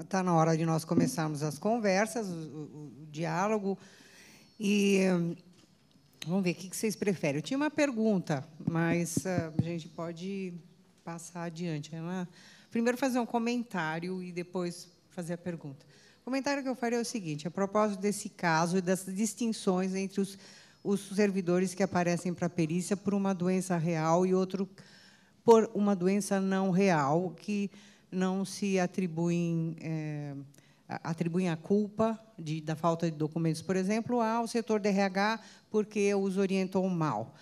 está na hora de nós começarmos as conversas, o, o, o diálogo. E vamos ver o que vocês preferem. Eu tinha uma pergunta, mas ah, a gente pode passar adiante. Né? Primeiro fazer um comentário e depois fazer a pergunta. O comentário que eu faria é o seguinte: a propósito desse caso e das distinções entre os, os servidores que aparecem para a perícia por uma doença real e outro por uma doença não real, que não se atribuem, é, atribuem a culpa de, da falta de documentos, por exemplo, ao setor de RH, porque os orientou mal.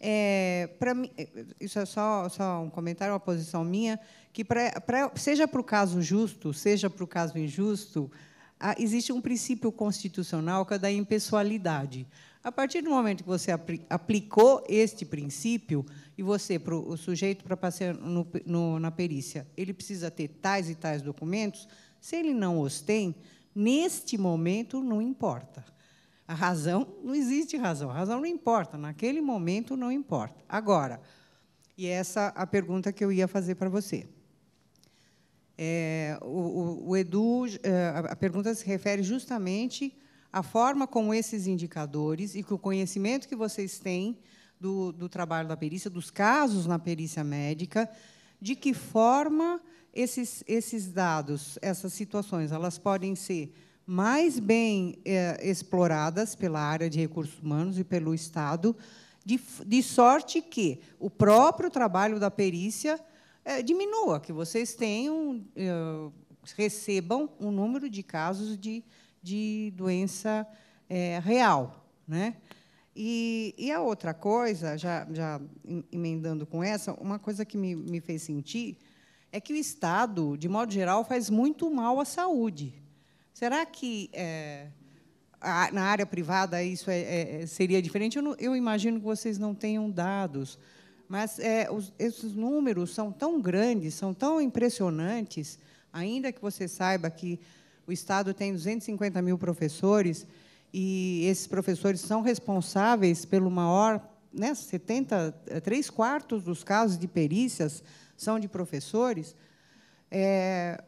É, para mim, é, isso é só, só um comentário, uma posição minha, que pra, pra, seja para o caso justo, seja para o caso injusto, a, existe um princípio constitucional que é da impessoalidade. A partir do momento que você apl aplicou este princípio, e você, para o sujeito para passear no, no, na perícia, ele precisa ter tais e tais documentos, se ele não os tem, neste momento não importa. A razão, não existe razão, a razão não importa, naquele momento não importa. Agora, e essa a pergunta que eu ia fazer para você. É, o, o, Edu, é, a pergunta se refere justamente à forma como esses indicadores e que o conhecimento que vocês têm do, do trabalho da perícia, dos casos na perícia médica, de que forma esses, esses dados, essas situações, elas podem ser mais bem é, exploradas pela área de recursos humanos e pelo Estado, de, de sorte que o próprio trabalho da perícia é, diminua, que vocês tenham, é, recebam um número de casos de, de doença real. Né? E, e a outra coisa, já, já emendando com essa, uma coisa que me, me fez sentir é que o Estado, de modo geral, faz muito mal à saúde. Será que é, a, na área privada isso é, é, é seria diferente? Eu, não, eu, imagino que vocês não tenham dados, mas é, os, esses números são tão grandes, são tão impressionantes, ainda que você saiba que o Estado tem 250 mil professores, e esses professores são responsáveis pelo maior, né, 70, 3 eh, quartos dos casos de perícias são de professores, é,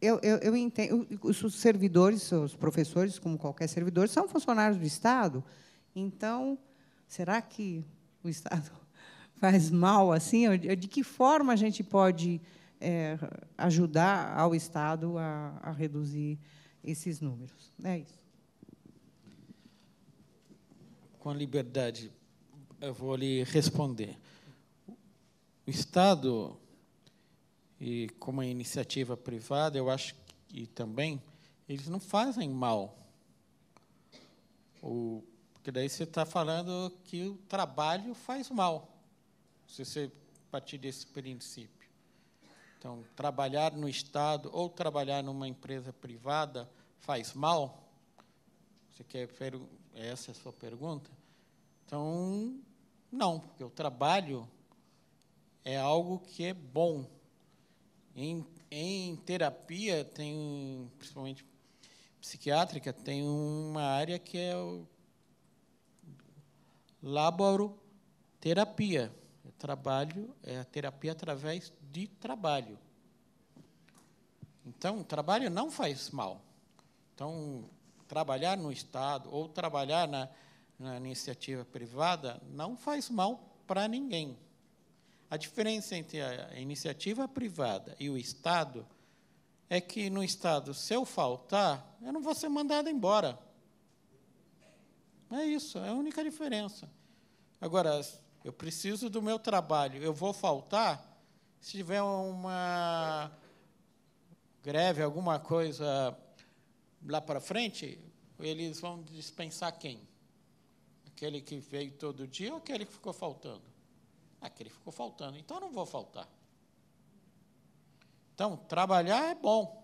eu, eu, eu, entendo, os servidores, os professores, como qualquer servidor, são funcionários do Estado, então, será que o Estado faz mal assim? De que forma a gente pode é, ajudar ao Estado a, a reduzir esses números? É isso com a liberdade, eu vou lhe responder. O Estado, e como a é iniciativa privada, eu acho que também, eles não fazem mal. O, porque daí você está falando que o trabalho faz mal, se você partir desse princípio. Então, trabalhar no Estado ou trabalhar numa empresa privada faz mal? Você quer essa é a sua pergunta? Então, não, porque o trabalho é algo que é bom. Em, em terapia, tem, principalmente psiquiátrica, tem uma área que é o laboroterapia. É trabalho, é a terapia através de trabalho. Então, o trabalho não faz mal. Então, trabalhar no Estado ou trabalhar na, na iniciativa privada não faz mal para ninguém. A diferença entre a iniciativa privada e o Estado é que no Estado, se eu faltar, eu não vou ser mandado embora. É isso, é a única diferença. Agora, eu preciso do meu trabalho, eu vou faltar se tiver uma greve, alguma coisa lá para frente, eles vão dispensar quem? Aquele que veio todo dia ou aquele que ficou faltando? Aquele que ficou faltando. Então não vou faltar. Então, trabalhar é bom.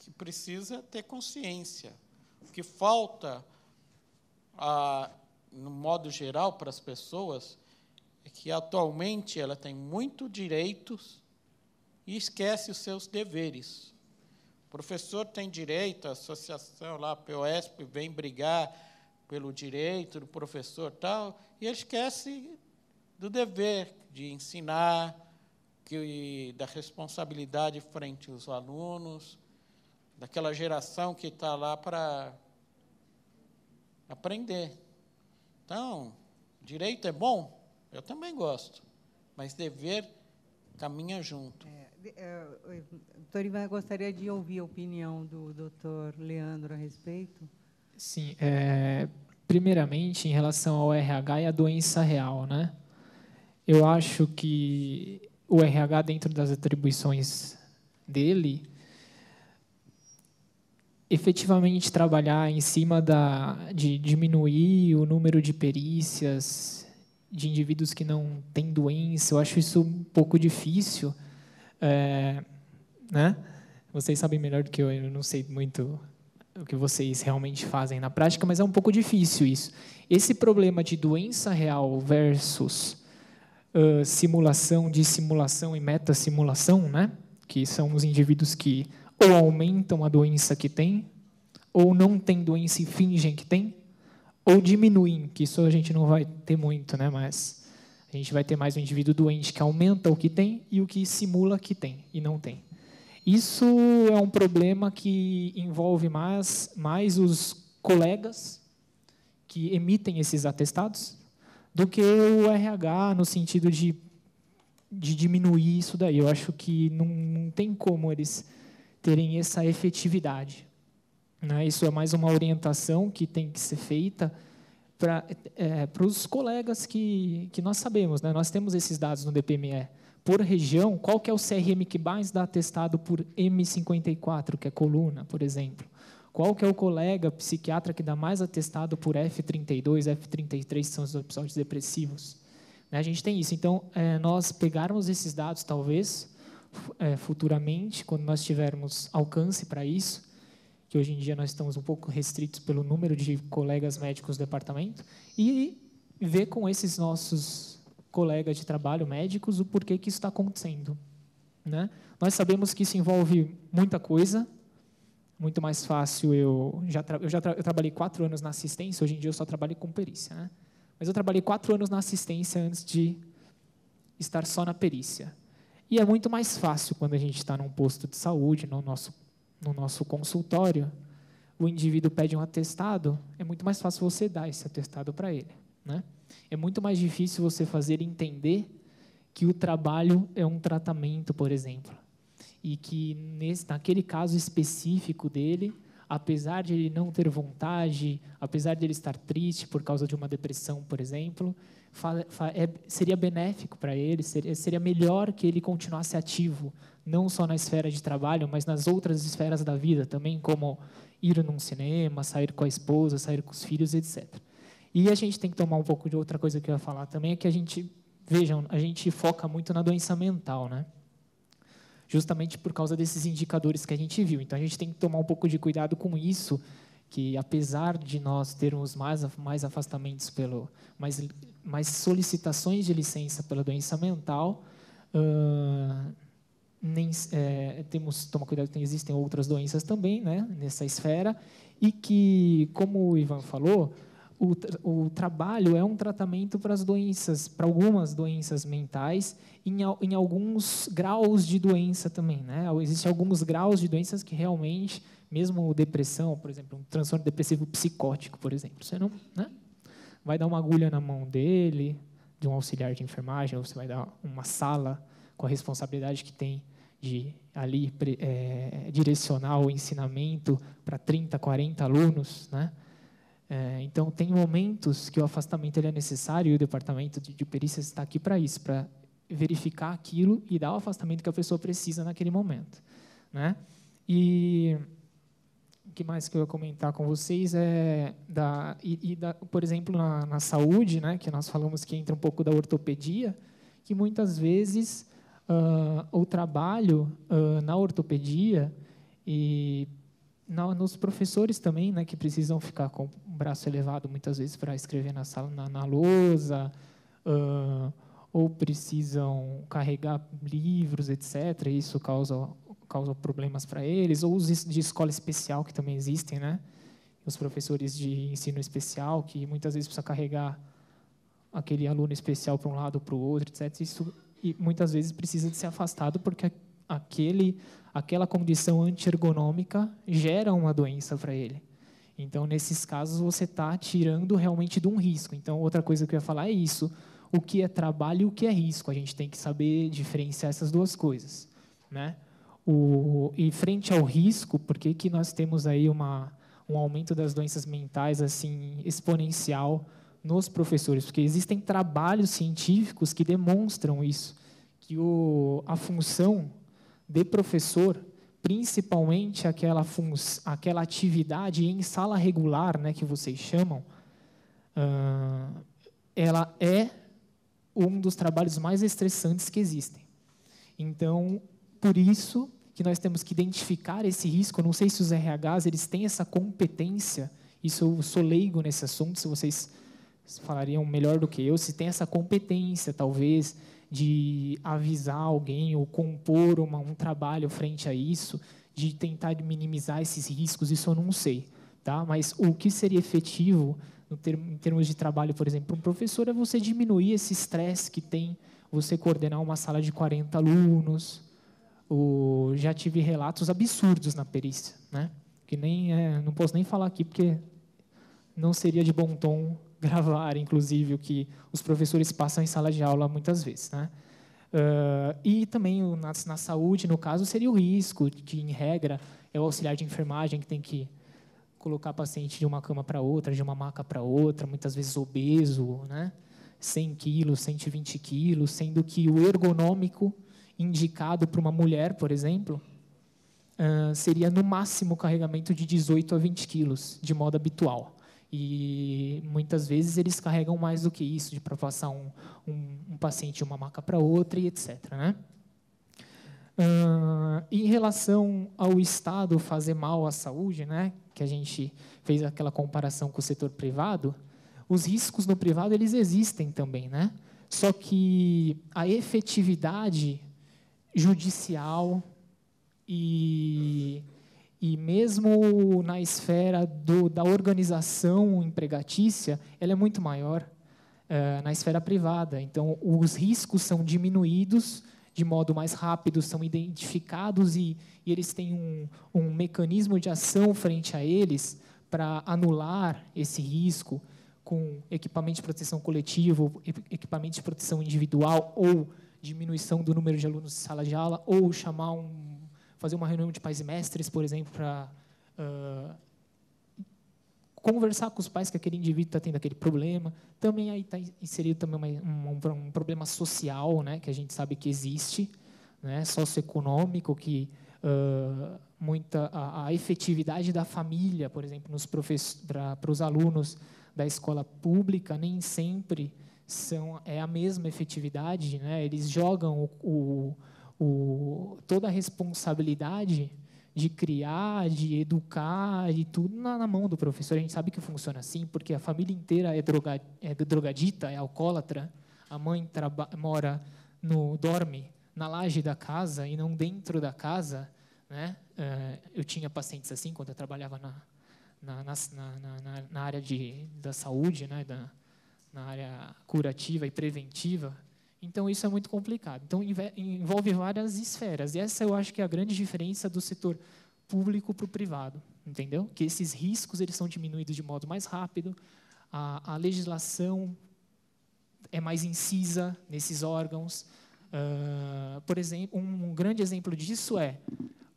Que precisa ter consciência. O que falta, no modo geral, para as pessoas é que atualmente ela tem muitos direitos e esquece os seus deveres professor tem direito, a associação lá, a POSP, vem brigar pelo direito do professor tal, e ele esquece do dever de ensinar, que, da responsabilidade frente aos alunos, daquela geração que está lá para aprender. Então, direito é bom? Eu também gosto, mas dever caminha junto. É. É, é, doutor Ivan, gostaria de ouvir a opinião do doutor Leandro a respeito. Sim, é, primeiramente, em relação ao RH e à doença real, né? Eu acho que o RH, dentro das atribuições dele, efetivamente trabalhar em cima da, de diminuir o número de perícias de indivíduos que não têm doença, eu acho isso um pouco difícil, é, né? Vocês sabem melhor do que eu, eu não sei muito o que vocês realmente fazem na prática, mas é um pouco difícil isso. Esse problema de doença real versus uh, simulação, dissimulação e metasimulação, né? que são os indivíduos que ou aumentam a doença que têm, ou não têm doença e fingem que têm, ou diminuem, que isso a gente não vai ter muito, né? mas a gente vai ter mais um indivíduo doente que aumenta o que tem e o que simula que tem e não tem. Isso é um problema que envolve mais, mais os colegas que emitem esses atestados do que o RH no sentido de, de diminuir isso daí. Eu acho que não, não tem como eles terem essa efetividade. Né? Isso é mais uma orientação que tem que ser feita para é, os colegas que, que nós sabemos, né? nós temos esses dados no DPME. Por região, qual que é o CRM que mais dá atestado por M54, que é coluna, por exemplo? Qual que é o colega psiquiatra que dá mais atestado por F32, F33, que são os episódios depressivos? Né, a gente tem isso. Então, é, nós pegarmos esses dados, talvez, é, futuramente, quando nós tivermos alcance para isso, que hoje em dia nós estamos um pouco restritos pelo número de colegas médicos do departamento, e ver com esses nossos colegas de trabalho médicos o porquê que isso está acontecendo. Né? Nós sabemos que isso envolve muita coisa, muito mais fácil eu já eu já tra eu trabalhei quatro anos na assistência hoje em dia eu só trabalho com perícia né? mas eu trabalhei quatro anos na assistência antes de estar só na perícia e é muito mais fácil quando a gente está num posto de saúde no nosso no nosso consultório, o indivíduo pede um atestado, é muito mais fácil você dar esse atestado para ele. Né? É muito mais difícil você fazer entender que o trabalho é um tratamento, por exemplo, e que nesse, naquele caso específico dele, apesar de ele não ter vontade, apesar de ele estar triste por causa de uma depressão, por exemplo, é, seria benéfico para ele, seria, seria melhor que ele continuasse ativo, não só na esfera de trabalho, mas nas outras esferas da vida também, como ir num cinema, sair com a esposa, sair com os filhos, etc. E a gente tem que tomar um pouco de outra coisa que eu ia falar também, é que a gente, vejam, a gente foca muito na doença mental, né? Justamente por causa desses indicadores que a gente viu. Então a gente tem que tomar um pouco de cuidado com isso, que apesar de nós termos mais, mais afastamentos pelo mais, mais solicitações de licença pela doença mental uh, nem, é, temos toma cuidado que existem outras doenças também né nessa esfera e que como o Ivan falou o, o trabalho é um tratamento para as doenças para algumas doenças mentais em, em alguns graus de doença também né existem alguns graus de doenças que realmente mesmo depressão, por exemplo, um transtorno depressivo psicótico, por exemplo, você não né? vai dar uma agulha na mão dele, de um auxiliar de enfermagem, ou você vai dar uma sala com a responsabilidade que tem de ali é, direcionar o ensinamento para 30, 40 alunos, né? É, então tem momentos que o afastamento ele é necessário e o departamento de, de perícias está aqui para isso, para verificar aquilo e dar o afastamento que a pessoa precisa naquele momento, né? E que mais que eu ia comentar com vocês é da e, e da, por exemplo na, na, saúde, né, que nós falamos que entra um pouco da ortopedia, que muitas vezes uh, o trabalho uh, na ortopedia e na, nos professores também, né, que precisam ficar com o braço elevado muitas vezes para escrever na sala na, na lousa, uh, ou precisam carregar livros, etc. Isso causa causam problemas para eles, ou os de escola especial que também existem, né? Os professores de ensino especial que muitas vezes precisa carregar aquele aluno especial para um lado para o outro, etc. Isso e muitas vezes precisa de ser afastado porque aquele aquela condição antiergonômica gera uma doença para ele. Então, nesses casos, você está tirando realmente de um risco. Então, outra coisa que eu ia falar é isso. O que é trabalho e o que é risco? A gente tem que saber diferenciar essas duas coisas. Né? O, e frente ao risco, por que, nós temos aí uma, um aumento das doenças mentais assim exponencial nos professores? Porque existem trabalhos científicos que demonstram isso, que o, a função de professor, principalmente aquela, aquela atividade em sala regular, né, que vocês chamam, uh, ela é um dos trabalhos mais estressantes que existem. Então, por isso que nós temos que identificar esse risco. Eu não sei se os RHs eles têm essa competência. Isso eu sou leigo nesse assunto. Se vocês falariam melhor do que eu, se tem essa competência, talvez, de avisar alguém ou compor uma, um trabalho frente a isso, de tentar minimizar esses riscos. Isso eu não sei, tá? Mas o que seria efetivo em termos de trabalho, por exemplo, para um professor, é você diminuir esse estresse que tem você coordenar uma sala de 40 alunos, o, já tive relatos absurdos na perícia, né? que nem é, não posso nem falar aqui porque não seria de bom tom gravar, inclusive o que os professores passam em sala de aula muitas vezes, né? Uh, e também na, na, saúde, no caso, seria o risco, que em regra é o auxiliar de enfermagem que tem que colocar paciente de uma cama para outra, de uma maca para outra, muitas vezes obeso, né? 100 quilos, 120 quilos, sendo que o ergonômico indicado para uma mulher, por exemplo, uh, seria no máximo carregamento de 18 a 20 quilos, de modo habitual. E muitas vezes eles carregam mais do que isso, de para passar um, um, um, paciente de uma maca para outra e etc. Né? Uh, em relação ao Estado fazer mal à saúde, né, que a gente fez aquela comparação com o setor privado, os riscos no privado eles existem também, né? Só que a efetividade judicial e, e mesmo na esfera do, da organização empregatícia, ela é muito maior é, na esfera privada. Então, os riscos são diminuídos de modo mais rápido, são identificados e, e eles têm um, um mecanismo de ação frente a eles para anular esse risco com equipamento de proteção coletivo, equipamento de proteção individual ou diminuição do número de alunos de sala de aula, ou chamar um, fazer uma reunião de pais e mestres, por exemplo, para uh, ah, conversar com os pais que aquele indivíduo está tendo aquele problema. Também aí está inserido também uma, um, um, problema social, né, que a gente sabe que existe, né, socioeconômico, que uh, muita a, a, efetividade da família, por exemplo, para os alunos da escola pública nem sempre são é a mesma efetividade, né? Eles jogam o, o, o, toda a responsabilidade de criar, de educar e tudo na, na, mão do professor. A gente sabe que funciona assim, porque a família inteira é, droga, é drogadita, é alcoólatra. A mãe traba, mora no dorme na laje da casa e não dentro da casa, né? Eh, eu tinha pacientes assim quando eu trabalhava na na, na, na área de, da saúde, né? Da, na área curativa e preventiva. Então, isso é muito complicado. Então, envolve várias esferas. E essa eu acho que é a grande diferença do setor público para o privado, entendeu? Que esses riscos eles são diminuídos de modo mais rápido, a, a legislação é mais incisa nesses órgãos. Uh, por exemplo, um, um grande exemplo disso é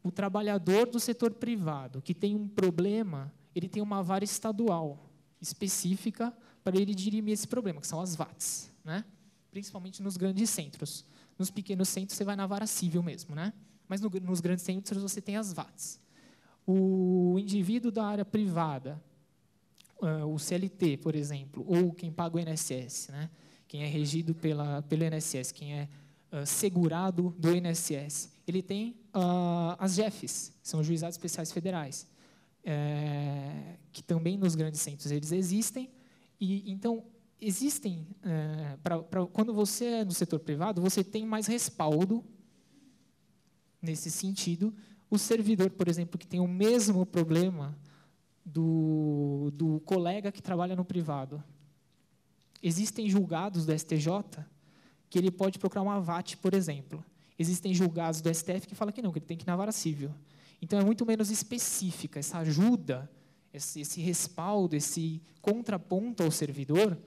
o trabalhador do setor privado que tem um problema, ele tem uma vara estadual específica para ele dirimir esse problema, que são as VATs, né? principalmente nos grandes centros. Nos pequenos centros, você vai na vara civil mesmo, né? mas no, nos grandes centros você tem as VATs. O indivíduo da área privada, o CLT, por exemplo, ou quem paga o INSS, né? quem é regido pela, pelo INSS, quem é uh, segurado do INSS, ele tem uh, as GEFs, são Juizados Especiais Federais, é, que também nos grandes centros eles existem, e, então, existem, é, pra, pra, quando você é no setor privado, você tem mais respaldo nesse sentido. O servidor, por exemplo, que tem o mesmo problema do, do colega que trabalha no privado. Existem julgados do STJ que ele pode procurar uma VAT, por exemplo. Existem julgados do STF que fala que não, que ele tem que ir na vara civil. Então, é muito menos específica essa ajuda esse, esse respaldo, esse contraponto ao servidor,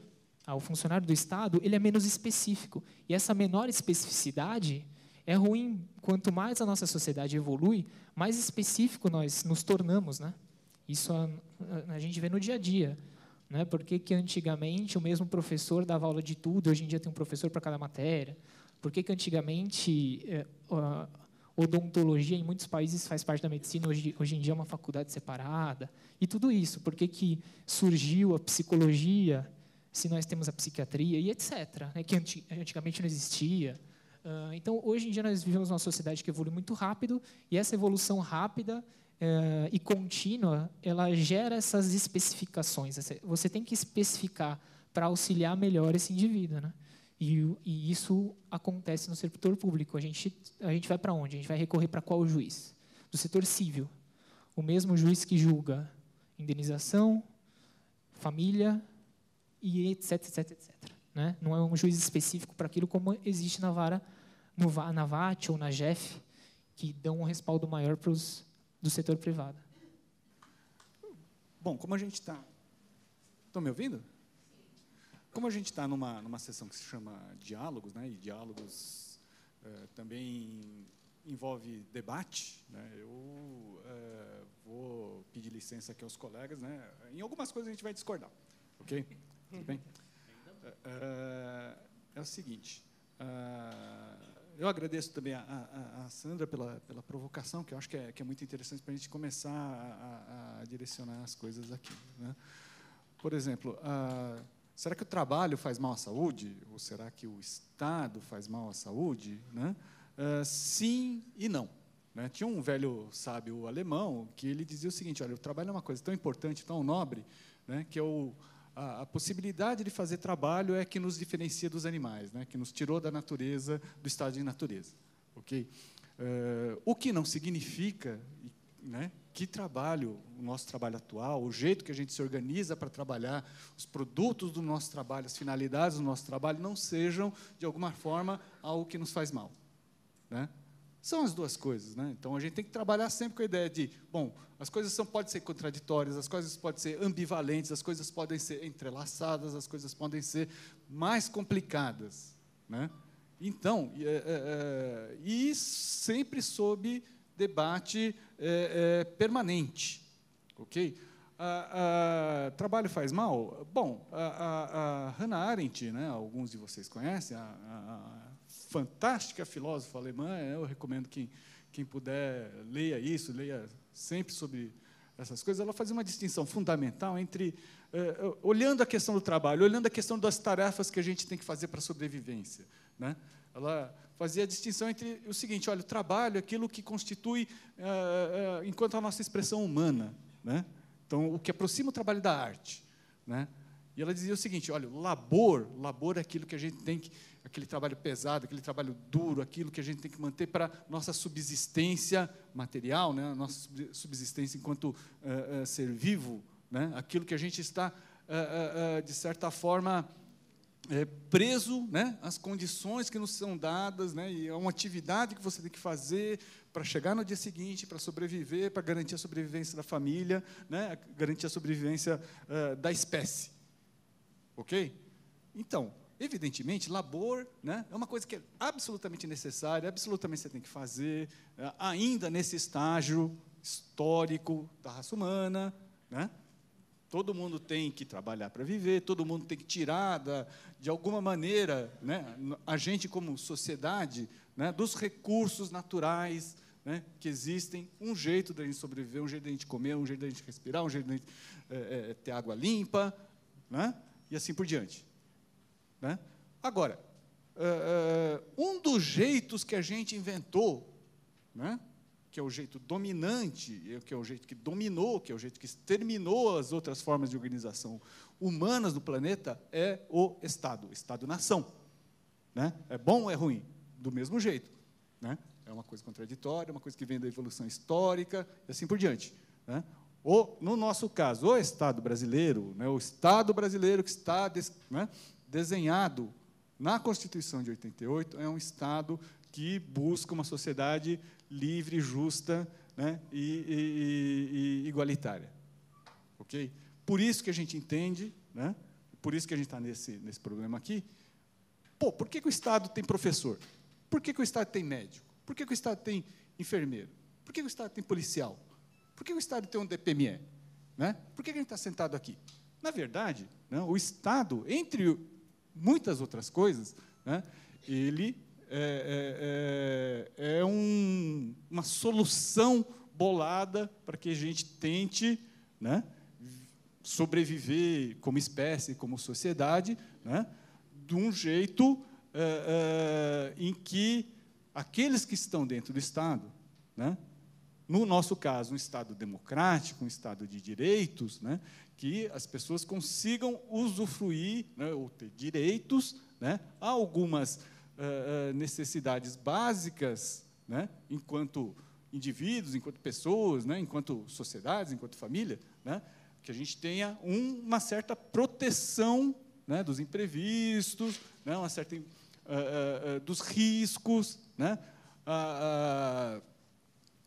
ao funcionário do Estado, ele é menos específico. E essa menor especificidade é ruim. Quanto mais a nossa sociedade evolui, mais específico nós nos tornamos. Né? Isso a, a, a gente vê no dia a dia. Né? Por que, que antigamente o mesmo professor dava aula de tudo, hoje em dia tem um professor para cada matéria? Por que, que antigamente eh, odontologia em muitos países faz parte da medicina, hoje, hoje em dia é uma faculdade separada. E tudo isso, por que, que surgiu a psicologia, se nós temos a psiquiatria e etc., né, que antigamente não existia. Uh, então, hoje em dia, nós vivemos uma sociedade que evolui muito rápido, e essa evolução rápida uh, e contínua, ela gera essas especificações. Você tem que especificar para auxiliar melhor esse indivíduo. Né? E, e isso acontece no setor público. A gente, a gente vai para onde? A gente vai recorrer para qual juiz? Do setor civil. O mesmo juiz que julga indenização, família e etc, etc, etc. Né? Não é um juiz específico para aquilo como existe na vara, no, na VAT ou na JEF, que dão um respaldo maior para os do setor privado. Bom, como a gente está... Estão me ouvindo? Como a gente está numa, numa sessão que se chama diálogos, né, e diálogos eh, também envolve debate, né, eu eh, vou pedir licença aqui aos colegas. Né, em algumas coisas a gente vai discordar, ok? Tudo bem? Eh, é o seguinte, eu agradeço também a, a, a, Sandra pela, pela provocação, que eu acho que é, que é muito interessante para a gente começar a, a, direcionar as coisas aqui. Né? Por exemplo, uh, Será que o trabalho faz mal à saúde? Ou será que o Estado faz mal à saúde? Né? Uh, sim e não. Né? Tinha um velho sábio alemão que ele dizia o seguinte: olha, o trabalho é uma coisa tão importante, tão nobre, né, que é o, a, a, possibilidade de fazer trabalho é que nos diferencia dos animais, né, que nos tirou da natureza, do estado de natureza. Okay? Uh, o que não significa né, que trabalho, o nosso trabalho atual, o jeito que a gente se organiza para trabalhar, os produtos do nosso trabalho, as finalidades do nosso trabalho, não sejam, de alguma forma, algo que nos faz mal. Né? São as duas coisas. Né? Então, a gente tem que trabalhar sempre com a ideia de, bom, as coisas são, podem ser contraditórias, as coisas podem ser ambivalentes, as coisas podem ser entrelaçadas, as coisas podem ser mais complicadas. Né? Então, e é, é, é, sempre sob debate é, é, permanente. Ok? Ah, ah, trabalho faz mal? Bom, a, a, a, Hannah Arendt, né, alguns de vocês conhecem, a, a fantástica filósofa alemã, é, eu recomendo quem, quem puder leia isso, leia sempre sobre essas coisas, ela faz uma distinção fundamental entre, eh, olhando a questão do trabalho, olhando a questão das tarefas que a gente tem que fazer para a sobrevivência. Né? Ela fazia a distinção entre o seguinte: olha, o trabalho é aquilo que constitui, eh, eh, enquanto a nossa expressão humana, né? Então, o que aproxima o trabalho da arte, né? E ela dizia o seguinte: olha, o labor, labor é aquilo que a gente tem que, aquele trabalho pesado, aquele trabalho duro, aquilo que a gente tem que manter para nossa subsistência material, né? Nossa subsistência enquanto uh, ser vivo, né? Aquilo que a gente está de certa forma é, preso né, às condições que nos são dadas, né, e é uma atividade que você tem que fazer para chegar no dia seguinte, para sobreviver, para garantir a sobrevivência da família, né, garantir a sobrevivência uh, da espécie. Ok? Então, evidentemente, labor né, é uma coisa que é absolutamente necessária, absolutamente você tem que fazer, eh, ainda nesse estágio histórico da raça humana. Né? Todo mundo tem que trabalhar para viver, todo mundo tem que tirar, da, de alguma maneira, né, a gente como sociedade, né, dos recursos naturais né, que existem, um jeito da gente sobreviver, um jeito da gente comer, um jeito da gente respirar, um jeito da gente é, é, ter água limpa, né, e assim por diante. Né. Agora, uh, uh, um dos jeitos que a gente inventou, né, que é o jeito dominante, que é o jeito que dominou, que é o jeito que exterminou as outras formas de organização humanas do planeta, é o Estado, Estado-nação. Né? É bom ou é ruim? Do mesmo jeito. Né? É uma coisa contraditória, uma coisa que vem da evolução histórica e assim por diante. Né? Ou, no nosso caso, o Estado brasileiro, né, o Estado brasileiro que está des, né, desenhado na Constituição de 88, é um Estado que busca uma sociedade livre, justa né, e, e, e igualitária. Ok? Por isso que a gente entende, né, por isso que a gente está nesse, nesse problema aqui. Pô, por que, que o Estado tem professor? Por que, que o Estado tem médico? Por que, que o Estado tem enfermeiro? Por que, que o Estado tem policial? Por que, o Estado tem um DPME? Né? Por que, que a gente está sentado aqui? Na verdade, né, o Estado, entre muitas outras coisas, né, ele é, é, é, é um, uma solução bolada para que a gente tente né, sobreviver como espécie, como sociedade, né, de um jeito é, é, em que aqueles que estão dentro do Estado, né, no nosso caso, um Estado democrático, um Estado de direitos, né, que as pessoas consigam usufruir né, ou ter direitos né, a algumas uh, necessidades básicas, né? enquanto indivíduos, enquanto pessoas, né? enquanto sociedades, enquanto família, né? que a gente tenha um, uma certa proteção né? dos imprevistos, né? uma certa, uh, uh, dos riscos, né?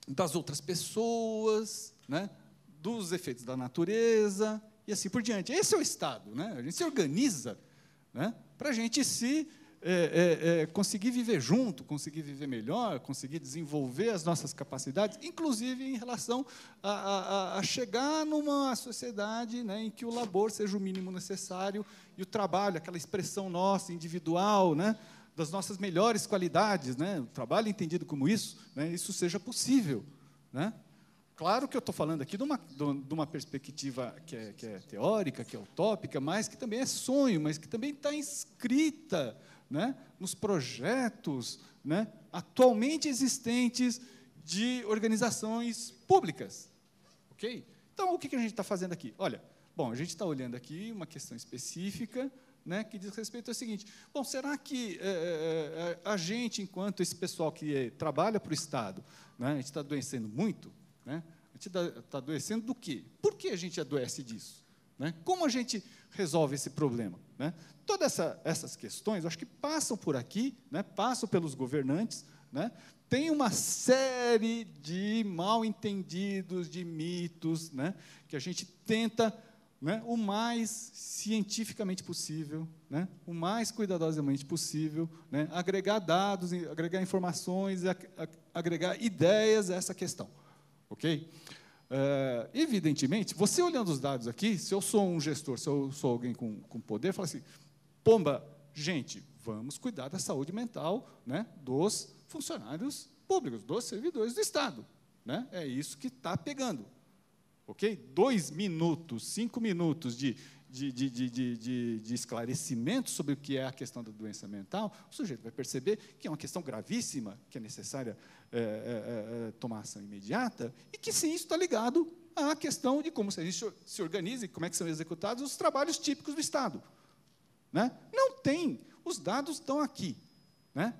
das outras pessoas, né? dos efeitos da natureza e assim por diante. Esse é o Estado. Né? A gente se organiza né? para a gente se é, é, é, conseguir viver junto, conseguir viver melhor, conseguir desenvolver as nossas capacidades, inclusive em relação a, a, a chegar numa sociedade né, em que o labor seja o mínimo necessário e o trabalho, aquela expressão nossa, individual, né, das nossas melhores qualidades, né, o trabalho entendido como isso, né, isso seja possível. Né. Claro que eu estou falando aqui de uma, de uma perspectiva que é, que é teórica, que é utópica, mas que também é sonho, mas que também está inscrita né, nos projetos né, atualmente existentes de organizações públicas. Ok? Então, o que, a gente está fazendo aqui? Olha, bom, a gente está olhando aqui uma questão específica né, que diz respeito ao seguinte: bom, será que é, é, a gente, enquanto esse pessoal que é, trabalha para o Estado, né, a gente está adoecendo muito? Né? A gente está tá adoecendo do quê? Por que a gente adoece disso? Né? Como a gente resolve esse problema? Né? Todas essa, essas questões, acho que passam por aqui, né, passam pelos governantes, né, tem uma série de mal entendidos, de mitos, né, que a gente tenta né, o mais cientificamente possível, né, o mais cuidadosamente possível, né, agregar dados, agregar informações, agregar ideias a essa questão. Ok? Uh, evidentemente, você olhando os dados aqui, se eu sou um gestor, se eu sou alguém com, com poder, fala assim, Pomba, gente, vamos cuidar da saúde mental né, dos funcionários públicos, dos servidores do Estado. Né? É isso que está pegando. Ok? Dois minutos, cinco minutos de, de, de, de, de, esclarecimento sobre o que é a questão da doença mental, o sujeito vai perceber que é uma questão gravíssima, que é necessária é, é, é, tomar ação imediata, e que sim, isso está ligado à questão de como a gente se organiza e como é que são executados os trabalhos típicos do Estado. Né? Não tem. Os dados estão aqui. Né?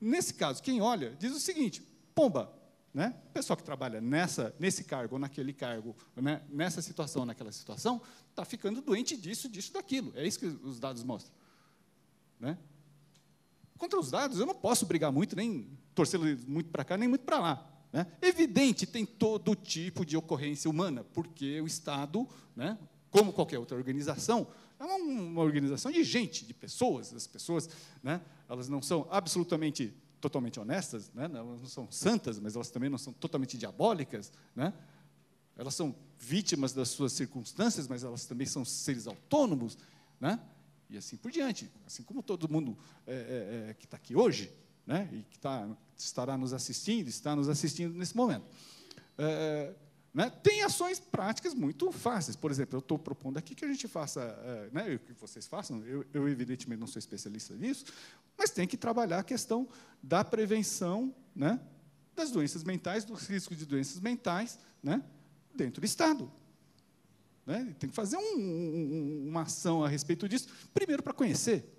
Nesse caso, quem olha diz o seguinte: pomba, né? O pessoal que trabalha nessa, nesse cargo, ou naquele cargo, né? nessa situação, ou naquela situação, está ficando doente disso, disso, daquilo. É isso que os dados mostram. Né? Contra os dados, eu não posso brigar muito, nem torcer muito para cá, nem muito para lá. Né? Evidente, tem todo tipo de ocorrência humana, porque o Estado, né? como qualquer outra organização, é uma organização de gente, de pessoas. As pessoas, né, elas não são absolutamente, totalmente honestas, né, elas não são santas, mas elas também não são totalmente diabólicas. Né? Elas são vítimas das suas circunstâncias, mas elas também são seres autônomos. Né? E assim por diante. Assim como todo mundo é, é, é que está aqui hoje, né, e que tá, estará nos assistindo, está nos assistindo nesse momento. É, é né? Tem ações práticas muito fáceis. Por exemplo, eu estou propondo aqui que a gente faça, eh, né, que vocês façam, eu, eu, evidentemente não sou especialista nisso, mas tem que trabalhar a questão da prevenção né, das doenças mentais, dos riscos de doenças mentais né, dentro do Estado. Né, tem que fazer um, um, uma ação a respeito disso, primeiro para conhecer.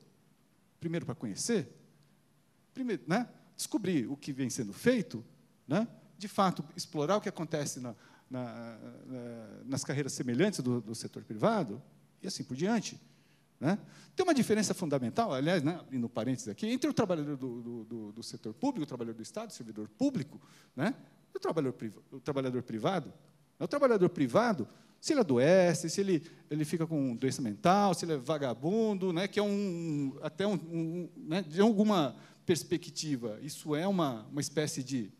Primeiro para conhecer, primeiro, né, descobrir o que vem sendo feito, de fato explorar o que acontece na, na, na, nas carreiras semelhantes do, do, setor privado, e assim por diante. Né? Tem uma diferença fundamental, aliás, né, abrindo parênteses aqui, entre o trabalhador do, do, do, setor público, o trabalhador do Estado, o servidor público, né, e o trabalhador, o trabalhador privado. O trabalhador privado, se ele adoece, se ele, ele fica com doença mental, se ele é vagabundo, né, que é um, até um, um né, de alguma perspectiva, isso é uma, uma espécie de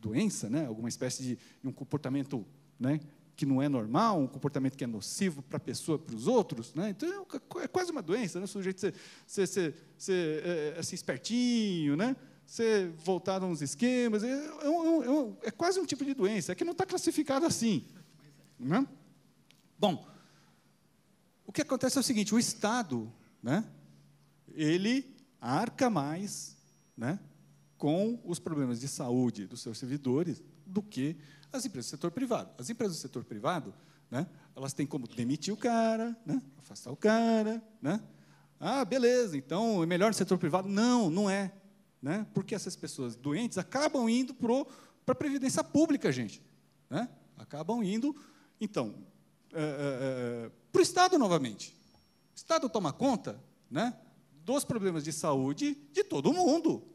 doença, né? alguma espécie de, de um comportamento né? que não é normal, um comportamento que é nocivo para a pessoa, para os outros. Né? Então, é, é quase uma doença, né? o sujeito ser, ser, ser, ser é, é, assim, espertinho, né? ser voltado a uns esquemas. É, é, um, é, é quase um tipo de doença, é que não está classificado assim. Né? Bom, o que acontece é o seguinte, o Estado, né? ele arca mais né? com os problemas de saúde dos seus servidores do que as empresas do setor privado. As empresas do setor privado, né, elas têm como demitir o cara, né, afastar o cara. Né? Ah, beleza, então é melhor no setor privado? Não, não é. Né? Porque essas pessoas doentes acabam indo para a previdência pública, gente. Né? Acabam indo, então, é, é, para o Estado novamente. O Estado toma conta né, dos problemas de saúde de todo mundo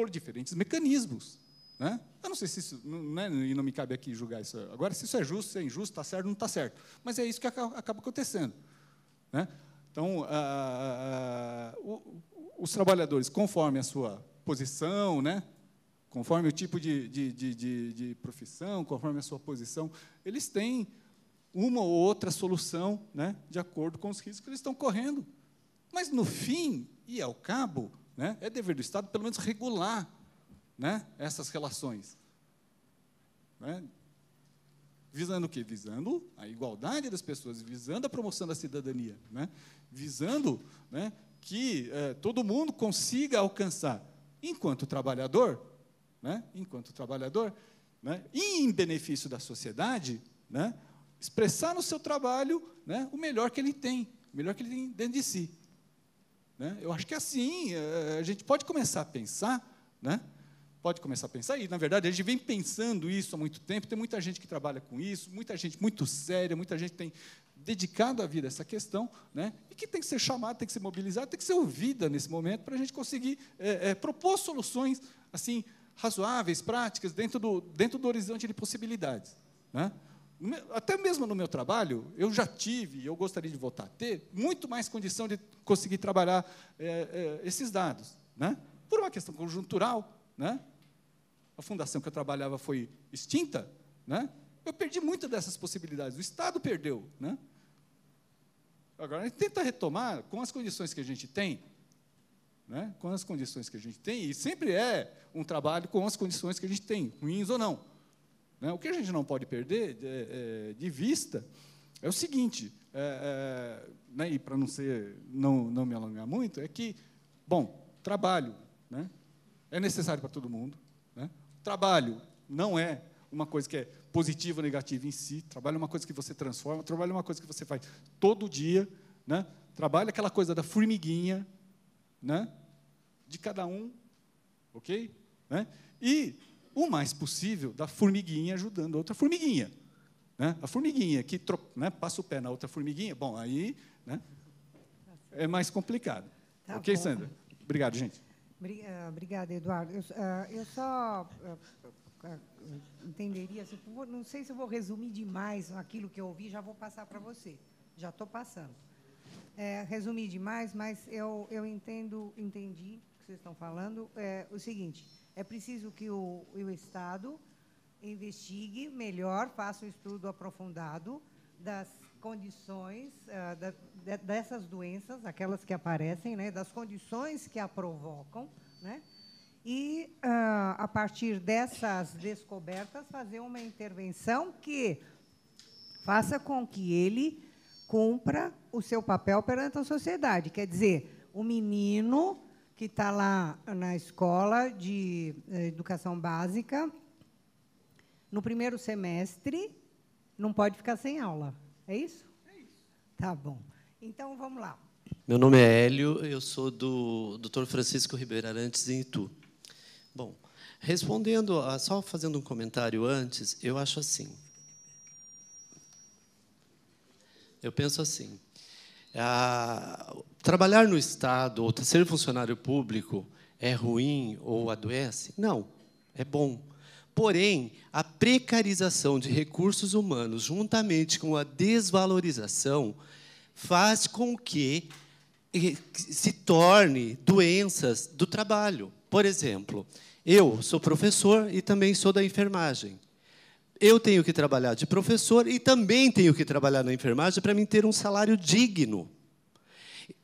por diferentes mecanismos. Né? Eu não sei se isso, né, e não me cabe aqui julgar isso agora, se isso é justo, se é injusto, está certo, não está certo. Mas é isso que acaba acontecendo. Né? Então, ah, ah, ah, os trabalhadores, conforme a sua posição, né? conforme o tipo de, de, de, de, profissão, conforme a sua posição, eles têm uma ou outra solução né? de acordo com os riscos que eles estão correndo. Mas, no fim e ao cabo, né? É dever do Estado, pelo menos, regular né? essas relações. Né? Visando o quê? Visando a igualdade das pessoas, visando a promoção da cidadania, né? visando né, que eh, todo mundo consiga alcançar, enquanto trabalhador, né, enquanto trabalhador, né, e em benefício da sociedade, né, expressar no seu trabalho né, o melhor que ele tem, o melhor que ele tem dentro de si. Né? Eu acho que é assim, é, a gente pode começar a pensar, né? pode começar a pensar, e na verdade a gente vem pensando isso há muito tempo, tem muita gente que trabalha com isso, muita gente muito séria, muita gente tem dedicado a vida a essa questão, né? e que tem que ser chamada, tem que ser mobilizada, tem que ser ouvida nesse momento para a gente conseguir é, é, propor soluções assim razoáveis, práticas, dentro do, dentro do horizonte de possibilidades. Né? até mesmo no meu trabalho, eu já tive, e eu gostaria de voltar a ter, muito mais condição de conseguir trabalhar é, é, esses dados. Né? Por uma questão conjuntural. Né? A fundação que eu trabalhava foi extinta. Né? Eu perdi muitas dessas possibilidades. O Estado perdeu. Né? Agora, a gente tenta retomar com as condições que a gente tem. Né? Com as condições que a gente tem, e sempre é um trabalho com as condições que a gente tem, ruins ou não. Né? O que a gente não pode perder de, é, é, de vista é o seguinte, é, é, né, e para não, ser, não, não me alongar muito, é que, bom, trabalho né, é necessário para todo mundo. Né? Trabalho não é uma coisa que é positiva ou negativa em si, trabalho é uma coisa que você transforma, trabalho é uma coisa que você faz todo dia, né? trabalho é aquela coisa da formiguinha né? de cada um, ok? Né? E o mais possível da formiguinha ajudando outra formiguinha. Né? A formiguinha que né, passa o pé na outra formiguinha, bom, aí né, é mais complicado. Tá ok, bom. Sandra? Obrigado, gente. Eh, obrigada, Eduardo. Eu, eh, eu só eh, entenderia, não sei se vou resumir demais aquilo que eu ouvi, já vou passar para você. Já estou passando. É, resumir demais, mas eu, eu entendo, entendi o que vocês estão falando. É, o seguinte, é preciso que o, o Estado investigue melhor, faça um estudo aprofundado das condições uh, da, de, dessas doenças, aquelas que aparecem, né, das condições que a provocam, né, e uh, a partir dessas descobertas fazer uma intervenção que faça com que ele cumpra o seu papel perante a sociedade. Quer dizer, o menino que está lá na escola de eh, educação básica, no primeiro semestre, não pode ficar sem aula. É isso? É isso. Tá bom. Então, vamos lá. Meu nome é Hélio, eu sou do Dr. Francisco Ribeiro Arantes, em Itu. Bom, respondendo, a, só fazendo um comentário antes, eu acho assim. Eu penso assim. A, trabalhar no Estado ou ser funcionário público é ruim ou adoece? Não, é bom. Porém, a precarização de recursos humanos, juntamente com a desvalorização, faz com que eh, se torne doenças do trabalho. Por exemplo, eu sou professor e também sou da enfermagem. Eu tenho que trabalhar de professor e também tenho que trabalhar na enfermagem para mim ter um salário digno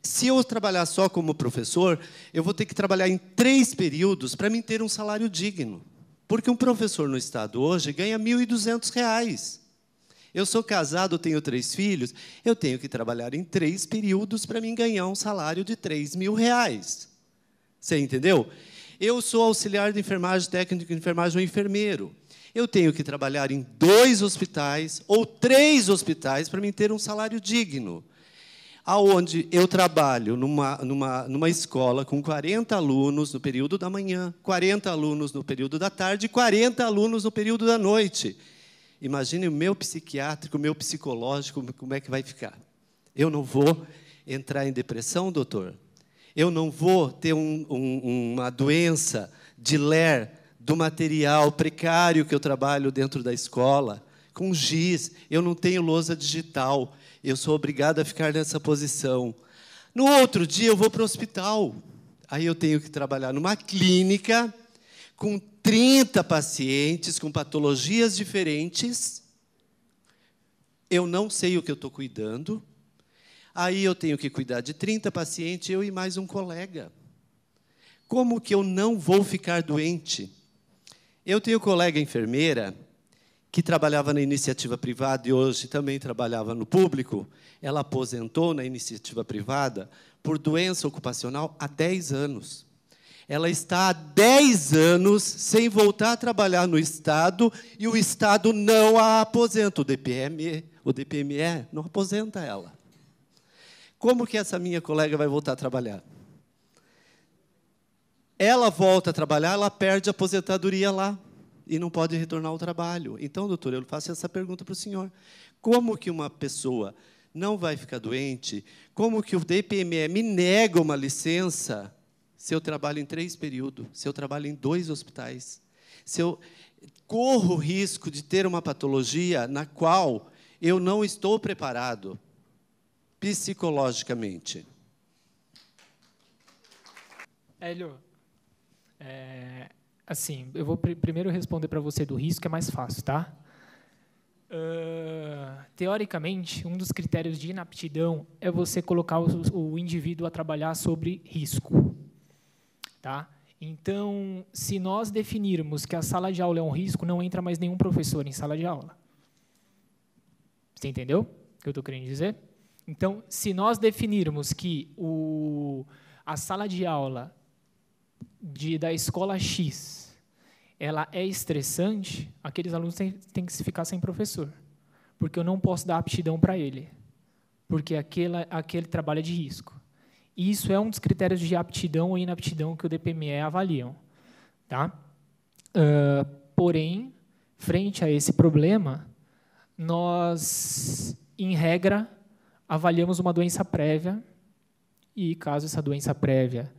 se eu trabalhar só como professor, eu vou ter que trabalhar em três períodos para mim ter um salário digno. Porque um professor no Estado hoje ganha R$ 1.200. Eu sou casado, tenho três filhos, eu tenho que trabalhar em três períodos para mim ganhar um salário de três mil reais. Você entendeu? Eu sou auxiliar de enfermagem, técnico de enfermagem ou enfermeiro. Eu tenho que trabalhar em dois hospitais ou três hospitais para mim ter um salário digno aonde eu trabalho numa, numa, numa escola com 40 alunos no período da manhã, 40 alunos no período da tarde, 40 alunos no período da noite. Imagine o meu psiquiátrico, o meu psicológico, como é que vai ficar. Eu não vou entrar em depressão, doutor? Eu não vou ter um, um, uma doença de ler do material precário que eu trabalho dentro da escola, com giz, eu não tenho lousa digital, eu sou obrigado a ficar nessa posição. No outro dia eu vou para o hospital. Aí eu tenho que trabalhar numa clínica com 30 pacientes com patologias diferentes. Eu não sei o que eu estou cuidando. Aí eu tenho que cuidar de 30 pacientes, eu e mais um colega. Como que eu não vou ficar doente? Eu tenho colega enfermeira que trabalhava na iniciativa privada e hoje também trabalhava no público, ela aposentou na iniciativa privada por doença ocupacional há 10 anos. Ela está há 10 anos sem voltar a trabalhar no Estado e o Estado não a aposenta. O DPME, o DPME não aposenta ela. Como que essa minha colega vai voltar a trabalhar? Ela volta a trabalhar, ela perde a aposentadoria lá e não pode retornar ao trabalho. Então, doutor, eu faço essa pergunta para o senhor. Como que uma pessoa não vai ficar doente? Como que o DPME me nega uma licença se eu trabalho em três períodos, se eu trabalho em dois hospitais, se eu corro o risco de ter uma patologia na qual eu não estou preparado psicologicamente? Hélio, é, Assim, eu vou pr primeiro responder para você do risco, que é mais fácil, tá? Uh, teoricamente, um dos critérios de inaptidão é você colocar o, o indivíduo a trabalhar sobre risco. Tá? Então, se nós definirmos que a sala de aula é um risco, não entra mais nenhum professor em sala de aula. Você entendeu o que eu estou querendo dizer? Então, se nós definirmos que o, a sala de aula de, da escola X ela é estressante, aqueles alunos têm, têm que ficar sem professor, porque eu não posso dar aptidão para ele, porque aquela, aquele trabalho é de risco. E isso é um dos critérios de aptidão ou inaptidão que o DPME avaliam. Tá? Uh, porém, frente a esse problema, nós, em regra, avaliamos uma doença prévia, e caso essa doença prévia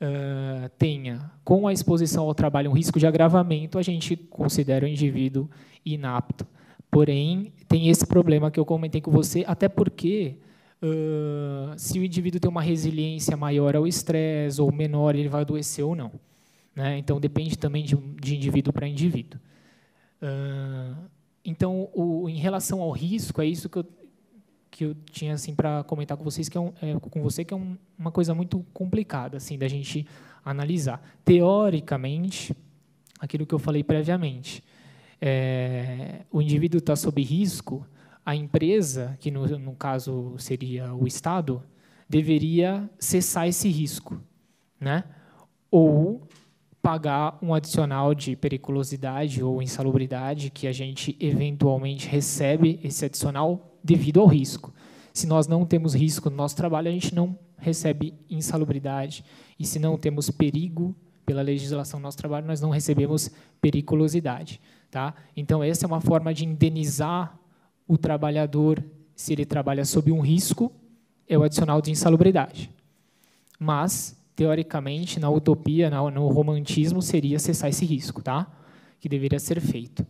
eh, tenha, com a exposição ao trabalho, um risco de agravamento, a gente considera o indivíduo inapto. Porém, tem esse problema que eu comentei com você, até porque uh, se o indivíduo tem uma resiliência maior ao estresse ou menor, ele vai adoecer ou não. Né? Então, depende também de, de indivíduo para indivíduo. Uh, então, o, em relação ao risco, é isso que eu, que eu tinha assim para comentar com vocês que é, um, é, com você que é um, uma coisa muito complicada assim da gente analisar teoricamente aquilo que eu falei previamente é, o indivíduo está sob risco a empresa que no, no caso seria o estado deveria cessar esse risco né ou pagar um adicional de periculosidade ou insalubridade que a gente eventualmente recebe esse adicional devido ao risco. Se nós não temos risco no nosso trabalho, a gente não recebe insalubridade. E se não temos perigo pela legislação do nosso trabalho, nós não recebemos periculosidade. Tá? Então, essa é uma forma de indenizar o trabalhador se ele trabalha sob um risco, é o adicional de insalubridade. Mas, teoricamente, na utopia, no romantismo, seria cessar esse risco, tá? que deveria ser feito.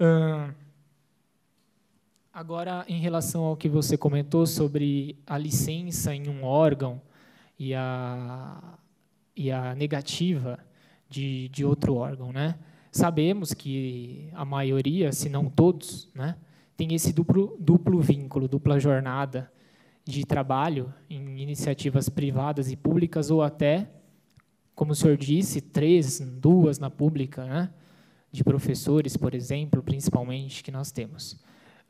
Hum, Agora, em relação ao que você comentou sobre a licença em um órgão e a, e a negativa de, de outro órgão, né? Sabemos que a maioria, se não todos, né, tem esse duplo, duplo vínculo, dupla jornada de trabalho em iniciativas privadas e públicas, ou até, como o senhor disse, três, duas na pública, né, de professores, por exemplo, principalmente, que nós temos.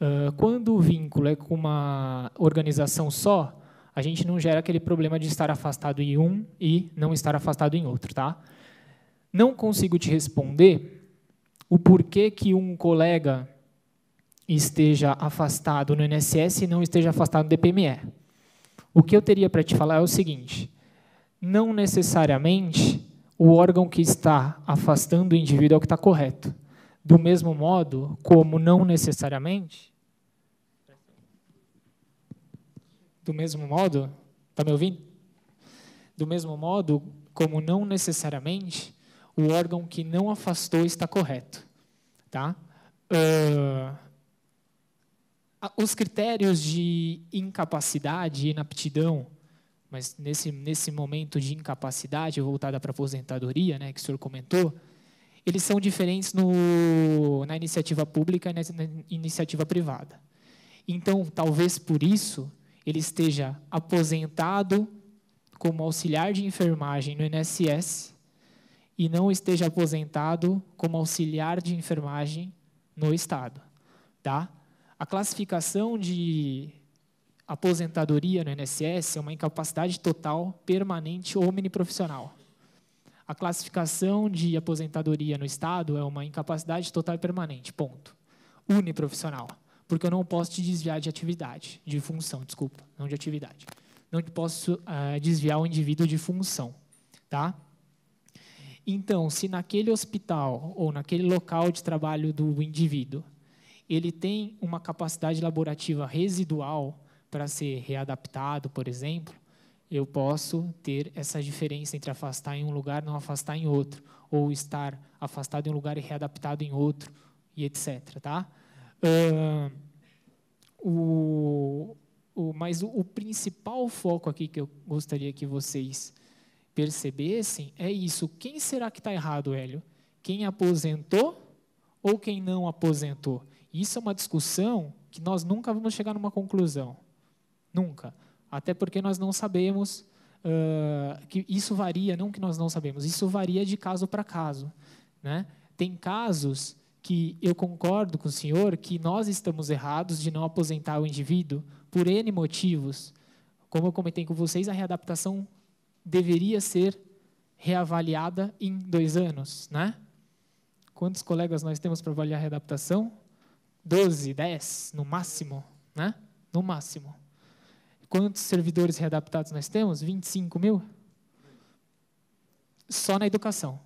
Ah, quando o vínculo é com uma organização só, a gente não gera aquele problema de estar afastado em um e não estar afastado em outro, tá? Não consigo te responder o porquê que um colega esteja afastado no INSS e não esteja afastado no DPME. O que eu teria para te falar é o seguinte: não necessariamente o órgão que está afastando o indivíduo é o que está correto do mesmo modo como não necessariamente? Do mesmo modo? Está me ouvindo? Do mesmo modo como não necessariamente o órgão que não afastou está correto. Tá? Uh, os critérios de incapacidade e inaptidão, mas nesse, nesse momento de incapacidade voltada para a aposentadoria, né, que o senhor comentou, eles são diferentes no, na iniciativa pública e na, iniciativa privada. Então, talvez por isso, ele esteja aposentado como auxiliar de enfermagem no INSS e não esteja aposentado como auxiliar de enfermagem no Estado. Tá? A classificação de aposentadoria no INSS é uma incapacidade total, permanente ou omniprofissional. A classificação de aposentadoria no Estado é uma incapacidade total e permanente, ponto. Uniprofissional, porque eu não posso te desviar de atividade, de função, desculpa, não de atividade. Não posso uh, desviar o indivíduo de função, tá? Então, se naquele hospital ou naquele local de trabalho do indivíduo ele tem uma capacidade laborativa residual para ser readaptado, por exemplo, eu posso ter essa diferença entre afastar em um lugar e não afastar em outro, ou estar afastado em um lugar e readaptado em outro, e etc. Tá? Uh, o, o, mas o, o principal foco aqui que eu gostaria que vocês percebessem é isso. Quem será que está errado, Hélio? Quem aposentou ou quem não aposentou? Isso é uma discussão que nós nunca vamos chegar numa conclusão. Nunca. Até porque nós não sabemos uh, que isso varia, não que nós não sabemos, isso varia de caso para caso. Né? Tem casos que eu concordo com o senhor que nós estamos errados de não aposentar o indivíduo por N motivos. Como eu comentei com vocês, a readaptação deveria ser reavaliada em dois anos, né? Quantos colegas nós temos para avaliar a readaptação? Doze, dez, no máximo, né? No máximo. Quantos servidores readaptados nós temos? 25 mil? Só na educação.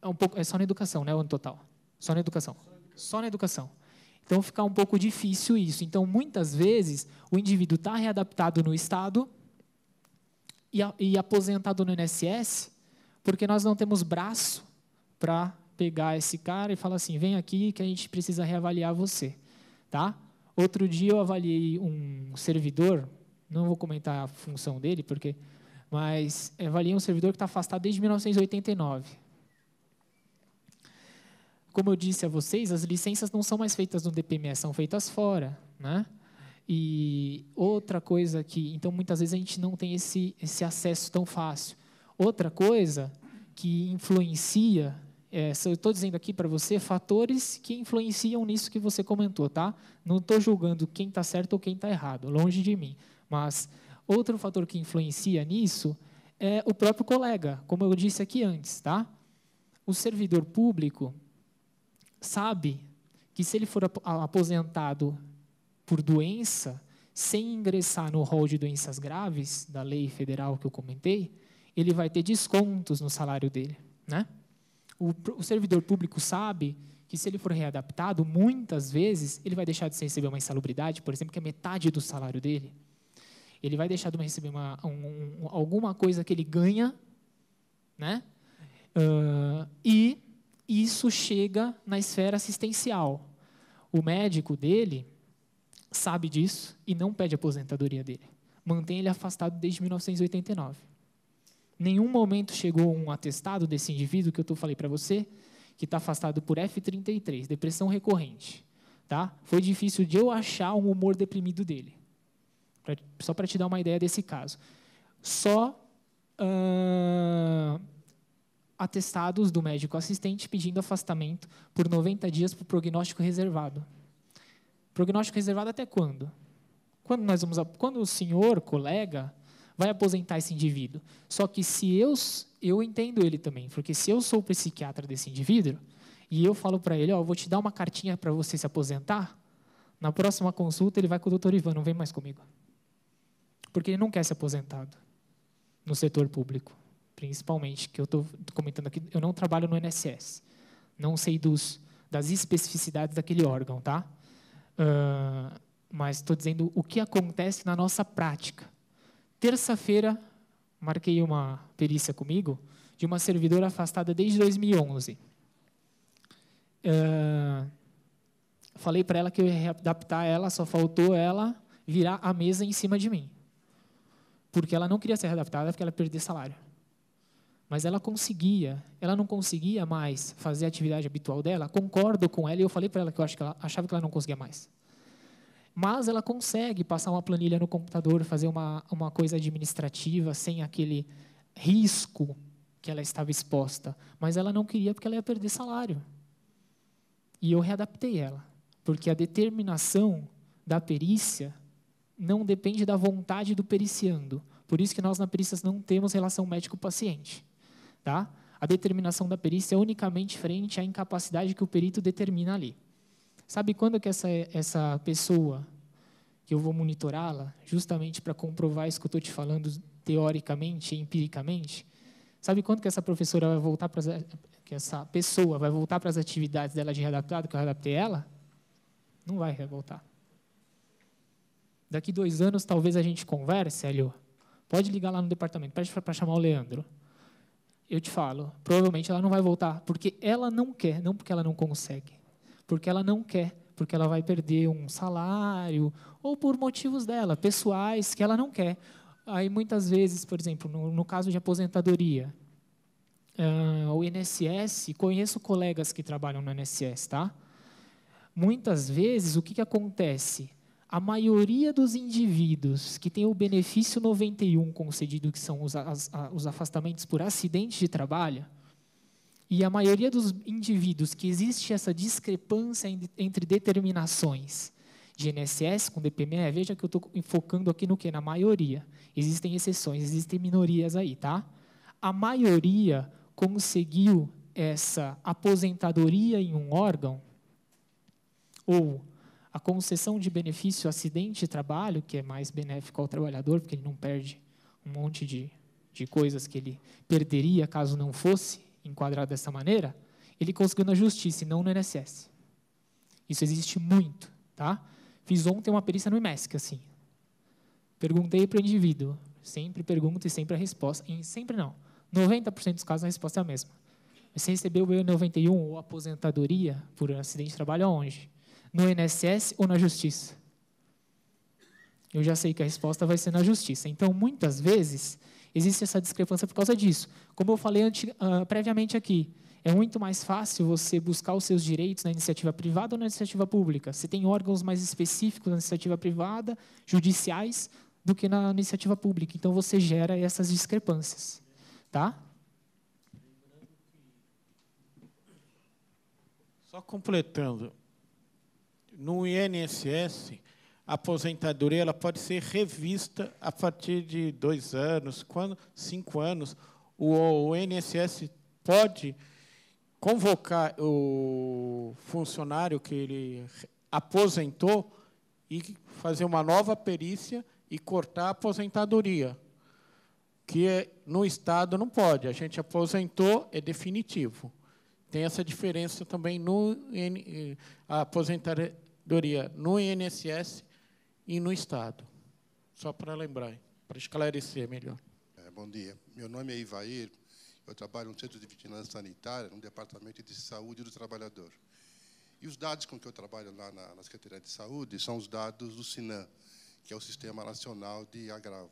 É, um pouco, é só na educação, né, o ano total? Só na educação. Só na educação. Então fica um pouco difícil isso. Então, muitas vezes, o indivíduo está readaptado no Estado e, e aposentado no INSS, porque nós não temos braço para pegar esse cara e falar assim: vem aqui que a gente precisa reavaliar você. Tá? Outro dia eu avaliei um servidor, não vou comentar a função dele, porque, mas avaliei um servidor que está afastado desde 1989. Como eu disse a vocês, as licenças não são mais feitas no DPMS, são feitas fora, né? E outra coisa que, então muitas vezes a gente não tem esse esse acesso tão fácil. Outra coisa que influencia é, estou dizendo aqui para você fatores que influenciam nisso que você comentou, tá? Não estou julgando quem está certo ou quem está errado, longe de mim. Mas outro fator que influencia nisso é o próprio colega, como eu disse aqui antes, tá? O servidor público sabe que se ele for aposentado por doença, sem ingressar no rol de doenças graves da lei federal que eu comentei, ele vai ter descontos no salário dele, né? o, o servidor público sabe que se ele for readaptado, muitas vezes ele vai deixar de receber uma insalubridade, por exemplo, que é metade do salário dele. Ele vai deixar de receber uma, um, um, alguma coisa que ele ganha, né? Uh, e isso chega na esfera assistencial. O médico dele sabe disso e não pede aposentadoria dele. Mantém ele afastado desde 1989 nenhum momento chegou um atestado desse indivíduo que eu falei para você, que está afastado por F33, depressão recorrente. Tá? Foi difícil de eu achar um humor deprimido dele. Pra, só para te dar uma ideia desse caso. Só uh, atestados do médico assistente pedindo afastamento por 90 dias para o prognóstico reservado. Prognóstico reservado até quando? Quando, nós vamos quando o senhor, colega, vai aposentar esse indivíduo. Só que se eu, eu entendo ele também, porque se eu sou o psiquiatra desse indivíduo, e eu falo para ele, ó, oh, vou te dar uma cartinha para você se aposentar, na próxima consulta ele vai com o doutor Ivan, não vem mais comigo. Porque ele não quer ser aposentado no setor público, principalmente, que eu estou comentando aqui, eu não trabalho no INSS, não sei dos, das especificidades daquele órgão, tá? Uh, mas estou dizendo o que acontece na nossa prática terça-feira, marquei uma perícia comigo de uma servidora afastada desde 2011. Uh, ah, falei para ela que eu ia adaptar ela, só faltou ela virar a mesa em cima de mim. Porque ela não queria ser readaptada, porque ela perder salário. Mas ela conseguia, ela não conseguia mais fazer a atividade habitual dela. Concordo com ela e eu falei para ela que eu acho que ela achava que ela não conseguia mais mas ela consegue passar uma planilha no computador, fazer uma, uma coisa administrativa sem aquele risco que ela estava exposta. Mas ela não queria porque ela ia perder salário. E eu readaptei ela, porque a determinação da perícia não depende da vontade do periciando. Por isso que nós na perícia não temos relação médico-paciente, tá? A determinação da perícia é unicamente frente à incapacidade que o perito determina ali. Sabe quando que essa, essa pessoa, que eu vou monitorá-la, justamente para comprovar isso que eu estou te falando teoricamente, empiricamente, sabe quando que essa professora vai voltar para que essa pessoa vai voltar para as atividades dela de readaptado, que eu adaptei ela? Não vai voltar. Daqui dois anos, talvez a gente converse, Hélio. Pode ligar lá no departamento, pede para chamar o Leandro. Eu te falo, provavelmente ela não vai voltar, porque ela não quer, não porque ela não consegue porque ela não quer, porque ela vai perder um salário, ou por motivos dela, pessoais, que ela não quer. Aí, muitas vezes, por exemplo, no, no caso de aposentadoria, uh, o INSS, conheço colegas que trabalham no INSS, tá? Muitas vezes, o que, que acontece? A maioria dos indivíduos que tem o benefício 91 concedido, que são os, os afastamentos por acidente de trabalho, e a maioria dos indivíduos que existe essa discrepância entre determinações de INSS com DPME, veja que eu estou focando aqui no que? Na maioria. Existem exceções, existem minorias aí, tá? A maioria conseguiu essa aposentadoria em um órgão ou a concessão de benefício acidente de trabalho, que é mais benéfico ao trabalhador, porque ele não perde um monte de, de coisas que ele perderia caso não fosse enquadrado dessa maneira, ele conseguiu na justiça e não no INSS. Isso existe muito, tá? Fiz ontem uma perícia no IMESC, assim. Perguntei para o indivíduo. Sempre pergunto e sempre a resposta. E sempre não. 90% dos casos a resposta é a mesma. Você recebeu o E91 ou aposentadoria por um acidente de trabalho aonde? No INSS ou na Justiça? Eu já sei que a resposta vai ser na Justiça. Então, muitas vezes, Existe essa discrepância por causa disso. Como eu falei antes, uh, ah, previamente aqui, é muito mais fácil você buscar os seus direitos na iniciativa privada ou na iniciativa pública. Você tem órgãos mais específicos na iniciativa privada, judiciais, do que na iniciativa pública. Então você gera essas discrepâncias, tá? Só completando, no INSS aposentadoria ela pode ser revista a partir de dois anos, quando cinco anos. O, o INSS pode convocar o funcionário que ele aposentou e fazer uma nova perícia e cortar a aposentadoria, que é, no Estado não pode. A gente aposentou, é definitivo. Tem essa diferença também no eh, a aposentadoria no INSS e no Estado. Só para lembrar, para esclarecer melhor. É, bom dia. Meu nome é Ivair. Eu trabalho no Centro de Vigilância Sanitária, no Departamento de Saúde do Trabalhador. E os dados com que eu trabalho lá na, na Secretaria de Saúde são os dados do SINAM, que é o Sistema Nacional de Agravo.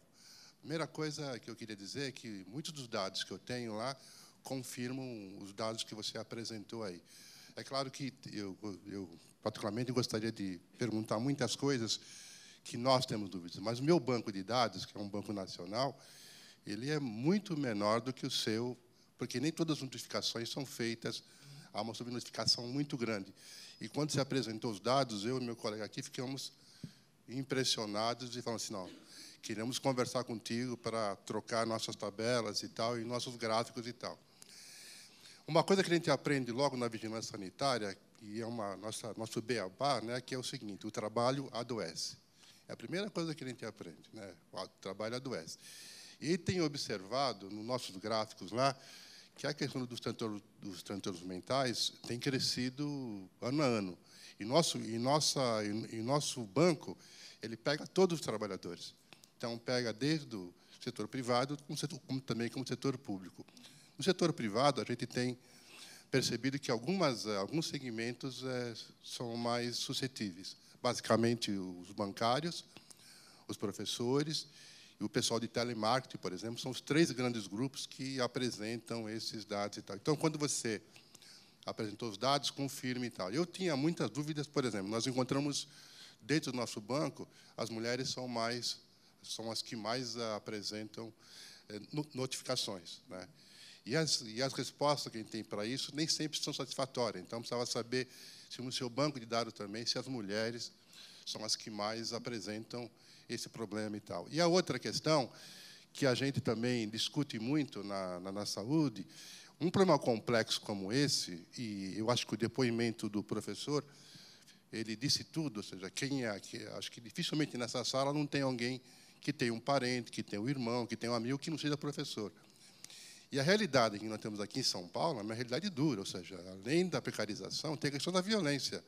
Primeira coisa que eu queria dizer é que muitos dos dados que eu tenho lá confirmam os dados que você apresentou aí. É claro que eu, eu particularmente gostaria de perguntar muitas coisas, que nós temos dúvidas. Mas o meu banco de dados, que é um banco nacional, ele é muito menor do que o seu, porque nem todas as notificações são feitas, há uma subnotificação muito grande. E quando se apresentou os dados, eu e meu colega aqui ficamos impressionados e falamos assim, não, queremos conversar contigo para trocar nossas tabelas e tal, e nossos gráficos e tal. Uma coisa que a gente aprende logo na vigilância sanitária, e é uma nossa nosso beabá, né, que é o seguinte: o trabalho adoece. É a primeira coisa que a gente aprende, né? o trabalho adoece. E tem observado, nos nossos gráficos lá, que a questão dos transtornos, dos transtornos mentais tem crescido ano a ano. E nosso, e nossa, e, nosso banco, ele pega todos os trabalhadores. Então, pega desde o setor privado, como, setor, como também como setor público. No setor privado, a gente tem percebido que algumas, alguns segmentos é, são mais suscetíveis basicamente os bancários, os professores e o pessoal de telemarketing, por exemplo, são os três grandes grupos que apresentam esses dados e tal. Então, quando você apresentou os dados, confirme e tal. Eu tinha muitas dúvidas, por exemplo, nós encontramos dentro do nosso banco, as mulheres são mais são as que mais apresentam eh, notificações, né? E as, e as respostas que a gente tem para isso nem sempre são satisfatórias. Então, precisava saber se no seu banco de dados também, se as mulheres são as que mais apresentam esse problema e tal. E a outra questão, que a gente também discute muito na, na, na saúde, um problema complexo como esse, e eu acho que o depoimento do professor, ele disse tudo, ou seja, quem é, que, acho que dificilmente nessa sala não tem alguém que tem um parente, que tem um irmão, que tem um amigo que não seja professor. E a realidade que nós temos aqui em São Paulo é uma realidade dura, ou seja, além da precarização, tem a questão da violência.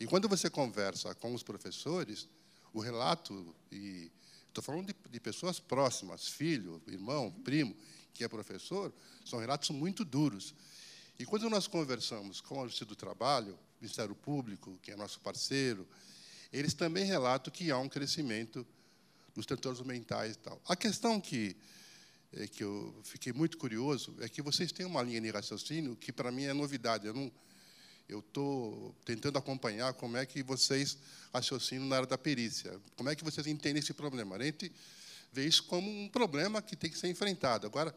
E quando você conversa com os professores, o relato, e estou falando de, de pessoas próximas, filho, irmão, primo, que é professor, são relatos muito duros. E quando nós conversamos com a Justiça do Trabalho, o Ministério Público, que é nosso parceiro, eles também relatam que há um crescimento dos transtornos mentais e tal. A questão que é, que eu fiquei muito curioso é que vocês têm uma linha de raciocínio que para mim é novidade. Eu não, eu estou tentando acompanhar como é que vocês raciocinam na área da perícia. Como é que vocês entendem esse problema? A gente vê isso como um problema que tem que ser enfrentado. Agora,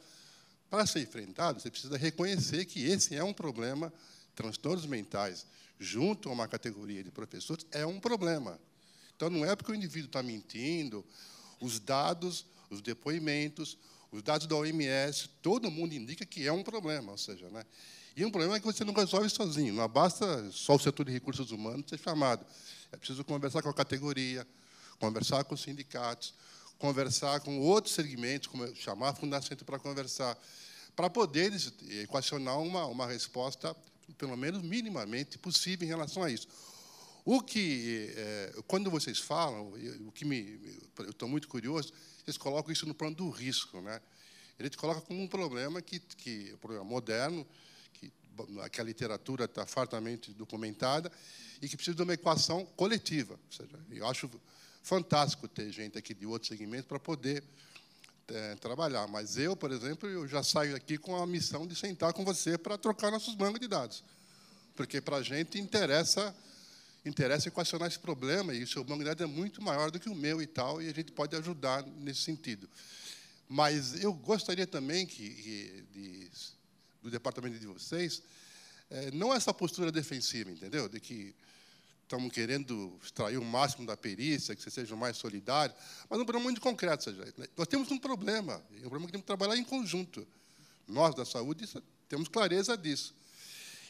para ser enfrentado, você precisa reconhecer que esse é um problema. Transtornos mentais, junto a uma categoria de professores, é um problema. Então, não é porque o indivíduo está mentindo, os dados, os depoimentos, os dados da OMS, todo mundo indica que é um problema, ou seja, né? E um problema é que você não resolve sozinho. Não basta só o setor de recursos humanos ser chamado. É preciso conversar com a categoria, conversar com os sindicatos, conversar com outros segmentos, como chamar a Fundação para conversar, para poder eh, equacionar uma, uma resposta, pelo menos minimamente possível, em relação a isso. O que, é, quando vocês falam, o que me, eu estou muito curioso, vocês colocam isso no plano do risco, né? Ele te coloca como um problema que, que é um problema moderno, que, que a literatura está fartamente documentada e que precisa de uma equação coletiva. Ou seja, eu acho fantástico ter gente aqui de outro segmento para poder é, trabalhar. Mas eu, por exemplo, eu já saio aqui com a missão de sentar com você para trocar nossos bancos de dados, porque para a gente interessa interessa equacionar esse problema, e o seu banco de dados é muito maior do que o meu e tal, e a gente pode ajudar nesse sentido. Mas eu gostaria também que, que de, do departamento de vocês, é, não essa postura defensiva, entendeu? De que estamos querendo extrair o máximo da perícia, que você seja mais solidário, mas um problema muito concreto. Seja, nós temos um problema, é um problema que temos que trabalhar em conjunto. Nós, da saúde, temos clareza disso.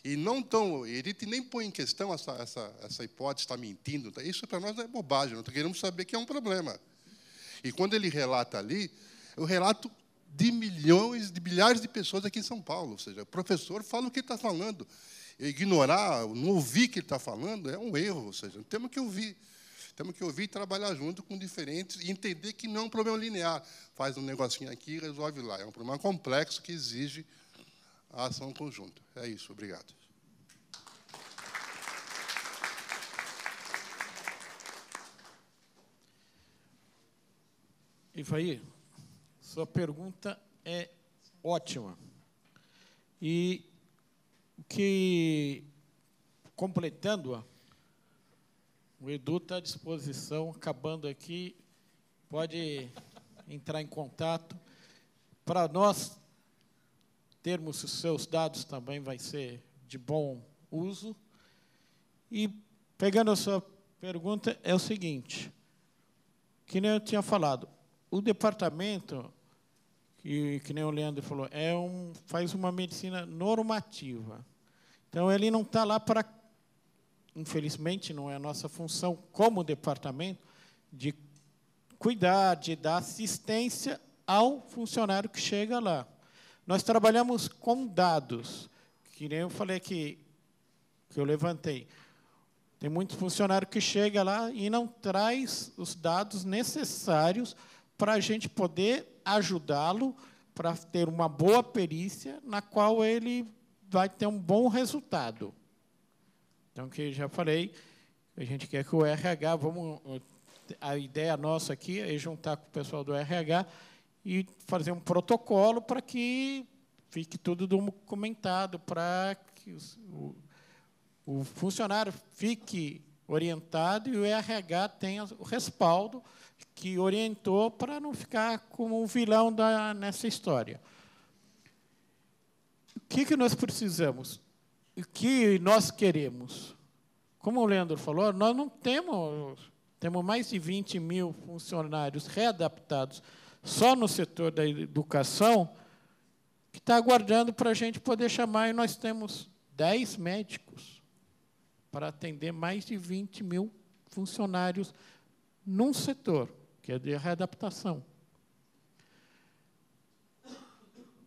E não tão, ele nem põe em questão essa, essa, essa hipótese, está mentindo. Tá? Isso para nós é bobagem, nós queremos saber que é um problema. E quando ele relata ali, eu relato de milhões, de milhares de pessoas aqui em São Paulo. Ou seja, o professor fala o que está falando. Ignorar, não ouvir o que ele está falando é um erro. Ou seja, temos que ouvir. Temos que ouvir e trabalhar junto com diferentes e entender que não é um problema linear. Faz um negocinho aqui e resolve lá. É um problema complexo que exige a ação conjunta. É isso, obrigado. Ivaí, sua pergunta é ótima. E o que, completando-a, o Edu está à disposição, acabando aqui, pode entrar em contato. Para nós termos os seus dados também vai ser de bom uso. E pegando a sua pergunta, é o seguinte, que nem eu tinha falado, o departamento, que, que nem o Leandro falou, é um, faz uma medicina normativa. Então, ele não está lá para, infelizmente, não é a nossa função como departamento, de cuidar, de dar assistência ao funcionário que chega lá. Nós trabalhamos com dados, que nem eu falei que, que eu levantei. Tem muito funcionário que chega lá e não traz os dados necessários para a gente poder ajudá-lo para ter uma boa perícia, na qual ele vai ter um bom resultado. Então, que já falei, a gente quer que o RH, vamos, a ideia nossa aqui é juntar com o pessoal do RH e fazer um protocolo para que fique tudo documentado, para que os, o, o funcionário fique orientado e o RH tenha o respaldo que orientou para não ficar como um vilão da, nessa história. O que, que nós precisamos? O que nós queremos? Como o Leandro falou, nós não temos, temos mais de 20 mil funcionários readaptados só no setor da educação, que está aguardando para a gente poder chamar, e nós temos 10 médicos para atender mais de 20 mil funcionários num setor, que é de readaptação.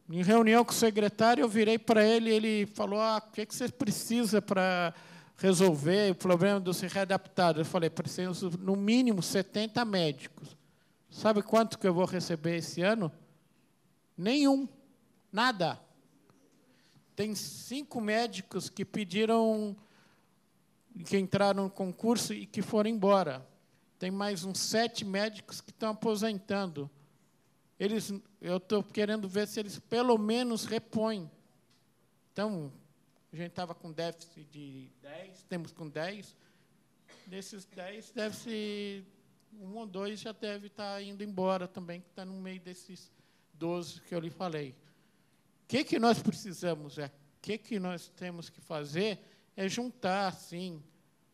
Em reunião com o secretário, eu virei para ele e ele falou: ah, o que, é que você precisa para resolver o problema dos readaptados? Eu falei: preciso, no mínimo, 70 médicos. Sabe quanto que eu vou receber esse ano? Nenhum. Nada. Tem cinco médicos que pediram, que entraram no concurso e que foram embora. Tem mais uns sete médicos que estão aposentando. Eles, eu estou querendo ver se eles pelo menos repõem. Então, a gente estava com déficit de 10, temos com 10. Desses 10, deve-se um ou dois já deve estar tá indo embora também, que está no meio desses 12 que eu lhe falei. O que, que nós precisamos? O é? que, que nós temos que fazer é juntar, sim,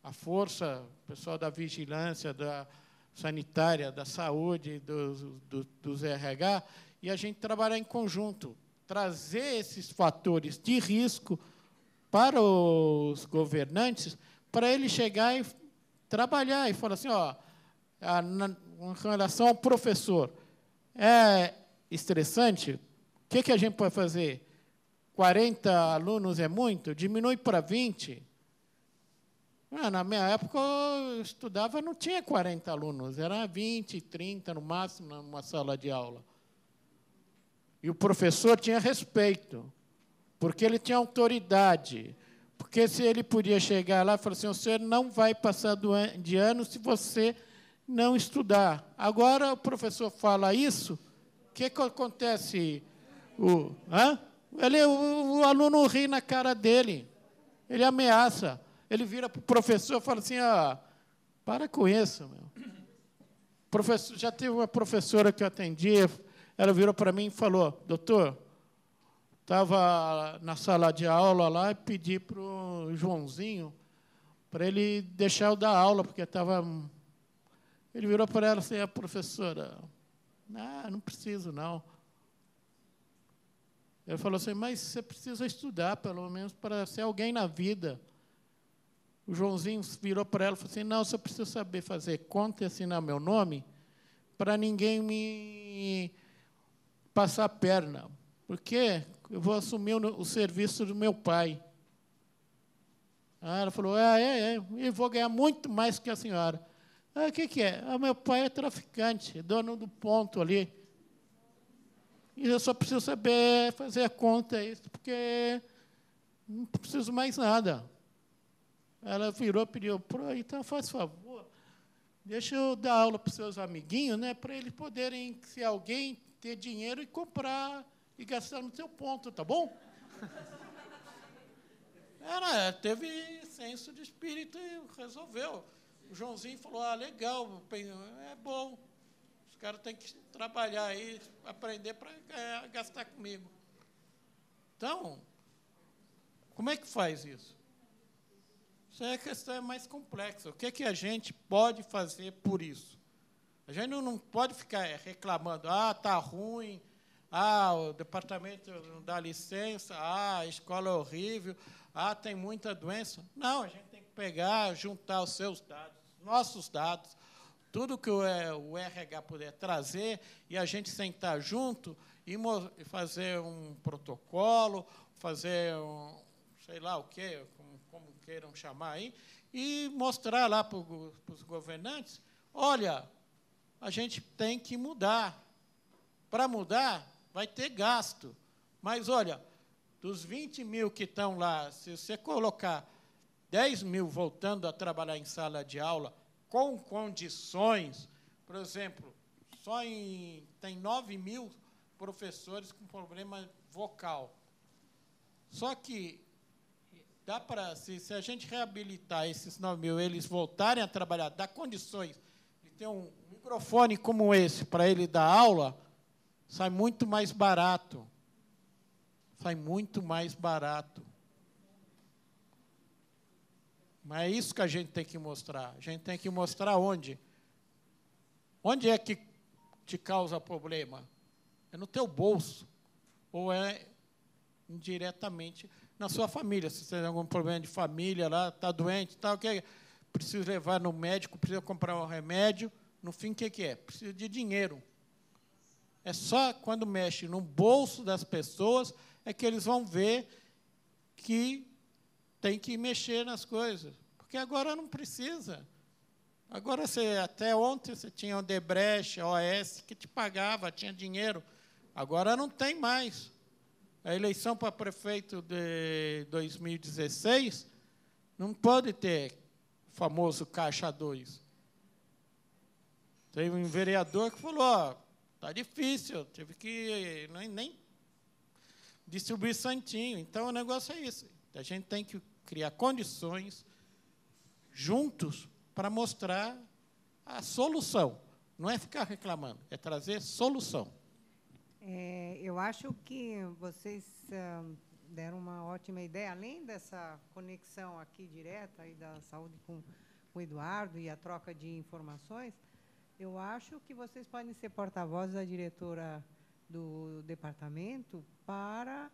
a força, o pessoal da vigilância, da sanitária, da saúde, dos, do, dos RH, e a gente trabalhar em conjunto, trazer esses fatores de risco para os governantes, para ele chegar e trabalhar e falar assim, ó, em ah, relação ao professor, é estressante? O que, que a gente pode fazer? 40 alunos é muito? Diminui para 20? Ah, na minha época, eu estudava, não tinha 40 alunos, era 20, 30 no máximo numa sala de aula. E o professor tinha respeito, porque ele tinha autoridade. Porque se ele podia chegar lá e falar assim, o senhor não vai passar de ano se você não estudar. Agora o professor fala isso, o que, que acontece? O, hã? Ele, o, o, aluno ri na cara dele, ele ameaça, ele vira para o professor e fala assim, ah, para com isso, meu. Professor, já teve uma professora que eu atendi, ela virou para mim e falou, doutor, estava na sala de aula lá e pedi para o Joãozinho para ele deixar eu dar aula, porque estava ele virou para ela assim, a é, professora, ah, não preciso não. Ele falou assim, mas você precisa estudar, pelo menos, para ser alguém na vida. O Joãozinho virou para ela e falou assim, não, você precisa saber fazer conta e assinar meu nome para ninguém me passar a perna, porque eu vou assumir o, o serviço do meu pai. Aí ela falou, ah, é, é, é eu vou ganhar muito mais que a senhora. Ah, o que, que é? Ah, meu pai é traficante, dono do ponto ali. E eu só preciso saber fazer a conta, isso, porque não preciso mais nada. Ela virou e pediu, então faz favor, deixa eu dar aula para os seus amiguinhos, né, para eles poderem, se alguém ter dinheiro e comprar e gastar no seu ponto, tá bom? Ela teve senso de espírito e resolveu. O Joãozinho falou: ah, legal, é bom. Os caras têm que trabalhar aí, aprender para gastar comigo. Então, como é que faz isso? Isso é a questão é mais complexa. O que, é que a gente pode fazer por isso? A gente não pode ficar eh, reclamando, ah, está ruim, ah, o departamento não dá licença, ah, a escola é horrível, ah, tem muita doença. Não, a gente tem que pegar, juntar os seus dados nossos dados, tudo que o RH puder trazer, e a gente sentar junto e fazer um protocolo, fazer um, sei lá o quê, como, como queiram chamar aí, e mostrar lá para os governantes, olha, a gente tem que mudar. Para mudar, vai ter gasto. Mas, olha, dos 20 mil que estão lá, se você colocar 10 mil voltando a trabalhar em sala de aula com condições. Por exemplo, só em, tem 9 mil professores com problema vocal. Só que dá para se, se a gente reabilitar esses 9 mil, eles voltarem a trabalhar, dar condições de ter um microfone como esse para ele dar aula, sai muito mais barato. Sai muito mais barato. Mas é isso que a gente tem que mostrar. A gente tem que mostrar onde. Onde é que te causa problema? É no teu bolso. Ou é indiretamente na sua família. Se você tem algum problema de família lá, está doente, tal, tá, que é? precisa levar no médico, precisa comprar um remédio. No fim, o que, que é? Precisa de dinheiro. É só quando mexe no bolso das pessoas é que eles vão ver que tem que mexer nas coisas, porque agora não precisa. Agora, você, até ontem, você tinha o Debreche, OS, que te pagava, tinha dinheiro. Agora não tem mais. A eleição para prefeito de 2016 não pode ter o famoso Caixa 2. Teve um vereador que falou, ó, tá difícil, tive que nem, nem distribuir santinho. Então, o negócio é isso. A gente tem que criar condições juntos para mostrar a solução. Não é ficar reclamando, é trazer solução. É, eu acho que vocês ah, deram uma ótima ideia, além dessa conexão aqui direta aí da saúde com o Eduardo e a troca de informações. Eu acho que vocês podem ser porta-vozes da diretora do departamento para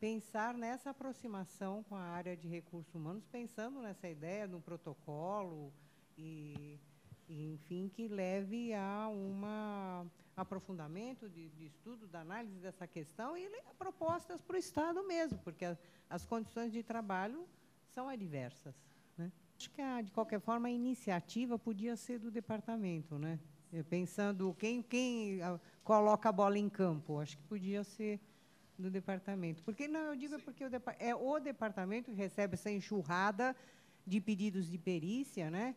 pensar nessa aproximação com a área de recursos humanos, pensando nessa ideia de um protocolo e, enfim, que leve a um aprofundamento de, de, estudo, da análise dessa questão e propostas para o Estado mesmo, porque a, as condições de trabalho são adversas. Né? Acho que, a, de qualquer forma, a iniciativa podia ser do departamento, né? É, pensando quem, quem ah, coloca a bola em campo. Acho que podia ser do departamento. Porque não, eu digo é Sim. é porque o, é o departamento que recebe essa enxurrada de pedidos de perícia, né?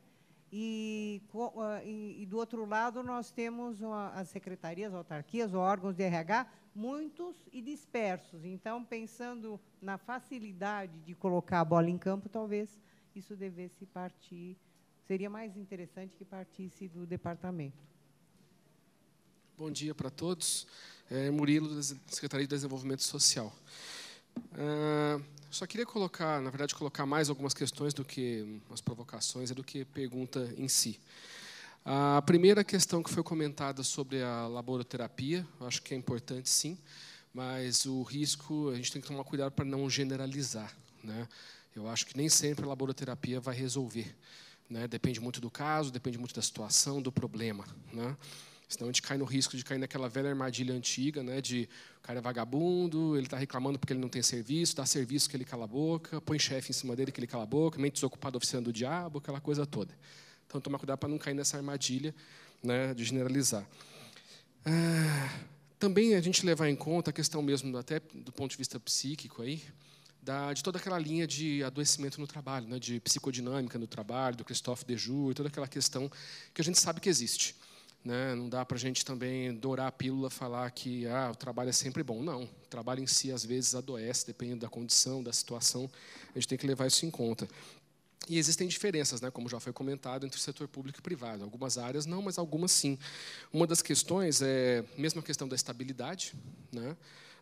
E, ah, e, e do outro lado nós temos uma, as secretarias, autarquias, órgãos de RH, muitos e dispersos. Então, pensando na facilidade de colocar a bola em campo, talvez isso devesse partir, seria mais interessante que partisse do departamento. Bom dia para todos é, Murilo, da Secretaria de Desenvolvimento Social. Ah, só queria colocar, na verdade, colocar mais algumas questões do que as provocações e é do que pergunta em si. A primeira questão que foi comentada sobre a laboroterapia, acho que é importante sim, mas o risco, a gente tem que tomar cuidado para não generalizar. Né? Eu acho que nem sempre a laboroterapia vai resolver. Né? Depende muito do caso, depende muito da situação, do problema. Né? Senão a gente cai no risco de cair naquela velha armadilha antiga, né? De o cara é vagabundo, ele está reclamando porque ele não tem serviço, dá serviço que ele cala a boca, põe chefe em cima dele que ele cala a boca, mente desocupada oficiando do diabo, aquela coisa toda. Então tomar cuidado para não cair nessa armadilha né, de generalizar. Ah, também a gente levar em conta a questão mesmo, até do ponto de vista psíquico aí, da, de toda aquela linha de adoecimento no trabalho, né, de psicodinâmica no trabalho, do Christophe Dejoux, toda aquela questão que a gente sabe que existe. Né? Não dá para a gente também dourar a pílula falar que ah, o trabalho é sempre bom. Não, o trabalho em si às vezes adoece, dependendo da condição, da situação. A gente tem que levar isso em conta. E existem diferenças, né, como já foi comentado, entre o setor público e privado. Algumas áreas não, mas algumas sim. Uma das questões é mesmo a questão da estabilidade. Né?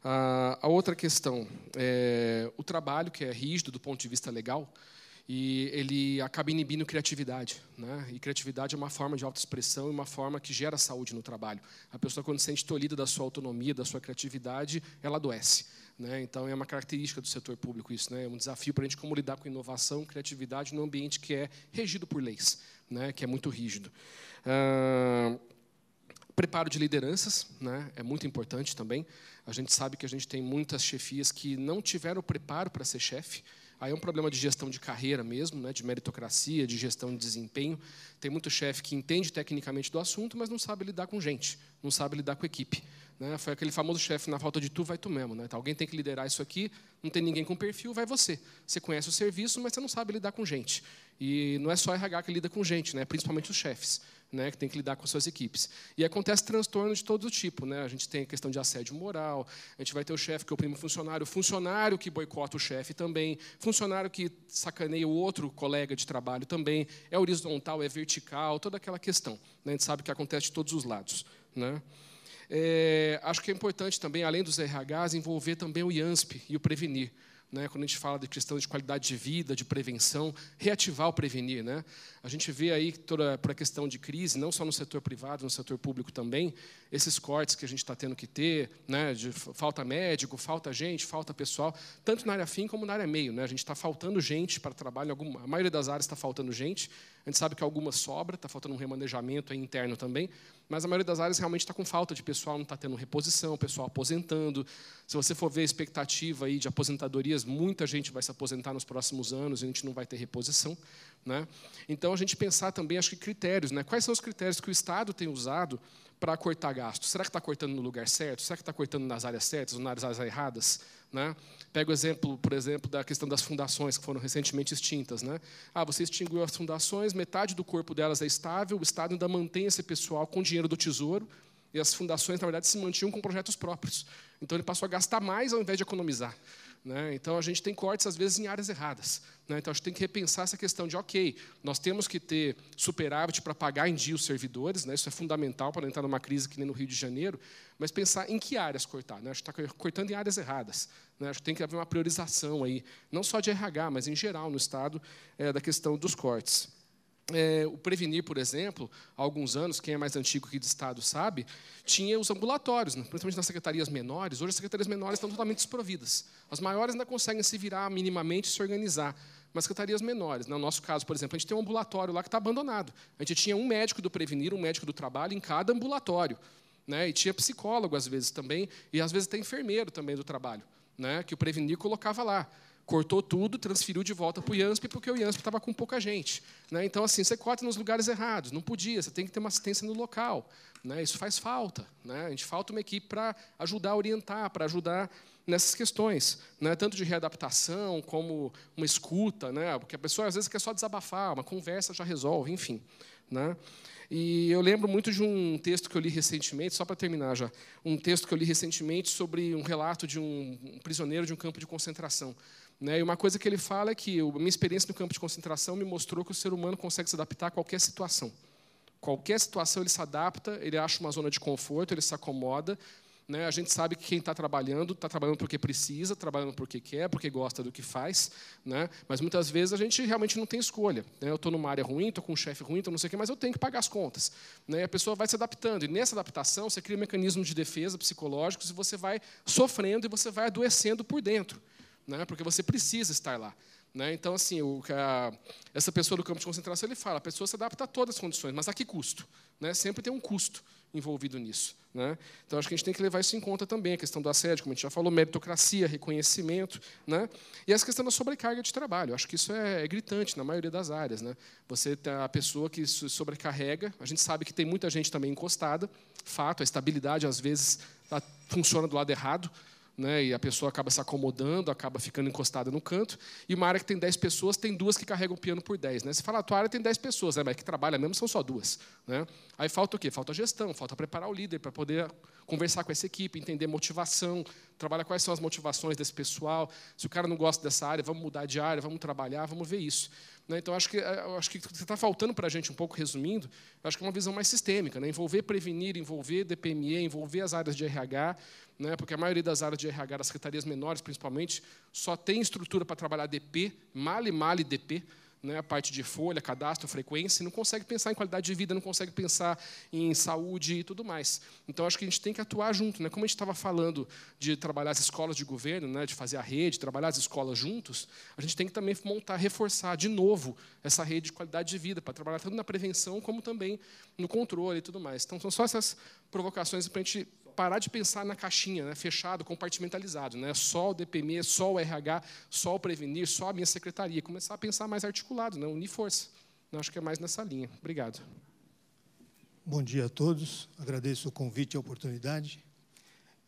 A outra questão é o trabalho, que é rígido do ponto de vista legal e ele acaba inibindo criatividade. Né? E criatividade é uma forma de autoexpressão e uma forma que gera saúde no trabalho. A pessoa, quando se sente tolhida da sua autonomia, da sua criatividade, ela adoece. Né? Então, é uma característica do setor público isso. Né? É um desafio para a gente como lidar com inovação, criatividade num ambiente que é regido por leis, né? que é muito rígido. Uh... Preparo de lideranças né, é muito importante também. A gente sabe que a gente tem muitas chefias que não tiveram preparo para ser chefe, Aí é um problema de gestão de carreira mesmo, né, de meritocracia, de gestão de desempenho. Tem muito chefe que entende tecnicamente do assunto, mas não sabe lidar com gente, não sabe lidar com equipe. Né? Foi aquele famoso chefe, na falta de tu, vai tu mesmo. Né? alguém tem que liderar isso aqui, não tem ninguém com perfil, vai você. Você conhece o serviço, mas você não sabe lidar com gente. E não é só RH que lida com gente, né? principalmente os chefes né, que tem que lidar com suas equipes. E acontece transtorno de todo tipo, né? A gente tem a questão de assédio moral, a gente vai ter o chefe que oprime o funcionário, funcionário que boicota o chefe também, funcionário que sacaneia o outro colega de trabalho também, é horizontal, é vertical, toda aquela questão. Né? A gente sabe que acontece de todos os lados, né? É, acho que é importante também, além dos RHs, envolver também o IANSP e o prevenir né, quando a gente fala de questão de qualidade de vida, de prevenção, reativar o prevenir. Né? A gente vê aí toda a questão de crise, não só no setor privado, no setor público também, esses cortes que a gente está tendo que ter, né, de falta médico, falta gente, falta pessoal, tanto na área fim como na área meio. Né? A gente está faltando gente para trabalho, alguma, a maioria das áreas está faltando gente, a gente sabe que algumas sobra, está faltando um remanejamento interno também, mas a maioria das áreas realmente está com falta de pessoal, não está tendo reposição, pessoal aposentando. Se você for ver a expectativa aí de aposentadorias, muita gente vai se aposentar nos próximos anos e a gente não vai ter reposição. Né? Então, a gente pensar também, acho que critérios, né? quais são os critérios que o Estado tem usado para cortar gastos? Será que está cortando no lugar certo? Será que está cortando nas áreas certas ou nas áreas erradas? Né? Pega o exemplo, por exemplo, da questão das fundações que foram recentemente extintas. Né? Ah, você extinguiu as fundações, metade do corpo delas é estável, o Estado ainda mantém esse pessoal com dinheiro do Tesouro, e as fundações, na verdade, se mantinham com projetos próprios. Então ele passou a gastar mais ao invés de economizar. Né? Então a gente tem cortes às vezes em áreas erradas. Né? Então a gente tem que repensar essa questão de, ok, nós temos que ter superávit para pagar em dia os servidores, né? isso é fundamental para não entrar numa crise que nem no Rio de Janeiro, mas pensar em que áreas cortar. Né? A gente está cortando em áreas erradas. Né? A gente tem que haver uma priorização aí, não só de RH, mas em geral no Estado, é, da questão dos cortes é, o Prevenir, por exemplo, há alguns anos, quem é mais antigo aqui do Estado sabe, tinha os ambulatórios, né? principalmente nas secretarias menores. Hoje, as secretarias menores estão totalmente desprovidas. As maiores ainda conseguem se virar minimamente e se organizar, mas secretarias menores. Né? No nosso caso, por exemplo, a gente tem um ambulatório lá que está abandonado. A gente tinha um médico do Prevenir, um médico do trabalho em cada ambulatório. Né? E tinha psicólogo, às vezes, também, e às vezes tem enfermeiro também do trabalho, né? que o Prevenir colocava lá cortou tudo, transferiu de volta para o IANSP, porque o IANSP estava com pouca gente. Né? Então, assim, você corta nos lugares errados, não podia, você tem que ter uma assistência no local. Né? Isso faz falta. Né? A gente falta uma equipe para ajudar a orientar, para ajudar nessas questões, né? tanto de readaptação como uma escuta, né? porque a pessoa às vezes quer só desabafar, uma conversa já resolve, enfim. Né? E eu lembro muito de um texto que eu li recentemente, só para terminar já, um texto que eu li recentemente sobre um relato de um prisioneiro de um campo de concentração. Né? E uma coisa que ele fala é que a minha experiência no campo de concentração me mostrou que o ser humano consegue se adaptar a qualquer situação. Qualquer situação ele se adapta, ele acha uma zona de conforto, ele se acomoda. Né? A gente sabe que quem está trabalhando, está trabalhando porque precisa, trabalhando porque quer, porque gosta do que faz. Né? Mas muitas vezes a gente realmente não tem escolha. Né? Eu estou numa área ruim, estou com um chefe ruim, estou não sei o quê, mas eu tenho que pagar as contas. Né? E a pessoa vai se adaptando. E nessa adaptação, você cria mecanismos de defesa psicológicos e você vai sofrendo e você vai adoecendo por dentro né? porque você precisa estar lá. Né? Então, assim, o, a, essa pessoa do campo de concentração, ele fala, a pessoa se adapta a todas as condições, mas a que custo? Né? Sempre tem um custo envolvido nisso. Né? Então, acho que a gente tem que levar isso em conta também, a questão do assédio, como a gente já falou, meritocracia, reconhecimento, né? e essa questão da sobrecarga de trabalho. Acho que isso é, é gritante na maioria das áreas. Né? Você a pessoa que se sobrecarrega, a gente sabe que tem muita gente também encostada, fato, a estabilidade, às vezes, tá, funciona do lado errado, né? e a pessoa acaba se acomodando, acaba ficando encostada no canto, e uma área que tem 10 pessoas, tem duas que carregam o piano por 10. Né? Você fala, a ah, tua área tem 10 pessoas, né? mas é que trabalha mesmo são só duas. Né? Aí falta o quê? Falta gestão, falta preparar o líder para poder conversar com essa equipe, entender motivação, trabalhar quais são as motivações desse pessoal. Se o cara não gosta dessa área, vamos mudar de área, vamos trabalhar, vamos ver isso. Né? Então, acho que, eh, acho que está faltando para a gente, um pouco resumindo, acho que é uma visão mais sistêmica, né? envolver prevenir, envolver DPME, envolver as áreas de RH, né? porque a maioria das áreas de RH, das secretarias menores principalmente, só tem estrutura para trabalhar DP, male, male DP, né, a parte de folha, cadastro, frequência, não consegue pensar em qualidade de vida, não consegue pensar em saúde e tudo mais. Então, acho que a gente tem que atuar junto. Né? Como a gente estava falando de trabalhar as escolas de governo, né, de fazer a rede, trabalhar as escolas juntos, a gente tem que também montar, reforçar de novo essa rede de qualidade de vida, para trabalhar tanto na prevenção como também no controle e tudo mais. Então, são só essas provocações para a gente parar de pensar na caixinha, né? fechado, compartimentalizado, né? só o DPM, só o RH, só o Prevenir, só a minha secretaria. Começar a pensar mais articulado, né? unir força. Eu né, acho que é mais nessa linha. Obrigado. Bom dia a todos. Agradeço o convite e a oportunidade.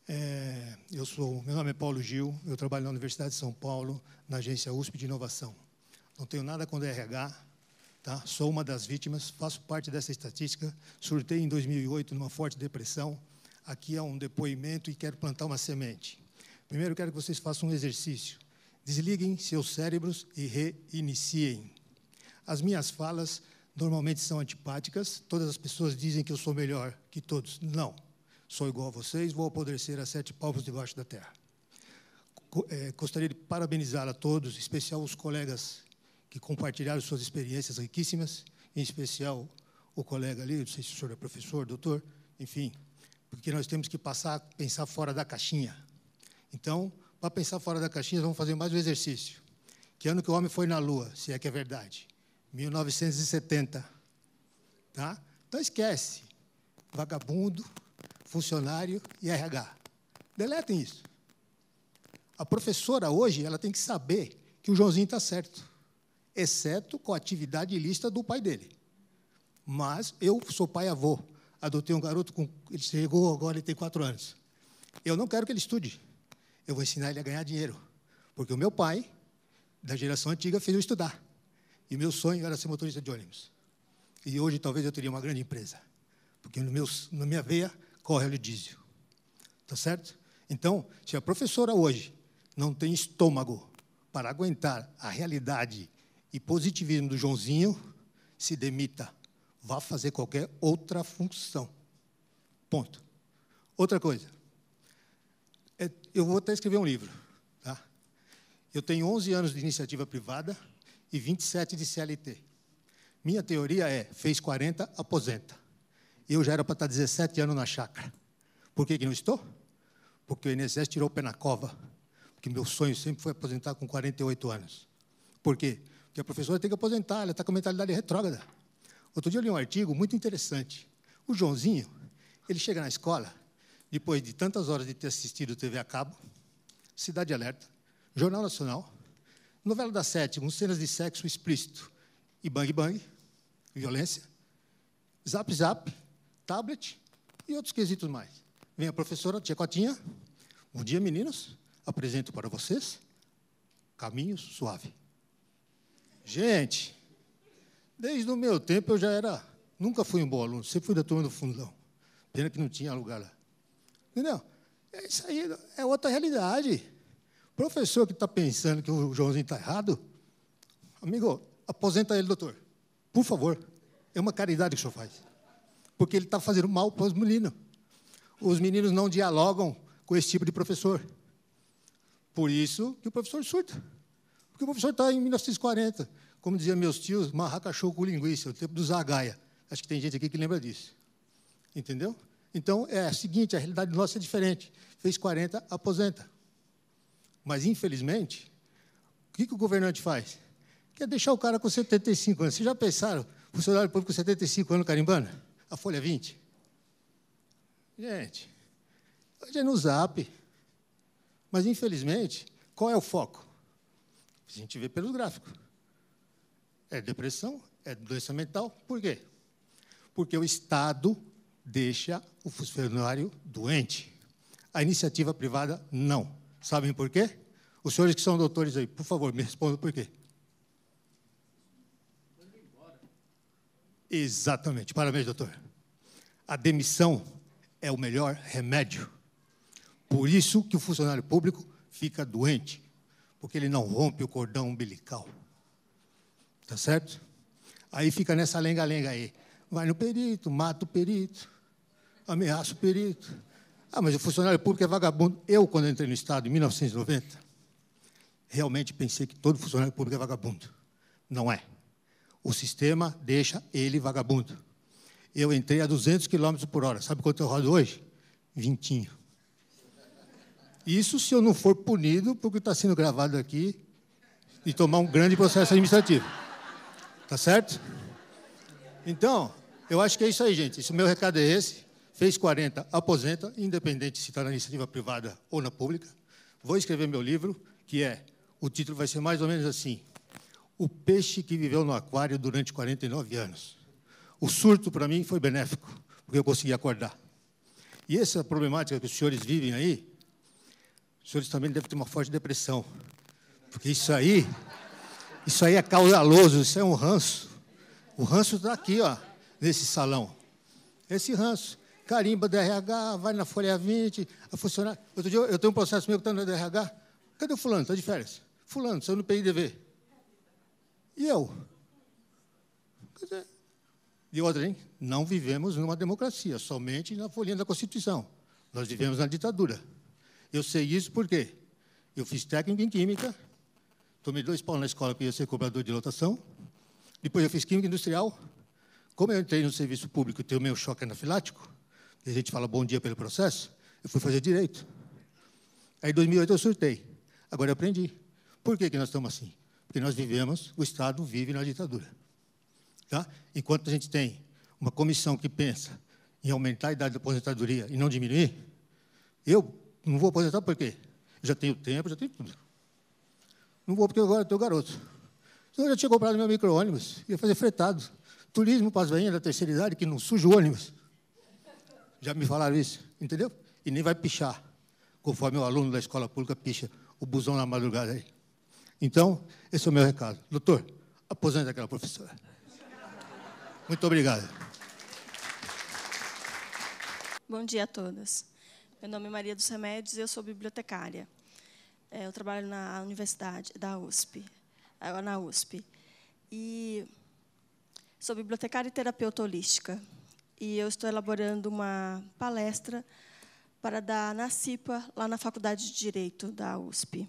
É, eu sou, meu nome é Paulo Gil, eu trabalho na Universidade de São Paulo, na agência USP de Inovação. Não tenho nada o RH, tá? sou uma das vítimas, faço parte dessa estatística, surtei em 2008 numa forte depressão, aqui é um depoimento e quero plantar uma semente. Primeiro, quero que vocês façam um exercício. Desliguem seus cérebros e reiniciem. As minhas falas normalmente são antipáticas, todas as pessoas dizem que eu sou melhor que todos. Não. Sou igual a vocês, vou apodrecer a sete palmos debaixo da terra. É, gostaria de parabenizar a todos, em especial os colegas que compartilharam suas experiências riquíssimas, em especial o colega ali, não sei se o senhor é professor, doutor, enfim, porque nós temos que passar a pensar fora da caixinha. Então, para pensar fora da caixinha, vamos fazer mais um exercício. Que ano que o homem foi na Lua, se é que é verdade? 1970. Tá? Então esquece. Vagabundo, funcionário e RH. Deletem isso. A professora hoje ela tem que saber que o Joãozinho está certo, exceto com a atividade ilícita do pai dele. Mas eu sou pai avô, adotei um garoto, com, ele chegou agora, ele tem quatro anos. Eu não quero que ele estude. Eu vou ensinar ele a ganhar dinheiro. Porque o meu pai, da geração antiga, fez eu estudar. E meu sonho era ser motorista de ônibus. E hoje talvez eu teria uma grande empresa. Porque no meu, na minha veia corre o diesel. Tá certo? Então, se a professora hoje não tem estômago para aguentar a realidade e positivismo do Joãozinho, se demita vá fazer qualquer outra função. Ponto. Outra coisa. É, eu vou até escrever um livro. Tá? Eu tenho 11 anos de iniciativa privada e 27 de CLT. Minha teoria é: fez 40, aposenta. Eu já era para tá estar 17 anos na chácara. Por que, que não estou? Porque o INSS tirou o pé na cova. Porque meu sonho sempre foi aposentar com 48 anos. Por quê? Porque a professora tem que aposentar, ela está com mentalidade retrógrada. Outro dia eu li um artigo muito interessante. O Joãozinho, ele chega na escola, depois de tantas horas de ter assistido TV a cabo, Cidade Alerta, Jornal Nacional, novela da sétima, cenas de sexo explícito e bang bang, violência, zap zap, tablet e outros quesitos mais. Vem a professora Tia Cotinha. Bom dia, meninos. Apresento para vocês Caminho Suave. Gente, Desde o meu tempo eu já era, nunca fui um bom aluno, sempre fui da turma do fundão. Pena que não tinha lugar lá. Entendeu? É isso aí, é outra realidade. O professor que está pensando que o Joãozinho está errado, amigo, aposenta ele, doutor. Por favor. É uma caridade que o senhor faz. Porque ele está fazendo mal para os meninos. Os meninos não dialogam com esse tipo de professor. Por isso que o professor surta. Porque o professor está em 1940 como diziam meus tios, marrar cachorro com linguiça, o tempo do Zagaia. Acho que tem gente aqui que lembra disso. Entendeu? Então, é a seguinte, a realidade nossa é diferente. Fez 40, aposenta. Mas, infelizmente, o que, que o governante faz? Quer deixar o cara com 75 anos. Vocês já pensaram, funcionário público com 75 anos carimbando? A folha 20. Gente, hoje é no zap. Mas, infelizmente, qual é o foco? A gente vê pelos gráficos é depressão, é doença mental. Por quê? Porque o Estado deixa o funcionário doente. A iniciativa privada, não. Sabem por quê? Os senhores que são doutores aí, por favor, me respondam por quê. Exatamente. Parabéns, doutor. A demissão é o melhor remédio. Por isso que o funcionário público fica doente, porque ele não rompe o cordão umbilical. Tá certo? Aí fica nessa lenga-lenga aí. Vai no perito, mata o perito, ameaça o perito. Ah, mas o funcionário público é vagabundo. Eu, quando entrei no Estado, em 1990, realmente pensei que todo funcionário público é vagabundo. Não é. O sistema deixa ele vagabundo. Eu entrei a 200 km por hora. Sabe quanto eu rodo hoje? Vintinho. Isso se eu não for punido porque está sendo gravado aqui e tomar um grande processo administrativo. Tá certo? Então, eu acho que é isso aí, gente. isso o meu recado é esse. Fez 40, aposenta, independente se está na iniciativa privada ou na pública. Vou escrever meu livro, que é, o título vai ser mais ou menos assim, O Peixe que Viveu no Aquário durante 49 anos. O surto, para mim, foi benéfico, porque eu consegui acordar. E essa problemática que os senhores vivem aí, os senhores também devem ter uma forte depressão, porque isso aí isso aí é caudaloso, isso é um ranço. O ranço está aqui, ó, nesse salão. Esse ranço. Carimba DRH, vai na Folha 20, a funcionar. Outro dia eu tenho um processo meu que está no DRH. Cadê o fulano? Está de férias. Fulano, saiu no PIDV. E eu? e outra, hein? Não vivemos numa democracia, somente na folhinha da Constituição. Nós vivemos na ditadura. Eu sei isso porque eu fiz técnico em Química Tomei dois pau na escola porque ia ser cobrador de lotação. Depois eu fiz química industrial. Como eu entrei no serviço público e tenho meu choque anafilático, que a gente fala bom dia pelo processo, eu fui fazer direito. Aí em 2008 eu surtei. Agora eu aprendi. Por que, que nós estamos assim? Porque nós vivemos, o Estado vive na ditadura. Tá? Enquanto a gente tem uma comissão que pensa em aumentar a idade da aposentadoria e não diminuir, eu não vou aposentar por quê? já tenho tempo, já tenho tudo. Não vou porque agora estou garoto. Senão eu já tinha comprado meu micro-ônibus, ia fazer fretado. Turismo para as veinhas da terceira idade, que não suja o ônibus. Já me falaram isso, entendeu? E nem vai pichar, conforme o aluno da escola pública picha o busão na madrugada aí. Então, esse é o meu recado. Doutor, aposente aquela professora. Muito obrigado. Bom dia a todas. Meu nome é Maria dos Remédios e eu sou bibliotecária. É, eu trabalho na universidade da USP, na USP, e sou bibliotecária e terapeuta holística. E eu estou elaborando uma palestra para dar na CIPA, lá na Faculdade de Direito da USP,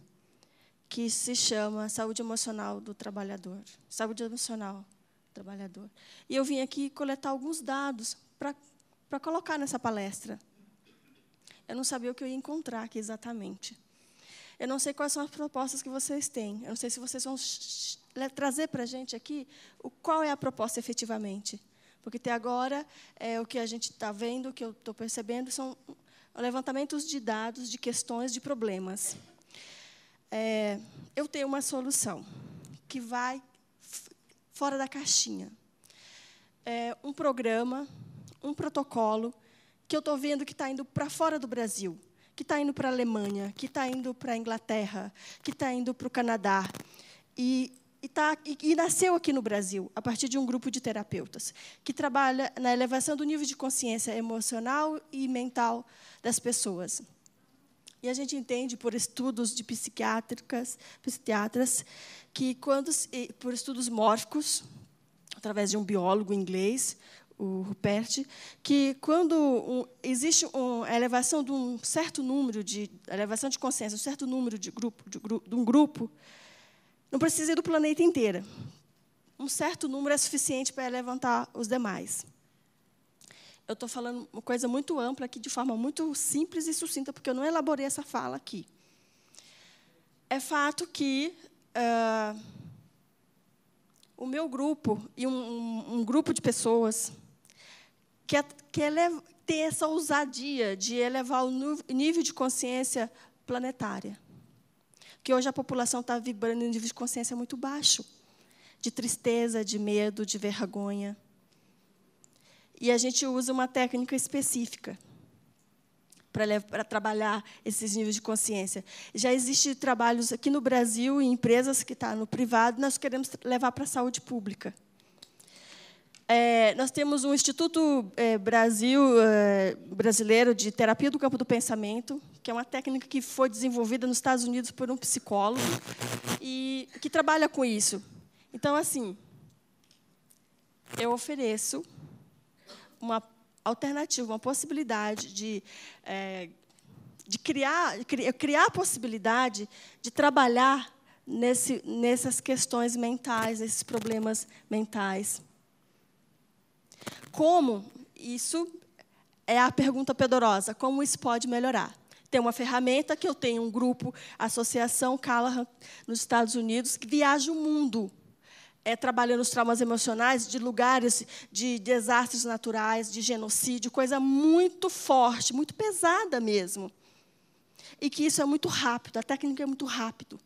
que se chama Saúde Emocional do Trabalhador. Saúde Emocional do Trabalhador. E eu vim aqui coletar alguns dados para, para colocar nessa palestra. Eu não sabia o que eu ia encontrar aqui exatamente. Eu não sei quais são as propostas que vocês têm. Eu não sei se vocês vão trazer para a gente aqui o, qual é a proposta efetivamente. Porque até agora, é, o que a gente está vendo, o que eu estou percebendo, são levantamentos de dados, de questões, de problemas. É, eu tenho uma solução que vai fora da caixinha. É, um programa, um protocolo que eu estou vendo que está indo para fora do Brasil que está indo para a Alemanha, que está indo para a Inglaterra, que está indo para o Canadá. E e, tá, e, e, nasceu aqui no Brasil, a partir de um grupo de terapeutas, que trabalha na elevação do nível de consciência emocional e mental das pessoas. E a gente entende por estudos de psiquiátricas, psiquiatras, que quando por estudos mórficos, através de um biólogo inglês, o Rupert, que quando existe a elevação de um certo número de elevação de consciência, um certo número de grupo de, de um grupo, não precisa ir do planeta inteiro. Um certo número é suficiente para levantar os demais. Eu estou falando uma coisa muito ampla aqui, de forma muito simples e sucinta, porque eu não elaborei essa fala aqui. É fato que uh, o meu grupo e um, um grupo de pessoas quer, quer ter essa ousadia de elevar o nível de consciência planetária. Que hoje a população está vibrando em um nível de consciência muito baixo de tristeza, de medo, de vergonha. E a gente usa uma técnica específica para trabalhar esses níveis de consciência. Já existem trabalhos aqui no Brasil em empresas que estão tá no privado, nós queremos levar para a saúde pública. É, nós temos um Instituto é, Brasil, é, Brasileiro de Terapia do Campo do Pensamento, que é uma técnica que foi desenvolvida nos Estados Unidos por um psicólogo e que trabalha com isso. Então, assim, eu ofereço uma alternativa, uma possibilidade de, é, de criar, criar a possibilidade de trabalhar nesse, nessas questões mentais, nesses problemas mentais. Como isso é a pergunta pedorosa, como isso pode melhorar? Tem uma ferramenta que eu tenho um grupo, Associação Callahan, nos Estados Unidos, que viaja o mundo é, trabalhando os traumas emocionais de lugares de desastres naturais, de genocídio, coisa muito forte, muito pesada mesmo. E que isso é muito rápido, a técnica é muito rápido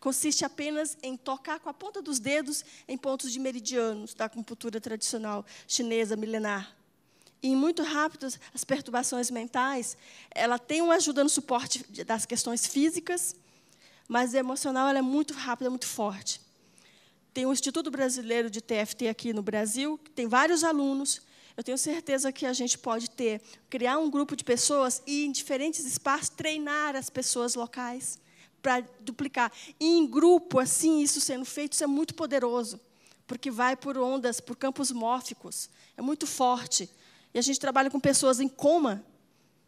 consiste apenas em tocar com a ponta dos dedos em pontos de meridianos da acupuntura tradicional chinesa milenar. E muito rápido as perturbações mentais, ela tem uma ajuda no suporte das questões físicas, mas emocional ela é muito rápida, muito forte. Tem o Instituto Brasileiro de TFT aqui no Brasil, que tem vários alunos. Eu tenho certeza que a gente pode ter criar um grupo de pessoas e em diferentes espaços treinar as pessoas locais para duplicar. E em grupo, assim, isso sendo feito, isso é muito poderoso, porque vai por ondas, por campos mórficos. É muito forte. E a gente trabalha com pessoas em coma.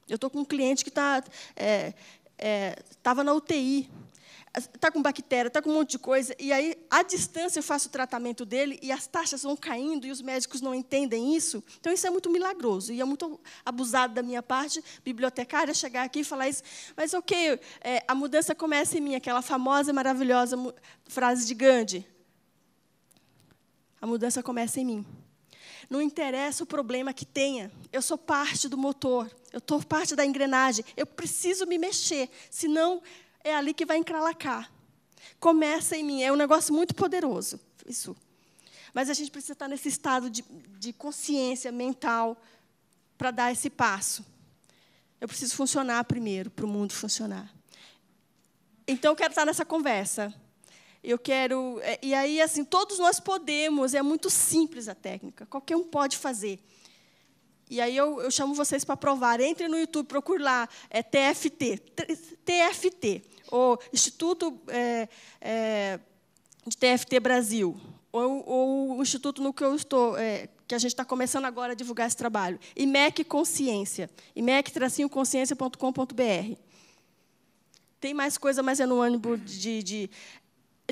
Eu estou com um cliente que está. É, estava é, na UTI, está com bactéria, está com um monte de coisa, e aí, à distância, eu faço o tratamento dele e as taxas vão caindo e os médicos não entendem isso. Então, isso é muito milagroso e é muito abusado da minha parte, bibliotecária, chegar aqui e falar isso. Mas, ok, é, a mudança começa em mim, aquela famosa, maravilhosa frase de Gandhi. A mudança começa em mim. Não interessa o problema que tenha, eu sou parte do motor, eu estou parte da engrenagem, eu preciso me mexer, senão é ali que vai encralacar. Começa em mim. É um negócio muito poderoso, isso. Mas a gente precisa estar nesse estado de, de consciência mental para dar esse passo. Eu preciso funcionar primeiro, para o mundo funcionar. Então, eu quero estar nessa conversa. Eu quero. É, e aí, assim, todos nós podemos, é muito simples a técnica, qualquer um pode fazer. E aí eu, eu chamo vocês para provar. Entre no YouTube, procure lá, é TFT. TFT ou Instituto é, é, de TFT Brasil, ou, ou, o instituto no que eu estou, é, que a gente está começando agora a divulgar esse trabalho, IMEC Consciência, imec-consciência.com.br. Tem mais coisa, mas é no ânimo de... de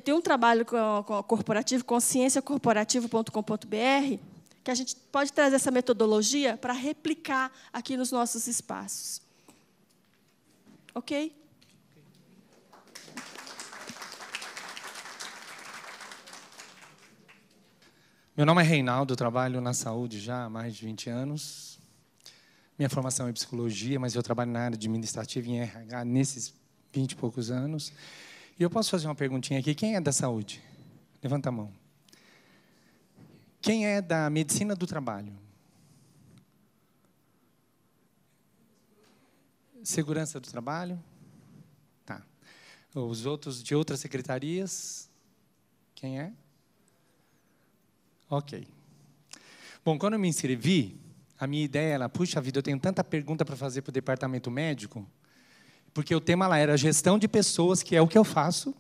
tem um trabalho com, com corporativo, conscienciacorporativo.com.br, que a gente pode trazer essa metodologia para replicar aqui nos nossos espaços. Ok? Meu nome é Reinaldo, trabalho na saúde já há mais de 20 anos. Minha formação é psicologia, mas eu trabalho na área administrativa em RH nesses 20 e poucos anos. E eu posso fazer uma perguntinha aqui: quem é da saúde? Levanta a mão. Quem é da medicina do trabalho? Segurança do trabalho? Tá. Os outros de outras secretarias? Quem é? Ok. Bom, quando eu me inscrevi, a minha ideia era, puxa vida, eu tenho tanta pergunta para fazer para o departamento médico, porque o tema lá era gestão de pessoas, que é o que eu faço,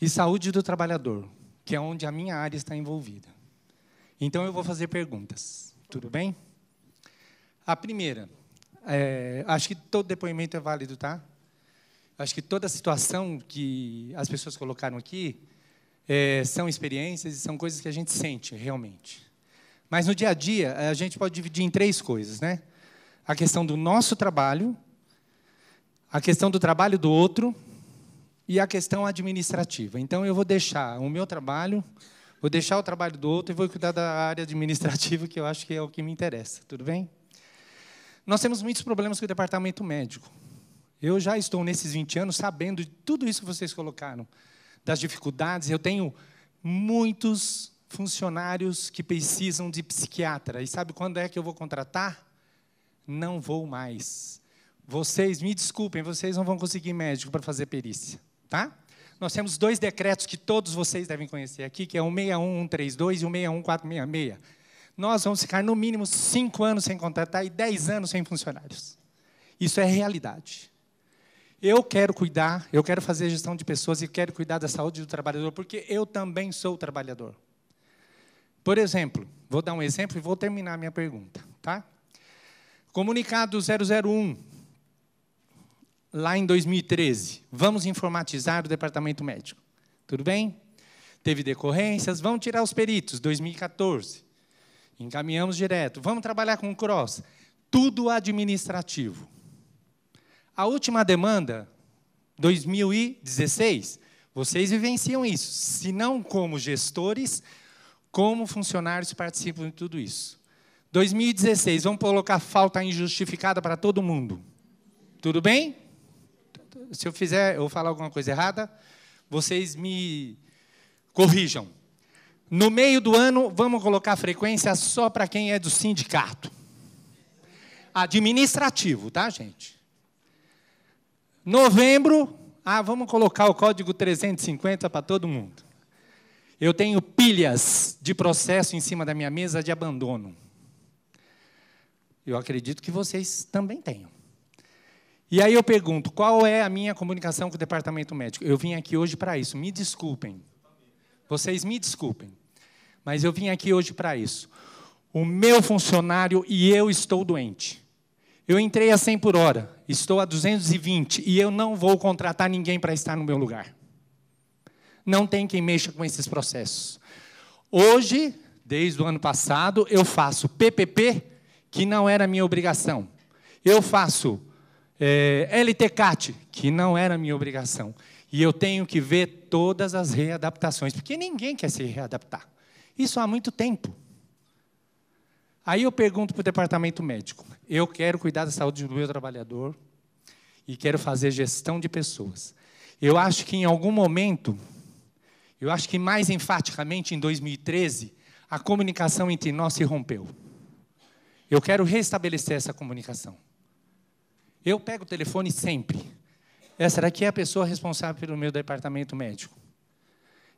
e saúde do trabalhador, que é onde a minha área está envolvida. Então eu vou fazer perguntas, tudo bem? A primeira, é, acho que todo depoimento é válido, tá? Acho que toda a situação que as pessoas colocaram aqui, é, são experiências e são coisas que a gente sente realmente. Mas no dia a dia, a gente pode dividir em três coisas, né? A questão do nosso trabalho, a questão do trabalho do outro e a questão administrativa. Então, eu vou deixar o meu trabalho, vou deixar o trabalho do outro e vou cuidar da área administrativa, que eu acho que é o que me interessa, tudo bem? Nós temos muitos problemas com o departamento médico. Eu já estou, nesses 20 anos, sabendo de tudo isso que vocês colocaram das dificuldades, eu tenho muitos funcionários que precisam de psiquiatra. E sabe quando é que eu vou contratar? Não vou mais. Vocês, me desculpem, vocês não vão conseguir médico para fazer perícia, tá? Nós temos dois decretos que todos vocês devem conhecer aqui, que é o 61132 e o 61466. Nós vamos ficar no mínimo cinco anos sem contratar e dez anos sem funcionários. Isso é realidade. Eu quero cuidar, eu quero fazer gestão de pessoas e quero cuidar da saúde do trabalhador, porque eu também sou trabalhador. Por exemplo, vou dar um exemplo e vou terminar a minha pergunta, tá? Comunicado 001, lá em 2013, vamos informatizar o departamento médico. Tudo bem? Teve decorrências, vamos tirar os peritos, 2014. Encaminhamos direto, vamos trabalhar com o cross, tudo administrativo. A última demanda, 2016, vocês vivenciam isso, se não como gestores, como funcionários participam de tudo isso. 2016, vamos colocar falta injustificada para todo mundo. Tudo bem? Se eu fizer, eu falar alguma coisa errada, vocês me corrijam. No meio do ano, vamos colocar frequência só para quem é do sindicato. Administrativo, tá, gente? Novembro, ah, vamos colocar o código 350 para todo mundo. Eu tenho pilhas de processo em cima da minha mesa de abandono. Eu acredito que vocês também tenham. E aí eu pergunto, qual é a minha comunicação com o departamento médico? Eu vim aqui hoje para isso. Me desculpem. Vocês me desculpem. Mas eu vim aqui hoje para isso. O meu funcionário e eu estou doente. Eu entrei a 100 por hora, estou a 220 e eu não vou contratar ninguém para estar no meu lugar. Não tem quem mexa com esses processos. Hoje, desde o ano passado, eu faço PPP, que não era minha obrigação. Eu faço é, eh, LTCAT, que não era minha obrigação. E eu tenho que ver todas as readaptações, porque ninguém quer se readaptar. Isso há muito tempo. Aí eu pergunto para o departamento médico: eu quero cuidar da saúde do meu trabalhador e quero fazer gestão de pessoas. Eu acho que em algum momento, eu acho que mais enfaticamente em 2013, a comunicação entre nós se rompeu. Eu quero restabelecer essa comunicação. Eu pego o telefone sempre. Essa daqui é a pessoa responsável pelo meu departamento médico.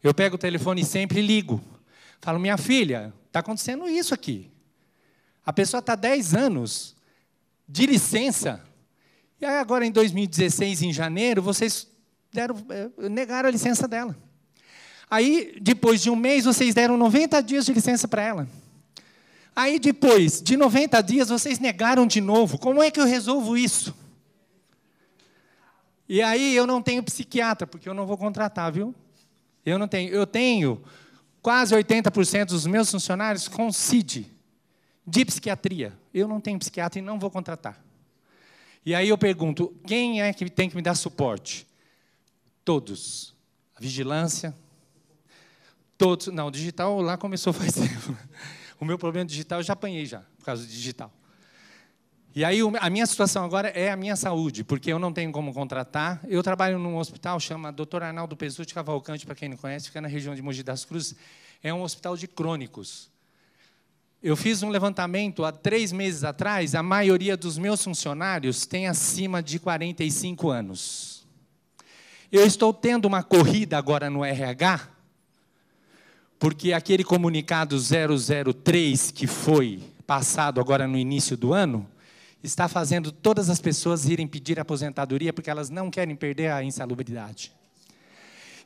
Eu pego o telefone sempre e ligo. Falo, minha filha, está acontecendo isso aqui. A pessoa está 10 anos de licença. E aí agora em 2016, em janeiro, vocês deram, eh, negaram a licença dela. Aí, depois de um mês, vocês deram 90 dias de licença para ela. Aí, depois de 90 dias, vocês negaram de novo. Como é que eu resolvo isso? E aí, eu não tenho psiquiatra, porque eu não vou contratar, viu? Eu não tenho. Eu tenho quase 80% dos meus funcionários com CID de psiquiatria. Eu não tenho psiquiatra e não vou contratar. E aí eu pergunto: quem é que tem que me dar suporte? Todos. A vigilância. Todos. Não, o digital lá começou faz tempo. O meu problema digital eu já apanhei já, por causa do digital. E aí a minha situação agora é a minha saúde, porque eu não tenho como contratar. Eu trabalho num hospital chama Dr. Arnaldo Pesutti Cavalcante, para quem não conhece, fica na região de Mogi das Cruzes. É um hospital de crônicos. Eu fiz um levantamento há três meses atrás, a maioria dos meus funcionários tem acima de 45 anos. Eu estou tendo uma corrida agora no RH, porque aquele comunicado 003 que foi passado agora no início do ano, está fazendo todas as pessoas irem pedir aposentadoria porque elas não querem perder a insalubridade.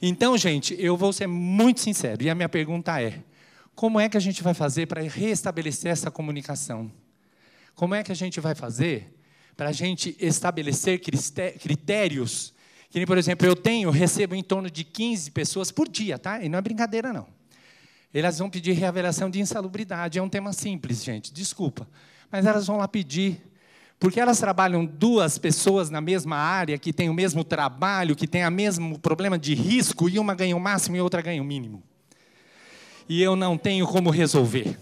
Então, gente, eu vou ser muito sincero, e a minha pergunta é: como é que a gente vai fazer para restabelecer essa comunicação? Como é que a gente vai fazer para a gente estabelecer critérios? Que nem, por exemplo, eu tenho, recebo em torno de 15 pessoas por dia, tá? E não é brincadeira, não. Elas vão pedir reavaliação de insalubridade. É um tema simples, gente, desculpa. Mas elas vão lá pedir porque elas trabalham duas pessoas na mesma área, que têm o mesmo trabalho, que têm o mesmo problema de risco, e uma ganha o máximo e outra ganha o mínimo e eu não tenho como resolver.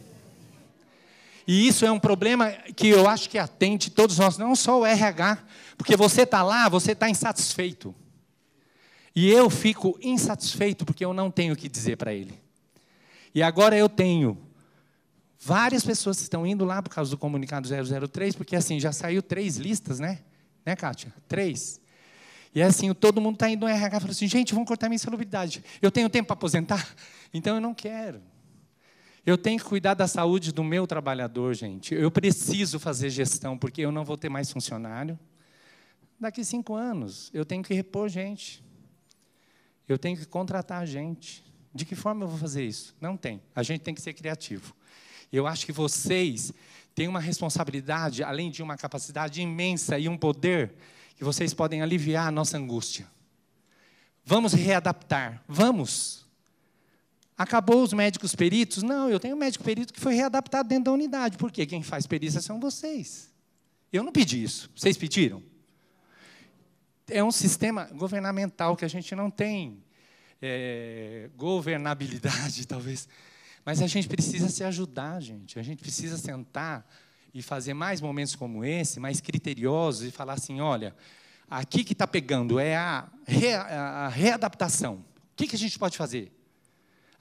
E isso é um problema que eu acho que atende todos nós, não só o RH, porque você está lá, você está insatisfeito. E eu fico insatisfeito porque eu não tenho o que dizer para ele. E agora eu tenho várias pessoas que estão indo lá por causa do comunicado 003, porque assim, já saiu três listas, né? Né, Kátia? Três. E assim, todo mundo está indo no RH e fala assim, gente, vamos cortar minha insalubridade. Eu tenho tempo para aposentar? Então eu não quero. Eu tenho que cuidar da saúde do meu trabalhador, gente. Eu preciso fazer gestão, porque eu não vou ter mais funcionário. Daqui cinco anos, eu tenho que repor gente. Eu tenho que contratar gente. De que forma eu vou fazer isso? Não tem. A gente tem que ser criativo. Eu acho que vocês têm uma responsabilidade, além de uma capacidade imensa e um poder, que vocês podem aliviar a nossa angústia. Vamos readaptar. Vamos. Acabou os médicos peritos? Não, eu tenho um médico perito que foi readaptado dentro da unidade. Por quê? Quem faz perícia são vocês. Eu não pedi isso. Vocês pediram? É um sistema governamental que a gente não tem é, governabilidade, talvez. Mas a gente precisa se ajudar, gente. A gente precisa sentar e fazer mais momentos como esse, mais criteriosos, e falar assim: olha, aqui que está pegando é a, a readaptação. O que, que a gente pode fazer?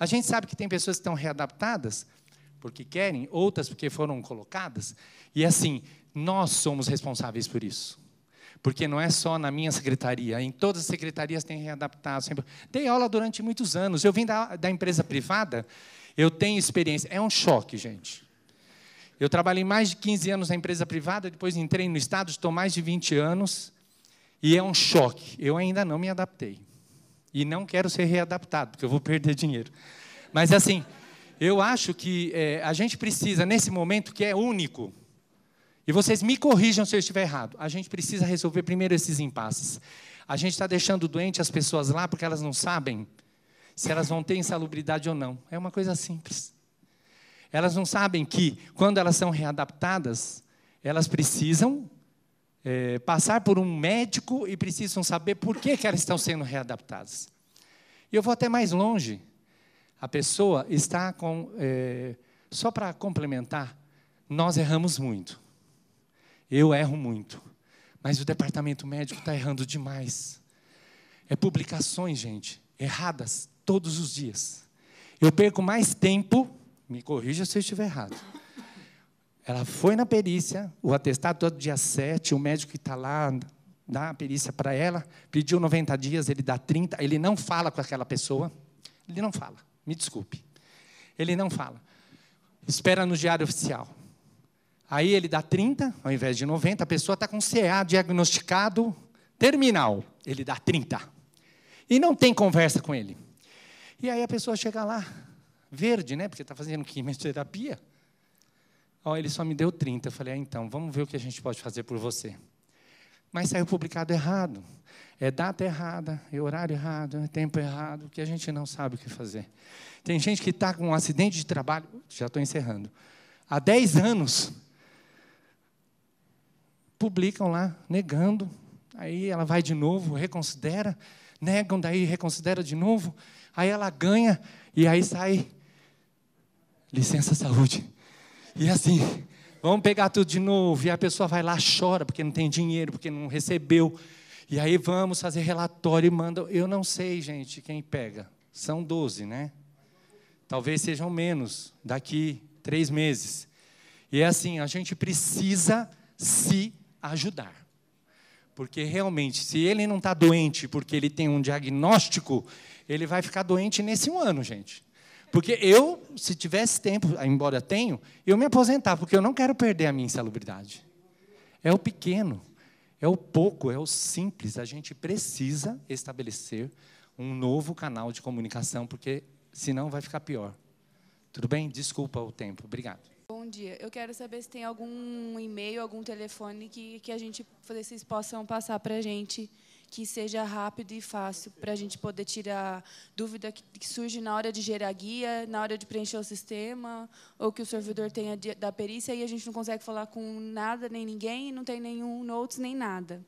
A gente sabe que tem pessoas que estão readaptadas porque querem, outras porque foram colocadas. E é assim, nós somos responsáveis por isso. Porque não é só na minha secretaria, em todas as secretarias tem readaptado. Sempre. Dei aula durante muitos anos. Eu vim da, da empresa privada, eu tenho experiência. É um choque, gente. Eu trabalhei mais de 15 anos na empresa privada, depois entrei no Estado, estou mais de 20 anos, e é um choque. Eu ainda não me adaptei. E não quero ser readaptado, porque eu vou perder dinheiro. Mas assim, eu acho que é, a gente precisa, nesse momento que é único, e vocês me corrijam se eu estiver errado, a gente precisa resolver primeiro esses impasses. A gente está deixando doente as pessoas lá porque elas não sabem se elas vão ter insalubridade ou não. É uma coisa simples. Elas não sabem que, quando elas são readaptadas, elas precisam é, passar por um médico e precisam saber por que, que elas estão sendo readaptadas. E eu vou até mais longe. A pessoa está com. É, só para complementar, nós erramos muito. Eu erro muito. Mas o departamento médico está errando demais. É publicações, gente, erradas todos os dias. Eu perco mais tempo, me corrija se eu estiver errado ela foi na perícia, o atestado todo dia 7, o médico que está lá dá a perícia para ela, pediu 90 dias, ele dá 30, ele não fala com aquela pessoa, ele não fala, me desculpe. Ele não fala. Espera no diário oficial. Aí ele dá 30, ao invés de 90, a pessoa está com CA diagnosticado terminal. Ele dá 30. E não tem conversa com ele. E aí a pessoa chega lá, verde, né? Porque está fazendo quimioterapia. Ó, ele só me deu 30. Eu falei, ah, então, vamos ver o que a gente pode fazer por você. Mas saiu publicado errado. É data errada, é horário errado, é tempo errado, que a gente não sabe o que fazer. Tem gente que está com um acidente de trabalho, já estou encerrando, há 10 anos, publicam lá, negando, aí ela vai de novo, reconsidera, negam, daí reconsidera de novo, aí ela ganha e aí sai licença saúde. E é assim, vamos pegar tudo de novo. E a pessoa vai lá, chora, porque não tem dinheiro, porque não recebeu. E aí vamos fazer relatório e manda. Eu não sei, gente, quem pega. São 12, né? Talvez sejam menos, daqui três meses. E é assim, a gente precisa se ajudar. Porque realmente, se ele não está doente porque ele tem um diagnóstico, ele vai ficar doente nesse um ano, gente. Porque eu, se tivesse tempo, embora tenho, eu me aposentar, porque eu não quero perder a minha insalubridade. É o pequeno, é o pouco, é o simples. A gente precisa estabelecer um novo canal de comunicação, porque senão vai ficar pior. Tudo bem? Desculpa o tempo. Obrigado. Bom dia. Eu quero saber se tem algum e-mail, algum telefone que, que a gente, vocês possam passar para a gente que seja rápido e fácil para a gente poder tirar dúvida que, surge na hora de gerar guia, na hora de preencher o sistema, ou que o servidor tenha de, da perícia e a gente não consegue falar com nada nem ninguém, não tem nenhum notes nem nada.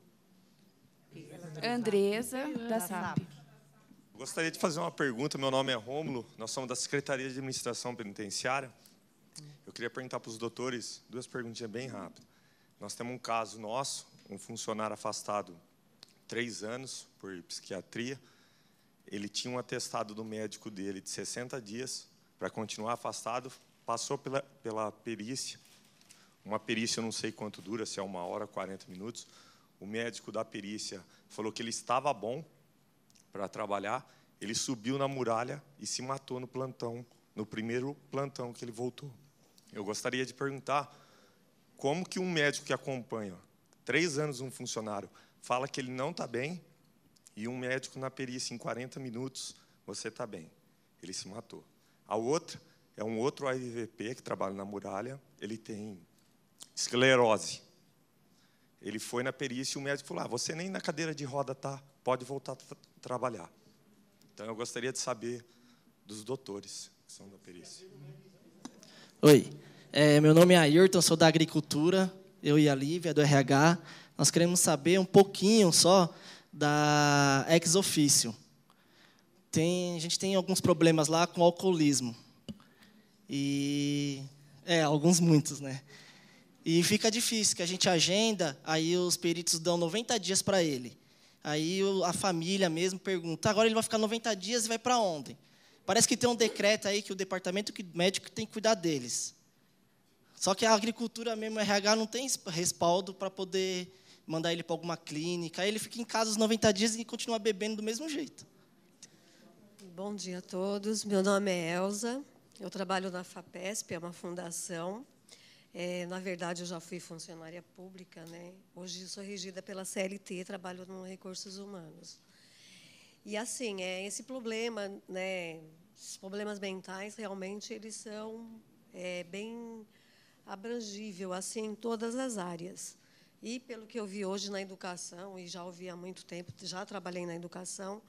Andresa, da SAP. Eu gostaria de fazer uma pergunta. Meu nome é Rômulo, nós somos da Secretaria de Administração Penitenciária. Eu queria perguntar para os doutores duas perguntinhas bem rápidas. Nós temos um caso nosso, um funcionário afastado três anos por psiquiatria. Ele tinha um atestado do médico dele de 60 dias para continuar afastado. Passou pela, pela perícia. Uma perícia, eu não sei quanto dura, se é uma hora, 40 minutos. O médico da perícia falou que ele estava bom para trabalhar. Ele subiu na muralha e se matou no plantão, no primeiro plantão que ele voltou. Eu gostaria de perguntar como que um médico que acompanha três anos um funcionário fala que ele não está bem, e um médico na perícia, em 40 minutos, você está bem. Ele se matou. A outra é um outro IVP que trabalha na muralha, ele tem esclerose. Ele foi na perícia e o médico falou: ah, você nem na cadeira de roda tá, pode voltar a trabalhar. Então eu gostaria de saber dos doutores que são da perícia. Oi, é, meu nome é Ayrton, sou da agricultura, eu e a Lívia, do RH nós queremos saber um pouquinho só da ex officio. Tem, a gente tem alguns problemas lá com o alcoolismo. E é, alguns muitos, né? E fica difícil que a gente agenda, aí os peritos dão 90 dias para ele. Aí a família mesmo pergunta: agora ele vai ficar 90 dias e vai para onde? Parece que tem um decreto aí que o departamento médico tem que cuidar deles. Só que a agricultura mesmo, o RH, não tem respaldo para poder mandar ele para alguma clínica. Aí ele fica em casa os 90 dias e continua bebendo do mesmo jeito. Bom dia a todos. Meu nome é Elza. Eu trabalho na FAPESP, é uma fundação. É, na verdade, eu já fui funcionária pública, né? Hoje sou regida pela CLT, trabalho no Recursos Humanos. E assim, é esse problema, né? Os problemas mentais realmente eles são é, bem abrangível assim em todas as áreas. E pelo que eu vi hoje na educação, e já ouvi há muito tempo, já trabalhei na educação,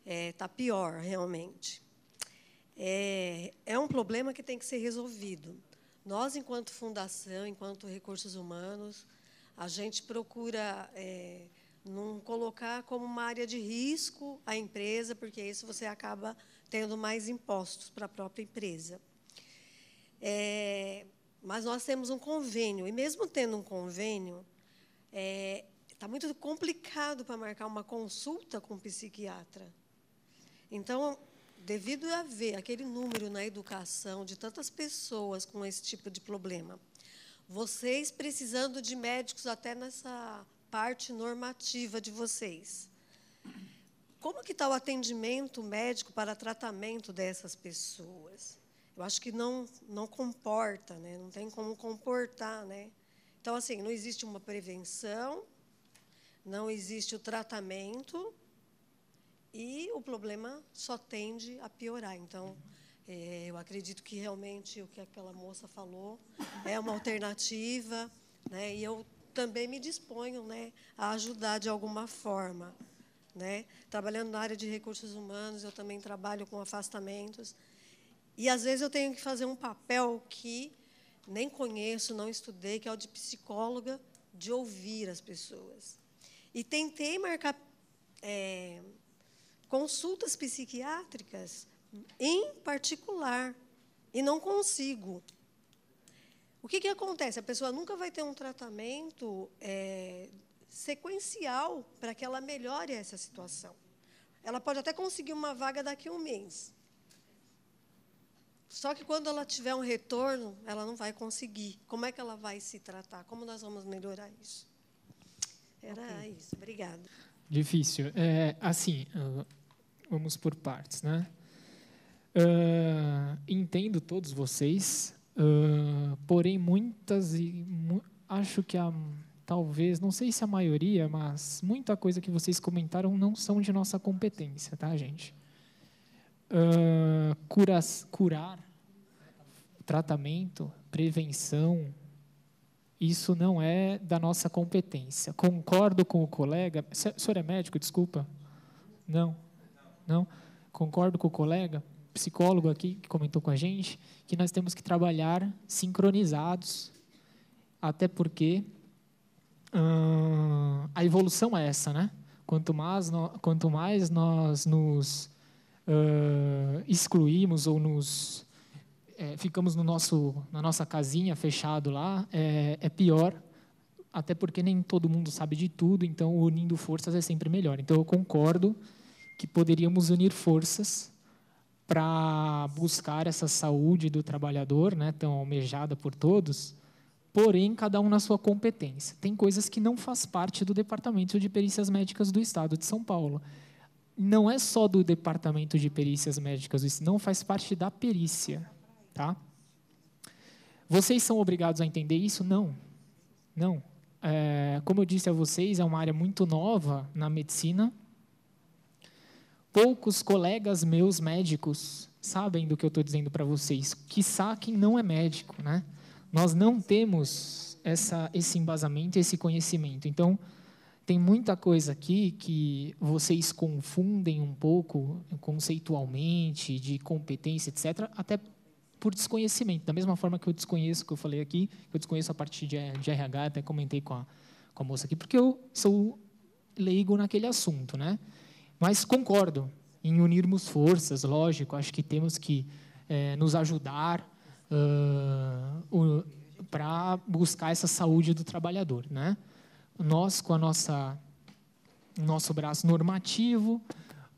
está é, tá pior, realmente. É, é um problema que tem que ser resolvido. Nós, enquanto fundação, enquanto recursos humanos, a gente procura é, não colocar como uma área de risco a empresa, porque isso você acaba tendo mais impostos para a própria empresa. É, mas nós temos um convênio, e mesmo tendo um convênio, está é, tá muito complicado para marcar uma consulta com um psiquiatra. Então, devido a ver aquele número na educação de tantas pessoas com esse tipo de problema, vocês precisando de médicos até nessa parte normativa de vocês. Como que está o atendimento médico para tratamento dessas pessoas? Eu acho que não, não comporta, né? não tem como comportar, né? Então, assim, não existe uma prevenção, não existe o tratamento e o problema só tende a piorar. Então, é, eu acredito que realmente o que aquela moça falou é uma alternativa, né? E eu também me disponho, né, a ajudar de alguma forma, né? Trabalhando na área de recursos humanos, eu também trabalho com afastamentos. E às vezes eu tenho que fazer um papel que nem conheço, não estudei, que é o de psicóloga, de ouvir as pessoas. E tentei marcar é, consultas psiquiátricas em particular e não consigo. O que, que acontece? A pessoa nunca vai ter um tratamento é, sequencial para que ela melhore essa situação. Ela pode até conseguir uma vaga daqui a um mês, só que quando ela tiver um retorno, ela não vai conseguir. Como é que ela vai se tratar? Como nós vamos melhorar isso? Era okay. isso. Obrigada. Difícil. É, assim, ah, vamos por partes, né? Uh, entendo todos vocês, uh, porém muitas e mu acho que a talvez, não sei se a maioria, mas muita coisa que vocês comentaram não são de nossa competência, tá, gente? Uh, curas, curar tratamento, prevenção, isso não é da nossa competência. Concordo com o colega. O senhor é médico, desculpa? Não? Não? Concordo com o colega, psicólogo aqui, que comentou com a gente, que nós temos que trabalhar sincronizados, até porque hum, a evolução é essa, né? Quanto mais, no, quanto mais nós nos uh, excluímos ou nos é, ficamos no nosso, na nossa casinha fechado lá, é, é pior, até porque nem todo mundo sabe de tudo, então unindo forças é sempre melhor. Então eu concordo que poderíamos unir forças para buscar essa saúde do trabalhador, né, tão almejada por todos, porém cada um na sua competência. Tem coisas que não faz parte do Departamento de Perícias Médicas do Estado de São Paulo. Não é só do Departamento de Perícias Médicas, isso não faz parte da perícia. Tá? Vocês são obrigados a entender isso? Não. Não. É, como eu disse a vocês, é uma área muito nova na medicina. Poucos colegas meus médicos sabem do que eu estou dizendo para vocês. que quem não é médico, né? Nós não temos essa, esse embasamento, esse conhecimento. Então, tem muita coisa aqui que vocês confundem um pouco conceitualmente, de competência, etc., até por desconhecimento. Da mesma forma que eu desconheço, que eu falei aqui, eu desconheço a parte de, de RH, até comentei com a, com a moça aqui, porque eu sou leigo naquele assunto. Né? Mas concordo em unirmos forças, lógico, acho que temos que é, nos ajudar uh, ah, para buscar essa saúde do trabalhador. Né? Nós, com a nossa nosso braço normativo,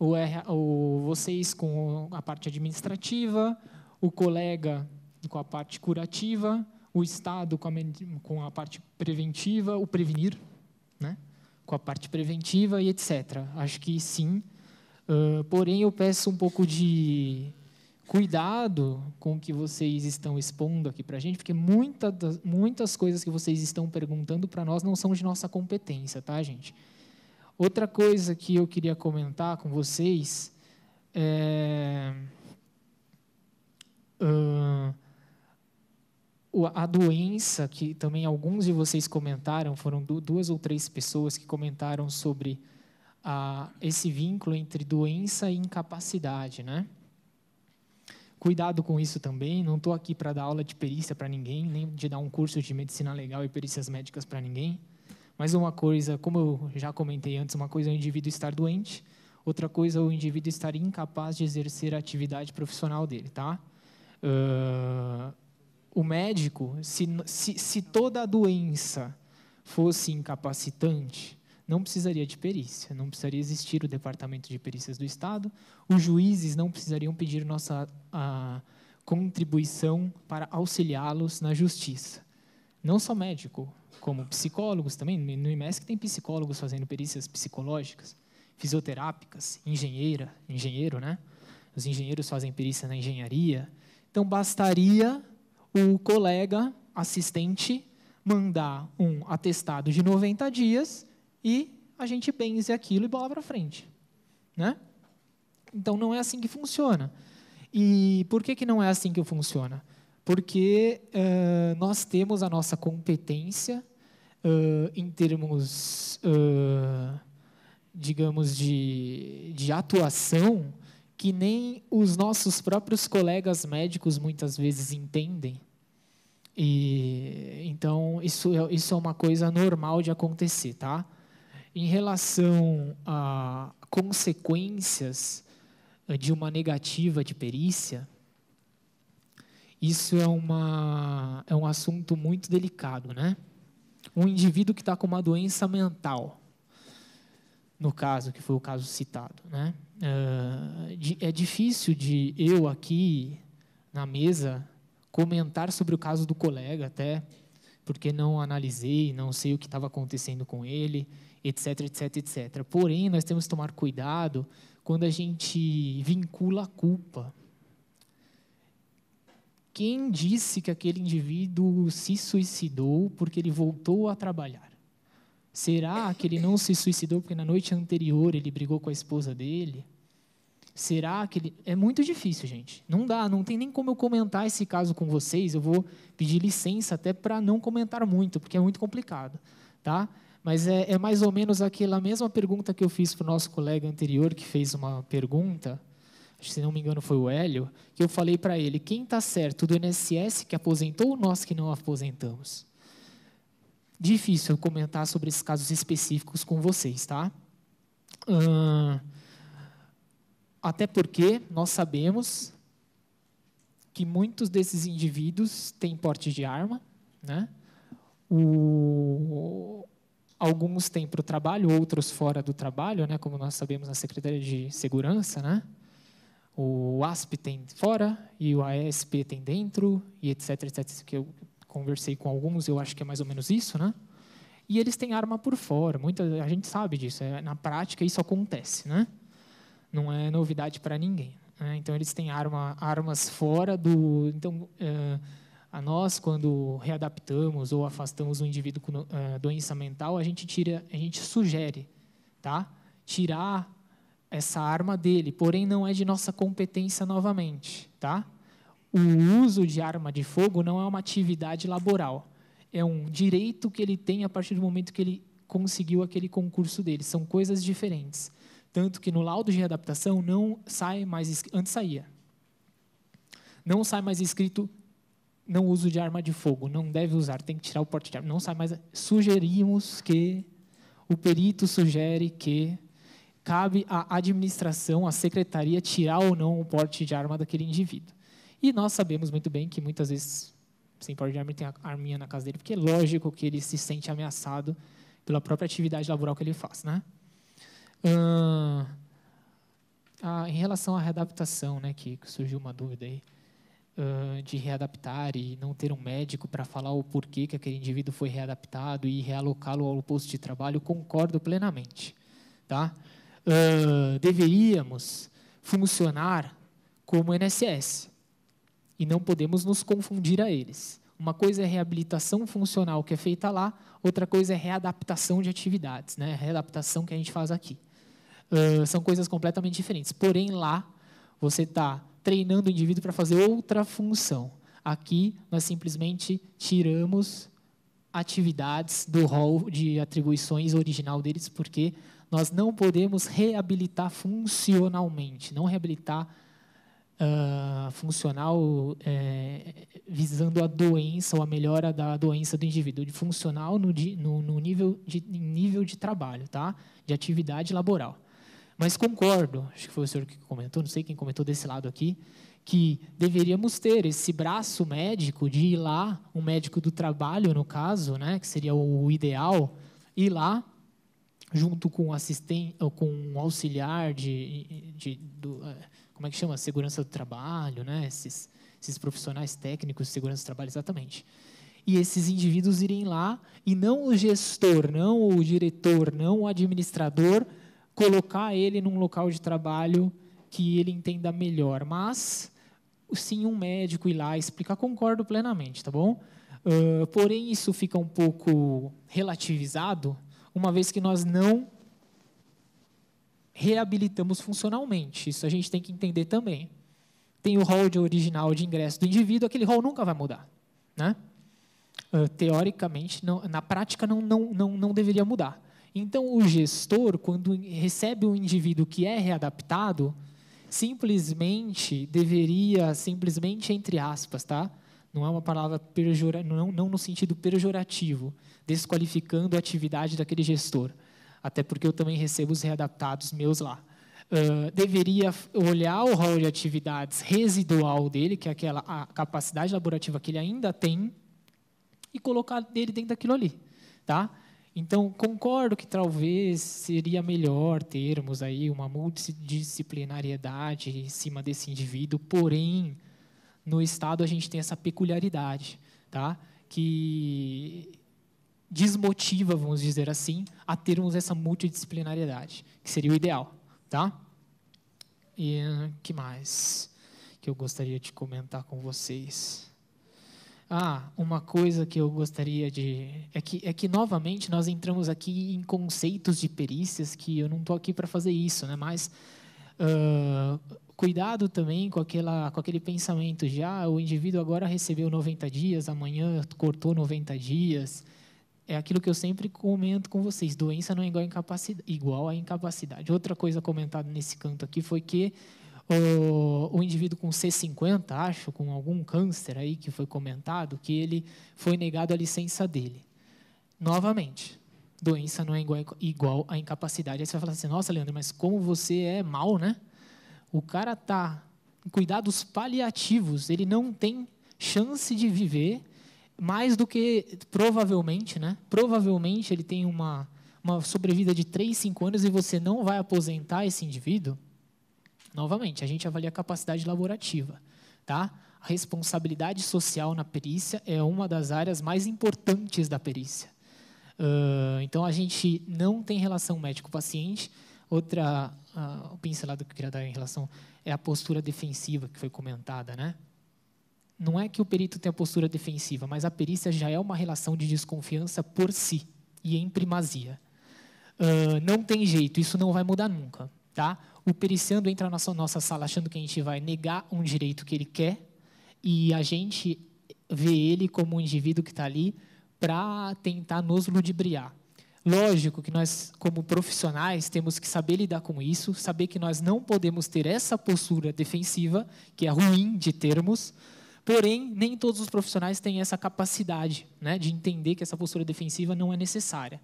o, R, o vocês com a parte administrativa, o colega com a parte curativa, o Estado com a, com a parte preventiva, o prevenir, né? com a parte preventiva e etc. Acho que sim. Uh, porém, eu peço um pouco de cuidado com o que vocês estão expondo aqui para a gente, porque muita, muitas coisas que vocês estão perguntando para nós não são de nossa competência, tá, gente? Outra coisa que eu queria comentar com vocês é Uh, a doença, que também alguns de vocês comentaram, foram duas ou três pessoas que comentaram sobre a, esse vínculo entre doença e incapacidade, né? Cuidado com isso também. Não estou aqui para dar aula de perícia para ninguém, nem de dar um curso de medicina legal e perícias médicas para ninguém. Mas uma coisa, como eu já comentei antes, uma coisa é o indivíduo estar doente, outra coisa é o indivíduo estar incapaz de exercer a atividade profissional dele, tá? Uh, o médico, se, se, se toda a doença fosse incapacitante, não precisaria de perícia, não precisaria existir o Departamento de Perícias do Estado, os juízes não precisariam pedir nossa a, contribuição para auxiliá-los na justiça. Não só médico, como psicólogos também. No IMESC tem psicólogos fazendo perícias psicológicas, fisioterápicas, engenheira, engenheiro, né? Os engenheiros fazem perícia na engenharia, então bastaria o colega assistente mandar um atestado de 90 dias e a gente benze aquilo e bola para frente, né? Então não é assim que funciona. E por que que não é assim que funciona? Porque uh, nós temos a nossa competência uh, em termos, uh, digamos, de, de atuação que nem os nossos próprios colegas médicos muitas vezes entendem. E então isso é, isso é uma coisa normal de acontecer, tá? Em relação a consequências eh, de uma negativa de perícia, isso é, uma, é um assunto muito delicado, né? Um indivíduo que está com uma doença mental, no caso, que foi o caso citado, né? Eh, é difícil de eu aqui na mesa comentar sobre o caso do colega, até porque não analisei, não sei o que estava acontecendo com ele, etc, etc, etc. Porém, nós temos que tomar cuidado quando a gente vincula a culpa. Quem disse que aquele indivíduo se suicidou porque ele voltou a trabalhar? Será que ele não se suicidou porque na noite anterior ele brigou com a esposa dele? Será que ele. É muito difícil, gente. Não dá, não tem nem como eu comentar esse caso com vocês. Eu vou pedir licença até para não comentar muito, porque é muito complicado. Tá? Mas é, é mais ou menos aquela mesma pergunta que eu fiz para o nosso colega anterior, que fez uma pergunta, se não me engano foi o Hélio, que eu falei para ele: quem está certo, do INSS que aposentou ou nós que não aposentamos? difícil comentar sobre esses casos específicos com vocês, tá? até porque nós sabemos que muitos desses indivíduos têm porte de arma, né? O, alguns têm para o trabalho, outros fora do trabalho, né? Como nós sabemos na Secretaria de Segurança, né? O ASP tem fora e o ASP tem dentro e etc, etc, que eu conversei com alguns, eu acho que é mais ou menos isso, né? E eles têm arma por fora. Muita a gente sabe disso. É, na prática isso acontece, né? Não é novidade para ninguém. Né? Então eles têm arma, armas fora do. Então é, a nós quando readaptamos ou afastamos um indivíduo com é, doença mental, a gente tira, a gente sugere, tá? Tirar essa arma dele. Porém não é de nossa competência novamente, tá? o uso de arma de fogo não é uma atividade laboral, é um direito que ele tem a partir do momento que ele conseguiu aquele concurso dele. São coisas diferentes. Tanto que no laudo de readaptação não sai mais antes saía. Não sai mais escrito não uso de arma de fogo, não deve usar, tem que tirar o porte de arma. Não sai mais sugerimos que o perito sugere que cabe à administração, à secretaria tirar ou não o porte de arma daquele indivíduo. E nós sabemos muito bem que muitas vezes sem porte de arma tem a arminha na casa dele, porque é lógico que ele se sente ameaçado pela própria atividade laboral que ele faz. Né? em relação à readaptação, né, que, que surgiu uma dúvida aí, uh, de readaptar e não ter um médico para falar o porquê que aquele indivíduo foi readaptado e realocá-lo ao posto de trabalho, concordo plenamente. Tá? Uh, deveríamos funcionar como NSS, e não podemos nos confundir a eles. Uma coisa é reabilitação funcional que é feita lá, outra coisa é readaptação de atividades, né? readaptação que a gente faz aqui. Uh, são coisas completamente diferentes. Porém, lá, você está treinando o indivíduo para fazer outra função. Aqui, nós simplesmente tiramos atividades do rol de atribuições original deles, porque nós não podemos reabilitar funcionalmente, não reabilitar funcionalmente uh, funcional é, visando a doença ou a melhora da doença do indivíduo, de funcional no, no, no nível, de, nível de trabalho, tá? de atividade laboral. Mas concordo, acho que foi o senhor que comentou, não sei quem comentou desse lado aqui, que deveríamos ter esse braço médico de ir lá, um médico do trabalho, no caso, né, que seria o ideal, ir lá junto com um assistente, com um auxiliar de, de do, é, como é que chama? Segurança do trabalho, né? Esses, esses profissionais técnicos de segurança do trabalho, exatamente. E esses indivíduos irem lá e não o gestor, não o diretor, não o administrador colocar ele num local de trabalho que ele entenda melhor, mas sim um médico ir lá explicar. Concordo plenamente, tá bom? Uh, porém, isso fica um pouco relativizado, uma vez que nós não reabilitamos funcionalmente. Isso a gente tem que entender também. Tem o rol de original de ingresso do indivíduo, aquele rol nunca vai mudar. Né? Ah, teoricamente, não, na prática, não, não, não, não deveria mudar. Então, o gestor, quando recebe um indivíduo que é readaptado, simplesmente deveria, simplesmente entre aspas, tá? Não é uma palavra pejora, não, não no sentido pejorativo, desqualificando a atividade daquele gestor até porque eu também recebo os readaptados meus lá. Uh, deveria olhar o rol de atividades residual dele, que é aquela a capacidade laborativa que ele ainda tem, e colocar dele dentro daquilo ali, tá? Então concordo que talvez seria melhor termos aí uma multidisciplinariedade em cima desse indivíduo, porém no estado a gente tem essa peculiaridade, tá? Que desmotiva, vamos dizer assim, a termos essa multidisciplinariedade, que seria o ideal, tá? E que mais que eu gostaria de comentar com vocês? Ah, uma coisa que eu gostaria de é que é que novamente nós entramos aqui em conceitos de perícias que eu não estou aqui para fazer isso, né? Mas uh, cuidado também com aquela com aquele pensamento de ah, o indivíduo agora recebeu 90 dias, amanhã cortou 90 dias é aquilo que eu sempre comento com vocês. Doença não é igual, igual incapacidade. Outra coisa comentada nesse canto aqui foi que o, o, indivíduo com C50, acho, com algum câncer aí que foi comentado, que ele foi negado a licença dele. Novamente, doença não é igual, igual incapacidade. Aí você vai falar assim, nossa, Leandro, mas como você é mal, né? O cara tá em cuidados paliativos, ele não tem chance de viver mais do que provavelmente, né? Provavelmente ele tem uma, uma sobrevida de 3, 5 anos e você não vai aposentar esse indivíduo. Novamente, a gente avalia a capacidade laborativa, tá? A responsabilidade social na perícia é uma das áreas mais importantes da perícia. Uh, então, a gente não tem relação médico-paciente. Outra uh, pincelada que eu queria dar em relação é a postura defensiva que foi comentada, né? Não é que o perito tenha postura defensiva, mas a perícia já é uma relação de desconfiança por si e em primazia. Uh, não tem jeito, isso não vai mudar nunca. Tá? O periciando entra na nossa sala achando que a gente vai negar um direito que ele quer e a gente vê ele como um indivíduo que está ali para tentar nos ludibriar. Lógico que nós, como profissionais, temos que saber lidar com isso, saber que nós não podemos ter essa postura defensiva, que é ruim de termos, Porém, nem todos os profissionais têm essa capacidade né, de entender que essa postura defensiva não é necessária.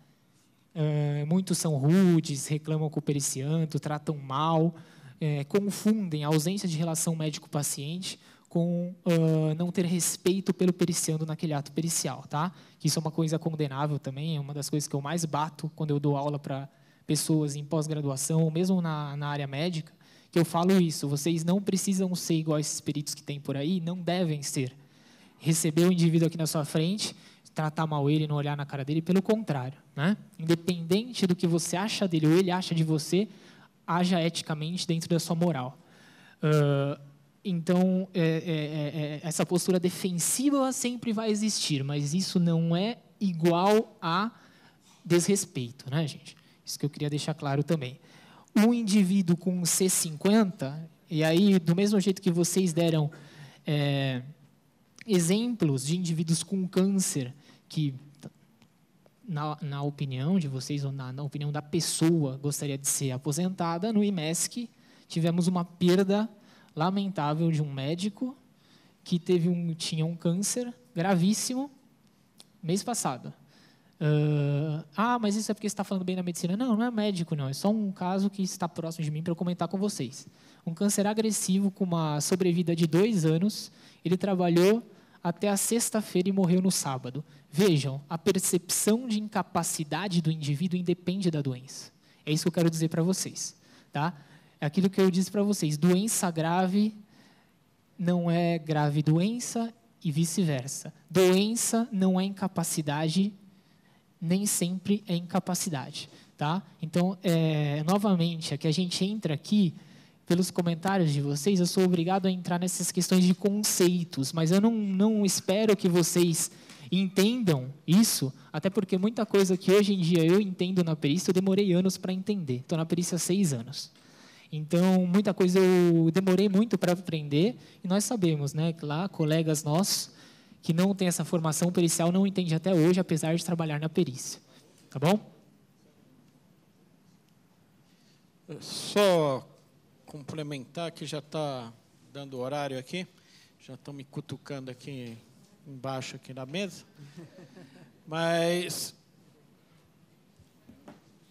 É, muitos são rudes, reclamam com o periciando, tratam mal, é, confundem a ausência de relação médico-paciente com uh, não ter respeito pelo periciando naquele ato pericial, tá? Que isso é uma coisa condenável também, é uma das coisas que eu mais bato quando eu dou aula para pessoas em pós-graduação ou mesmo na, na área médica, que eu falo isso. Vocês não precisam ser iguais esses espíritos que tem por aí, não devem ser. Receber o indivíduo aqui na sua frente, tratar mal ele, não olhar na cara dele, pelo contrário. Né? Independente do que você acha dele ou ele acha de você, haja eticamente dentro da sua moral. Uh, então, é, é, é, é, essa postura defensiva sempre vai existir, mas isso não é igual a desrespeito, né, gente? Isso que eu queria deixar claro também um indivíduo com C50, e aí, do mesmo jeito que vocês deram é, exemplos de indivíduos com câncer, que, na, na opinião de vocês, ou na, na, opinião da pessoa, gostaria de ser aposentada, no IMESC tivemos uma perda lamentável de um médico que teve um, tinha um câncer gravíssimo mês passado. Uh, ah, mas isso é porque você está falando bem da medicina. Não, não é médico, não. É só um caso que está próximo de mim para eu comentar com vocês. Um câncer agressivo com uma sobrevida de dois anos. Ele trabalhou até a sexta-feira e morreu no sábado. Vejam, a percepção de incapacidade do indivíduo independe da doença. É isso que eu quero dizer para vocês. Tá? É aquilo que eu disse para vocês. Doença grave não é grave doença e vice-versa. Doença não é incapacidade nem sempre é incapacidade. Tá? Então, é, novamente, é que a gente entra aqui, pelos comentários de vocês, eu sou obrigado a entrar nessas questões de conceitos, mas eu não, não espero que vocês entendam isso, até porque muita coisa que hoje em dia eu entendo na perícia, eu demorei anos para entender. Estou na perícia há seis anos. Então, muita coisa eu demorei muito para aprender, e nós sabemos né, que lá, colegas nossos, que não tem essa formação pericial não entende até hoje, apesar de trabalhar na perícia. Tá bom? Só complementar que já está dando horário aqui, já estão me cutucando aqui embaixo aqui na mesa, mas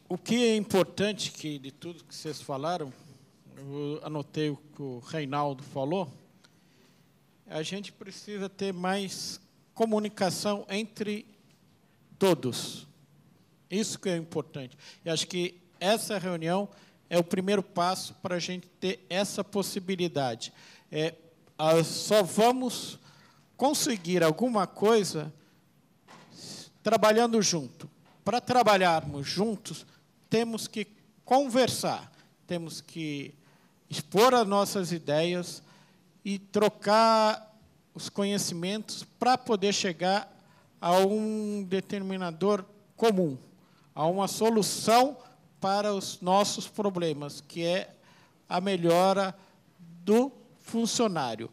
o que é importante que de tudo que vocês falaram, eu anotei o que o Reinaldo falou, a gente precisa ter mais comunicação entre todos. Isso que é importante. E acho que essa reunião é o primeiro passo para a gente ter essa possibilidade. É, ah, só vamos conseguir alguma coisa trabalhando junto. Para trabalharmos juntos, temos que conversar, temos que expor as nossas ideias, e trocar os conhecimentos para poder chegar a um determinador comum, a uma solução para os nossos problemas, que é a melhora do funcionário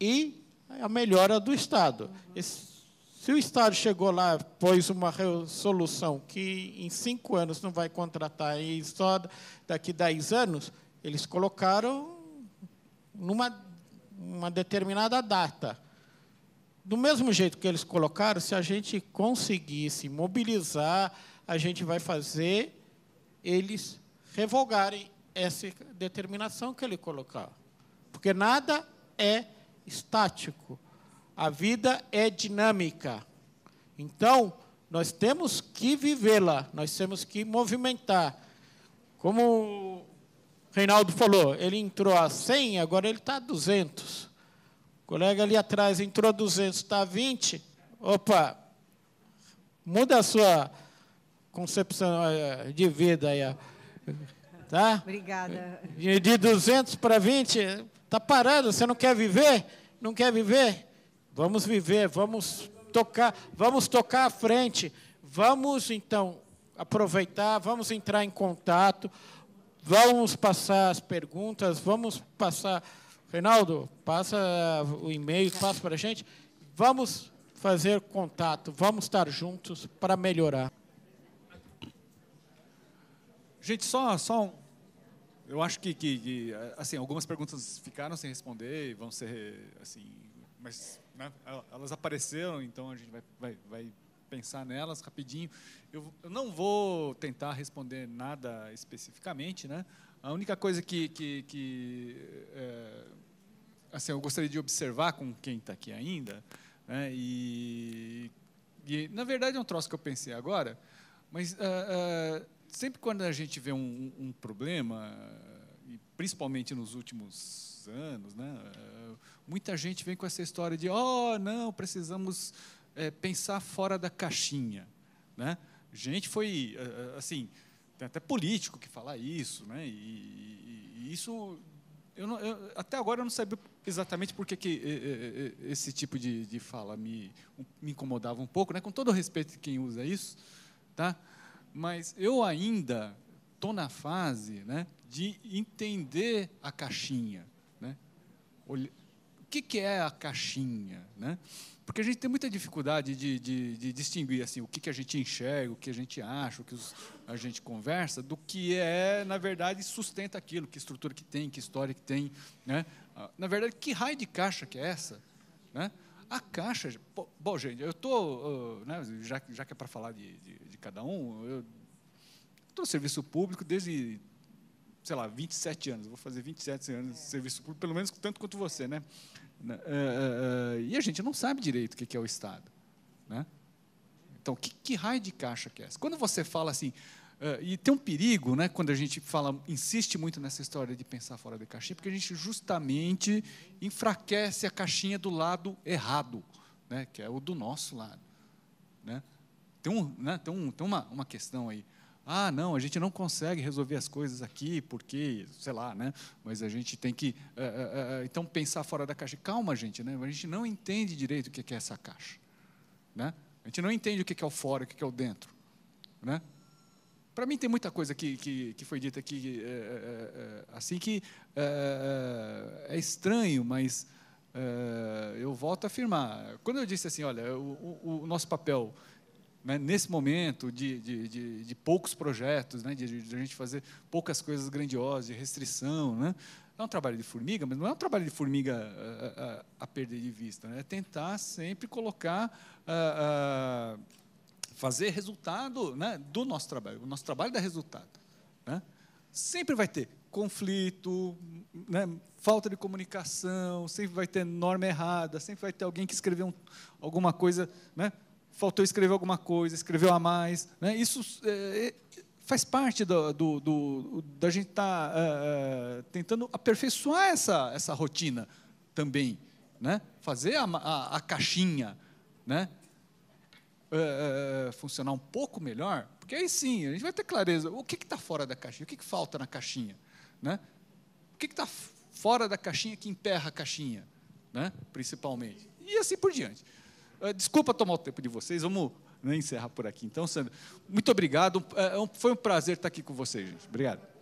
e a melhora do Estado. Uhum. Se o Estado chegou lá, pôs uma solução que em cinco anos não vai contratar e só daqui a dez anos, eles colocaram numa uma determinada data. Do mesmo jeito que eles colocaram, se a gente conseguisse mobilizar, a gente vai fazer eles revogarem essa determinação que ele colocar. Porque nada é estático. A vida é dinâmica. Então, nós temos que vivê-la, nós temos que movimentar. Como Reinaldo falou, ele entrou a 100, agora ele está a 200. O colega ali atrás entrou a 200, está a 20. Opa, muda a sua concepção eh, de vida aí. Tá? Obrigada. De 200 para 20, está parado, você não quer viver? Não quer viver? Vamos viver, vamos tocar, vamos tocar à frente. Vamos, então, aproveitar, vamos entrar em contato, Vamos passar as perguntas, vamos passar. Reinaldo, passa o e-mail, passa para a gente. Vamos fazer contato, vamos estar juntos para melhorar. Gente, só, só um, eu acho que, que, que, assim, algumas perguntas ficaram sem responder e vão ser, assim, mas né, elas apareceram, então a gente vai, vai, vai pensar nelas rapidinho. Eu, eu não vou tentar responder nada especificamente, né? A única coisa que, que, que é, assim, eu gostaria de observar com quem está aqui ainda, né? e, e, na verdade é um troço que eu pensei agora, mas uh, uh, sempre quando a gente vê um, um problema, e principalmente nos últimos anos, né? Ah, muita gente vem com essa história de, oh, não, precisamos é, pensar fora da caixinha. Né? Gente foi, é, é, assim, tem até político que fala isso, né? e, e, e isso eu não, eu, até agora eu não sabia exatamente por que, que é, esse tipo de, de fala me, me, incomodava um pouco, né? com todo o respeito de quem usa isso, tá? mas eu ainda estou na fase né, de entender a caixinha. Né? O que, que é a caixinha? Né? Porque a gente tem muita dificuldade de, de, de distinguir assim, o que, que a gente enxerga, o que a gente acha, o que os, a gente conversa, do que é, na verdade, sustenta aquilo, que estrutura que tem, que história que tem. Né? Ah, na verdade, que raio de caixa que é essa? Né? A caixa. Bom, gente, eu estou. Né, já, já que é para falar de, de, de, cada um, eu estou no serviço público desde, sei lá, 27 anos. Vou fazer 27 anos de serviço público, pelo menos tanto quanto você, né? Né? É, é, é, e a gente não sabe direito o que é o Estado. Né? Então, que, que raio de caixa que é essa? Quando você fala assim, Uh, e tem um perigo, né, quando a gente fala, insiste muito nessa história de pensar fora da caixinha, porque a gente justamente enfraquece a caixinha do lado errado, né, que é o do nosso lado. Né? Tem, um, né, tem, um, tem uma, uma questão aí ah, não, a gente não consegue resolver as coisas aqui porque, sei lá, né? Mas a gente tem que, uh, uh, uh, então, pensar fora da caixa. Calma, gente, né? A gente não entende direito o que é essa caixa, né? A gente não entende o que é o fora, o que é o dentro, né? Para mim tem muita coisa que, que, que foi dita aqui assim que é, é estranho, mas eu volto a afirmar. Quando eu disse assim, olha, o, o, o nosso papel né, nesse momento de, de, de, de poucos projetos, né, de, de, a gente fazer poucas coisas grandiosas, de restrição, né, é um trabalho de formiga, mas não é um trabalho de formiga a, a, a perder de vista. Né? É tentar sempre colocar, a, fazer resultado né, do nosso trabalho. O nosso trabalho dá resultado. Né? Sempre vai ter conflito, né, falta de comunicação, sempre vai ter norma errada, sempre vai ter alguém que escreveu um, alguma coisa. Né? faltou escrever alguma coisa, escreveu a mais. Né? Isso é, é faz parte do, do, do, da gente estar tá, é, é, tentando aperfeiçoar essa, essa rotina também. Né? Fazer a, a, a caixinha né? É, é funcionar um pouco melhor, porque aí sim a gente vai ter clareza. O que está fora da caixinha? O que, que falta na caixinha? Né? O que está fora da caixinha que emperra a caixinha? Né? Principalmente. E assim por diante. Eh, desculpa tomar o tempo de vocês, vamos né, encerrar por aqui. Então, Sandra, muito obrigado. Eh, foi um prazer estar aqui com vocês, gente. Obrigado.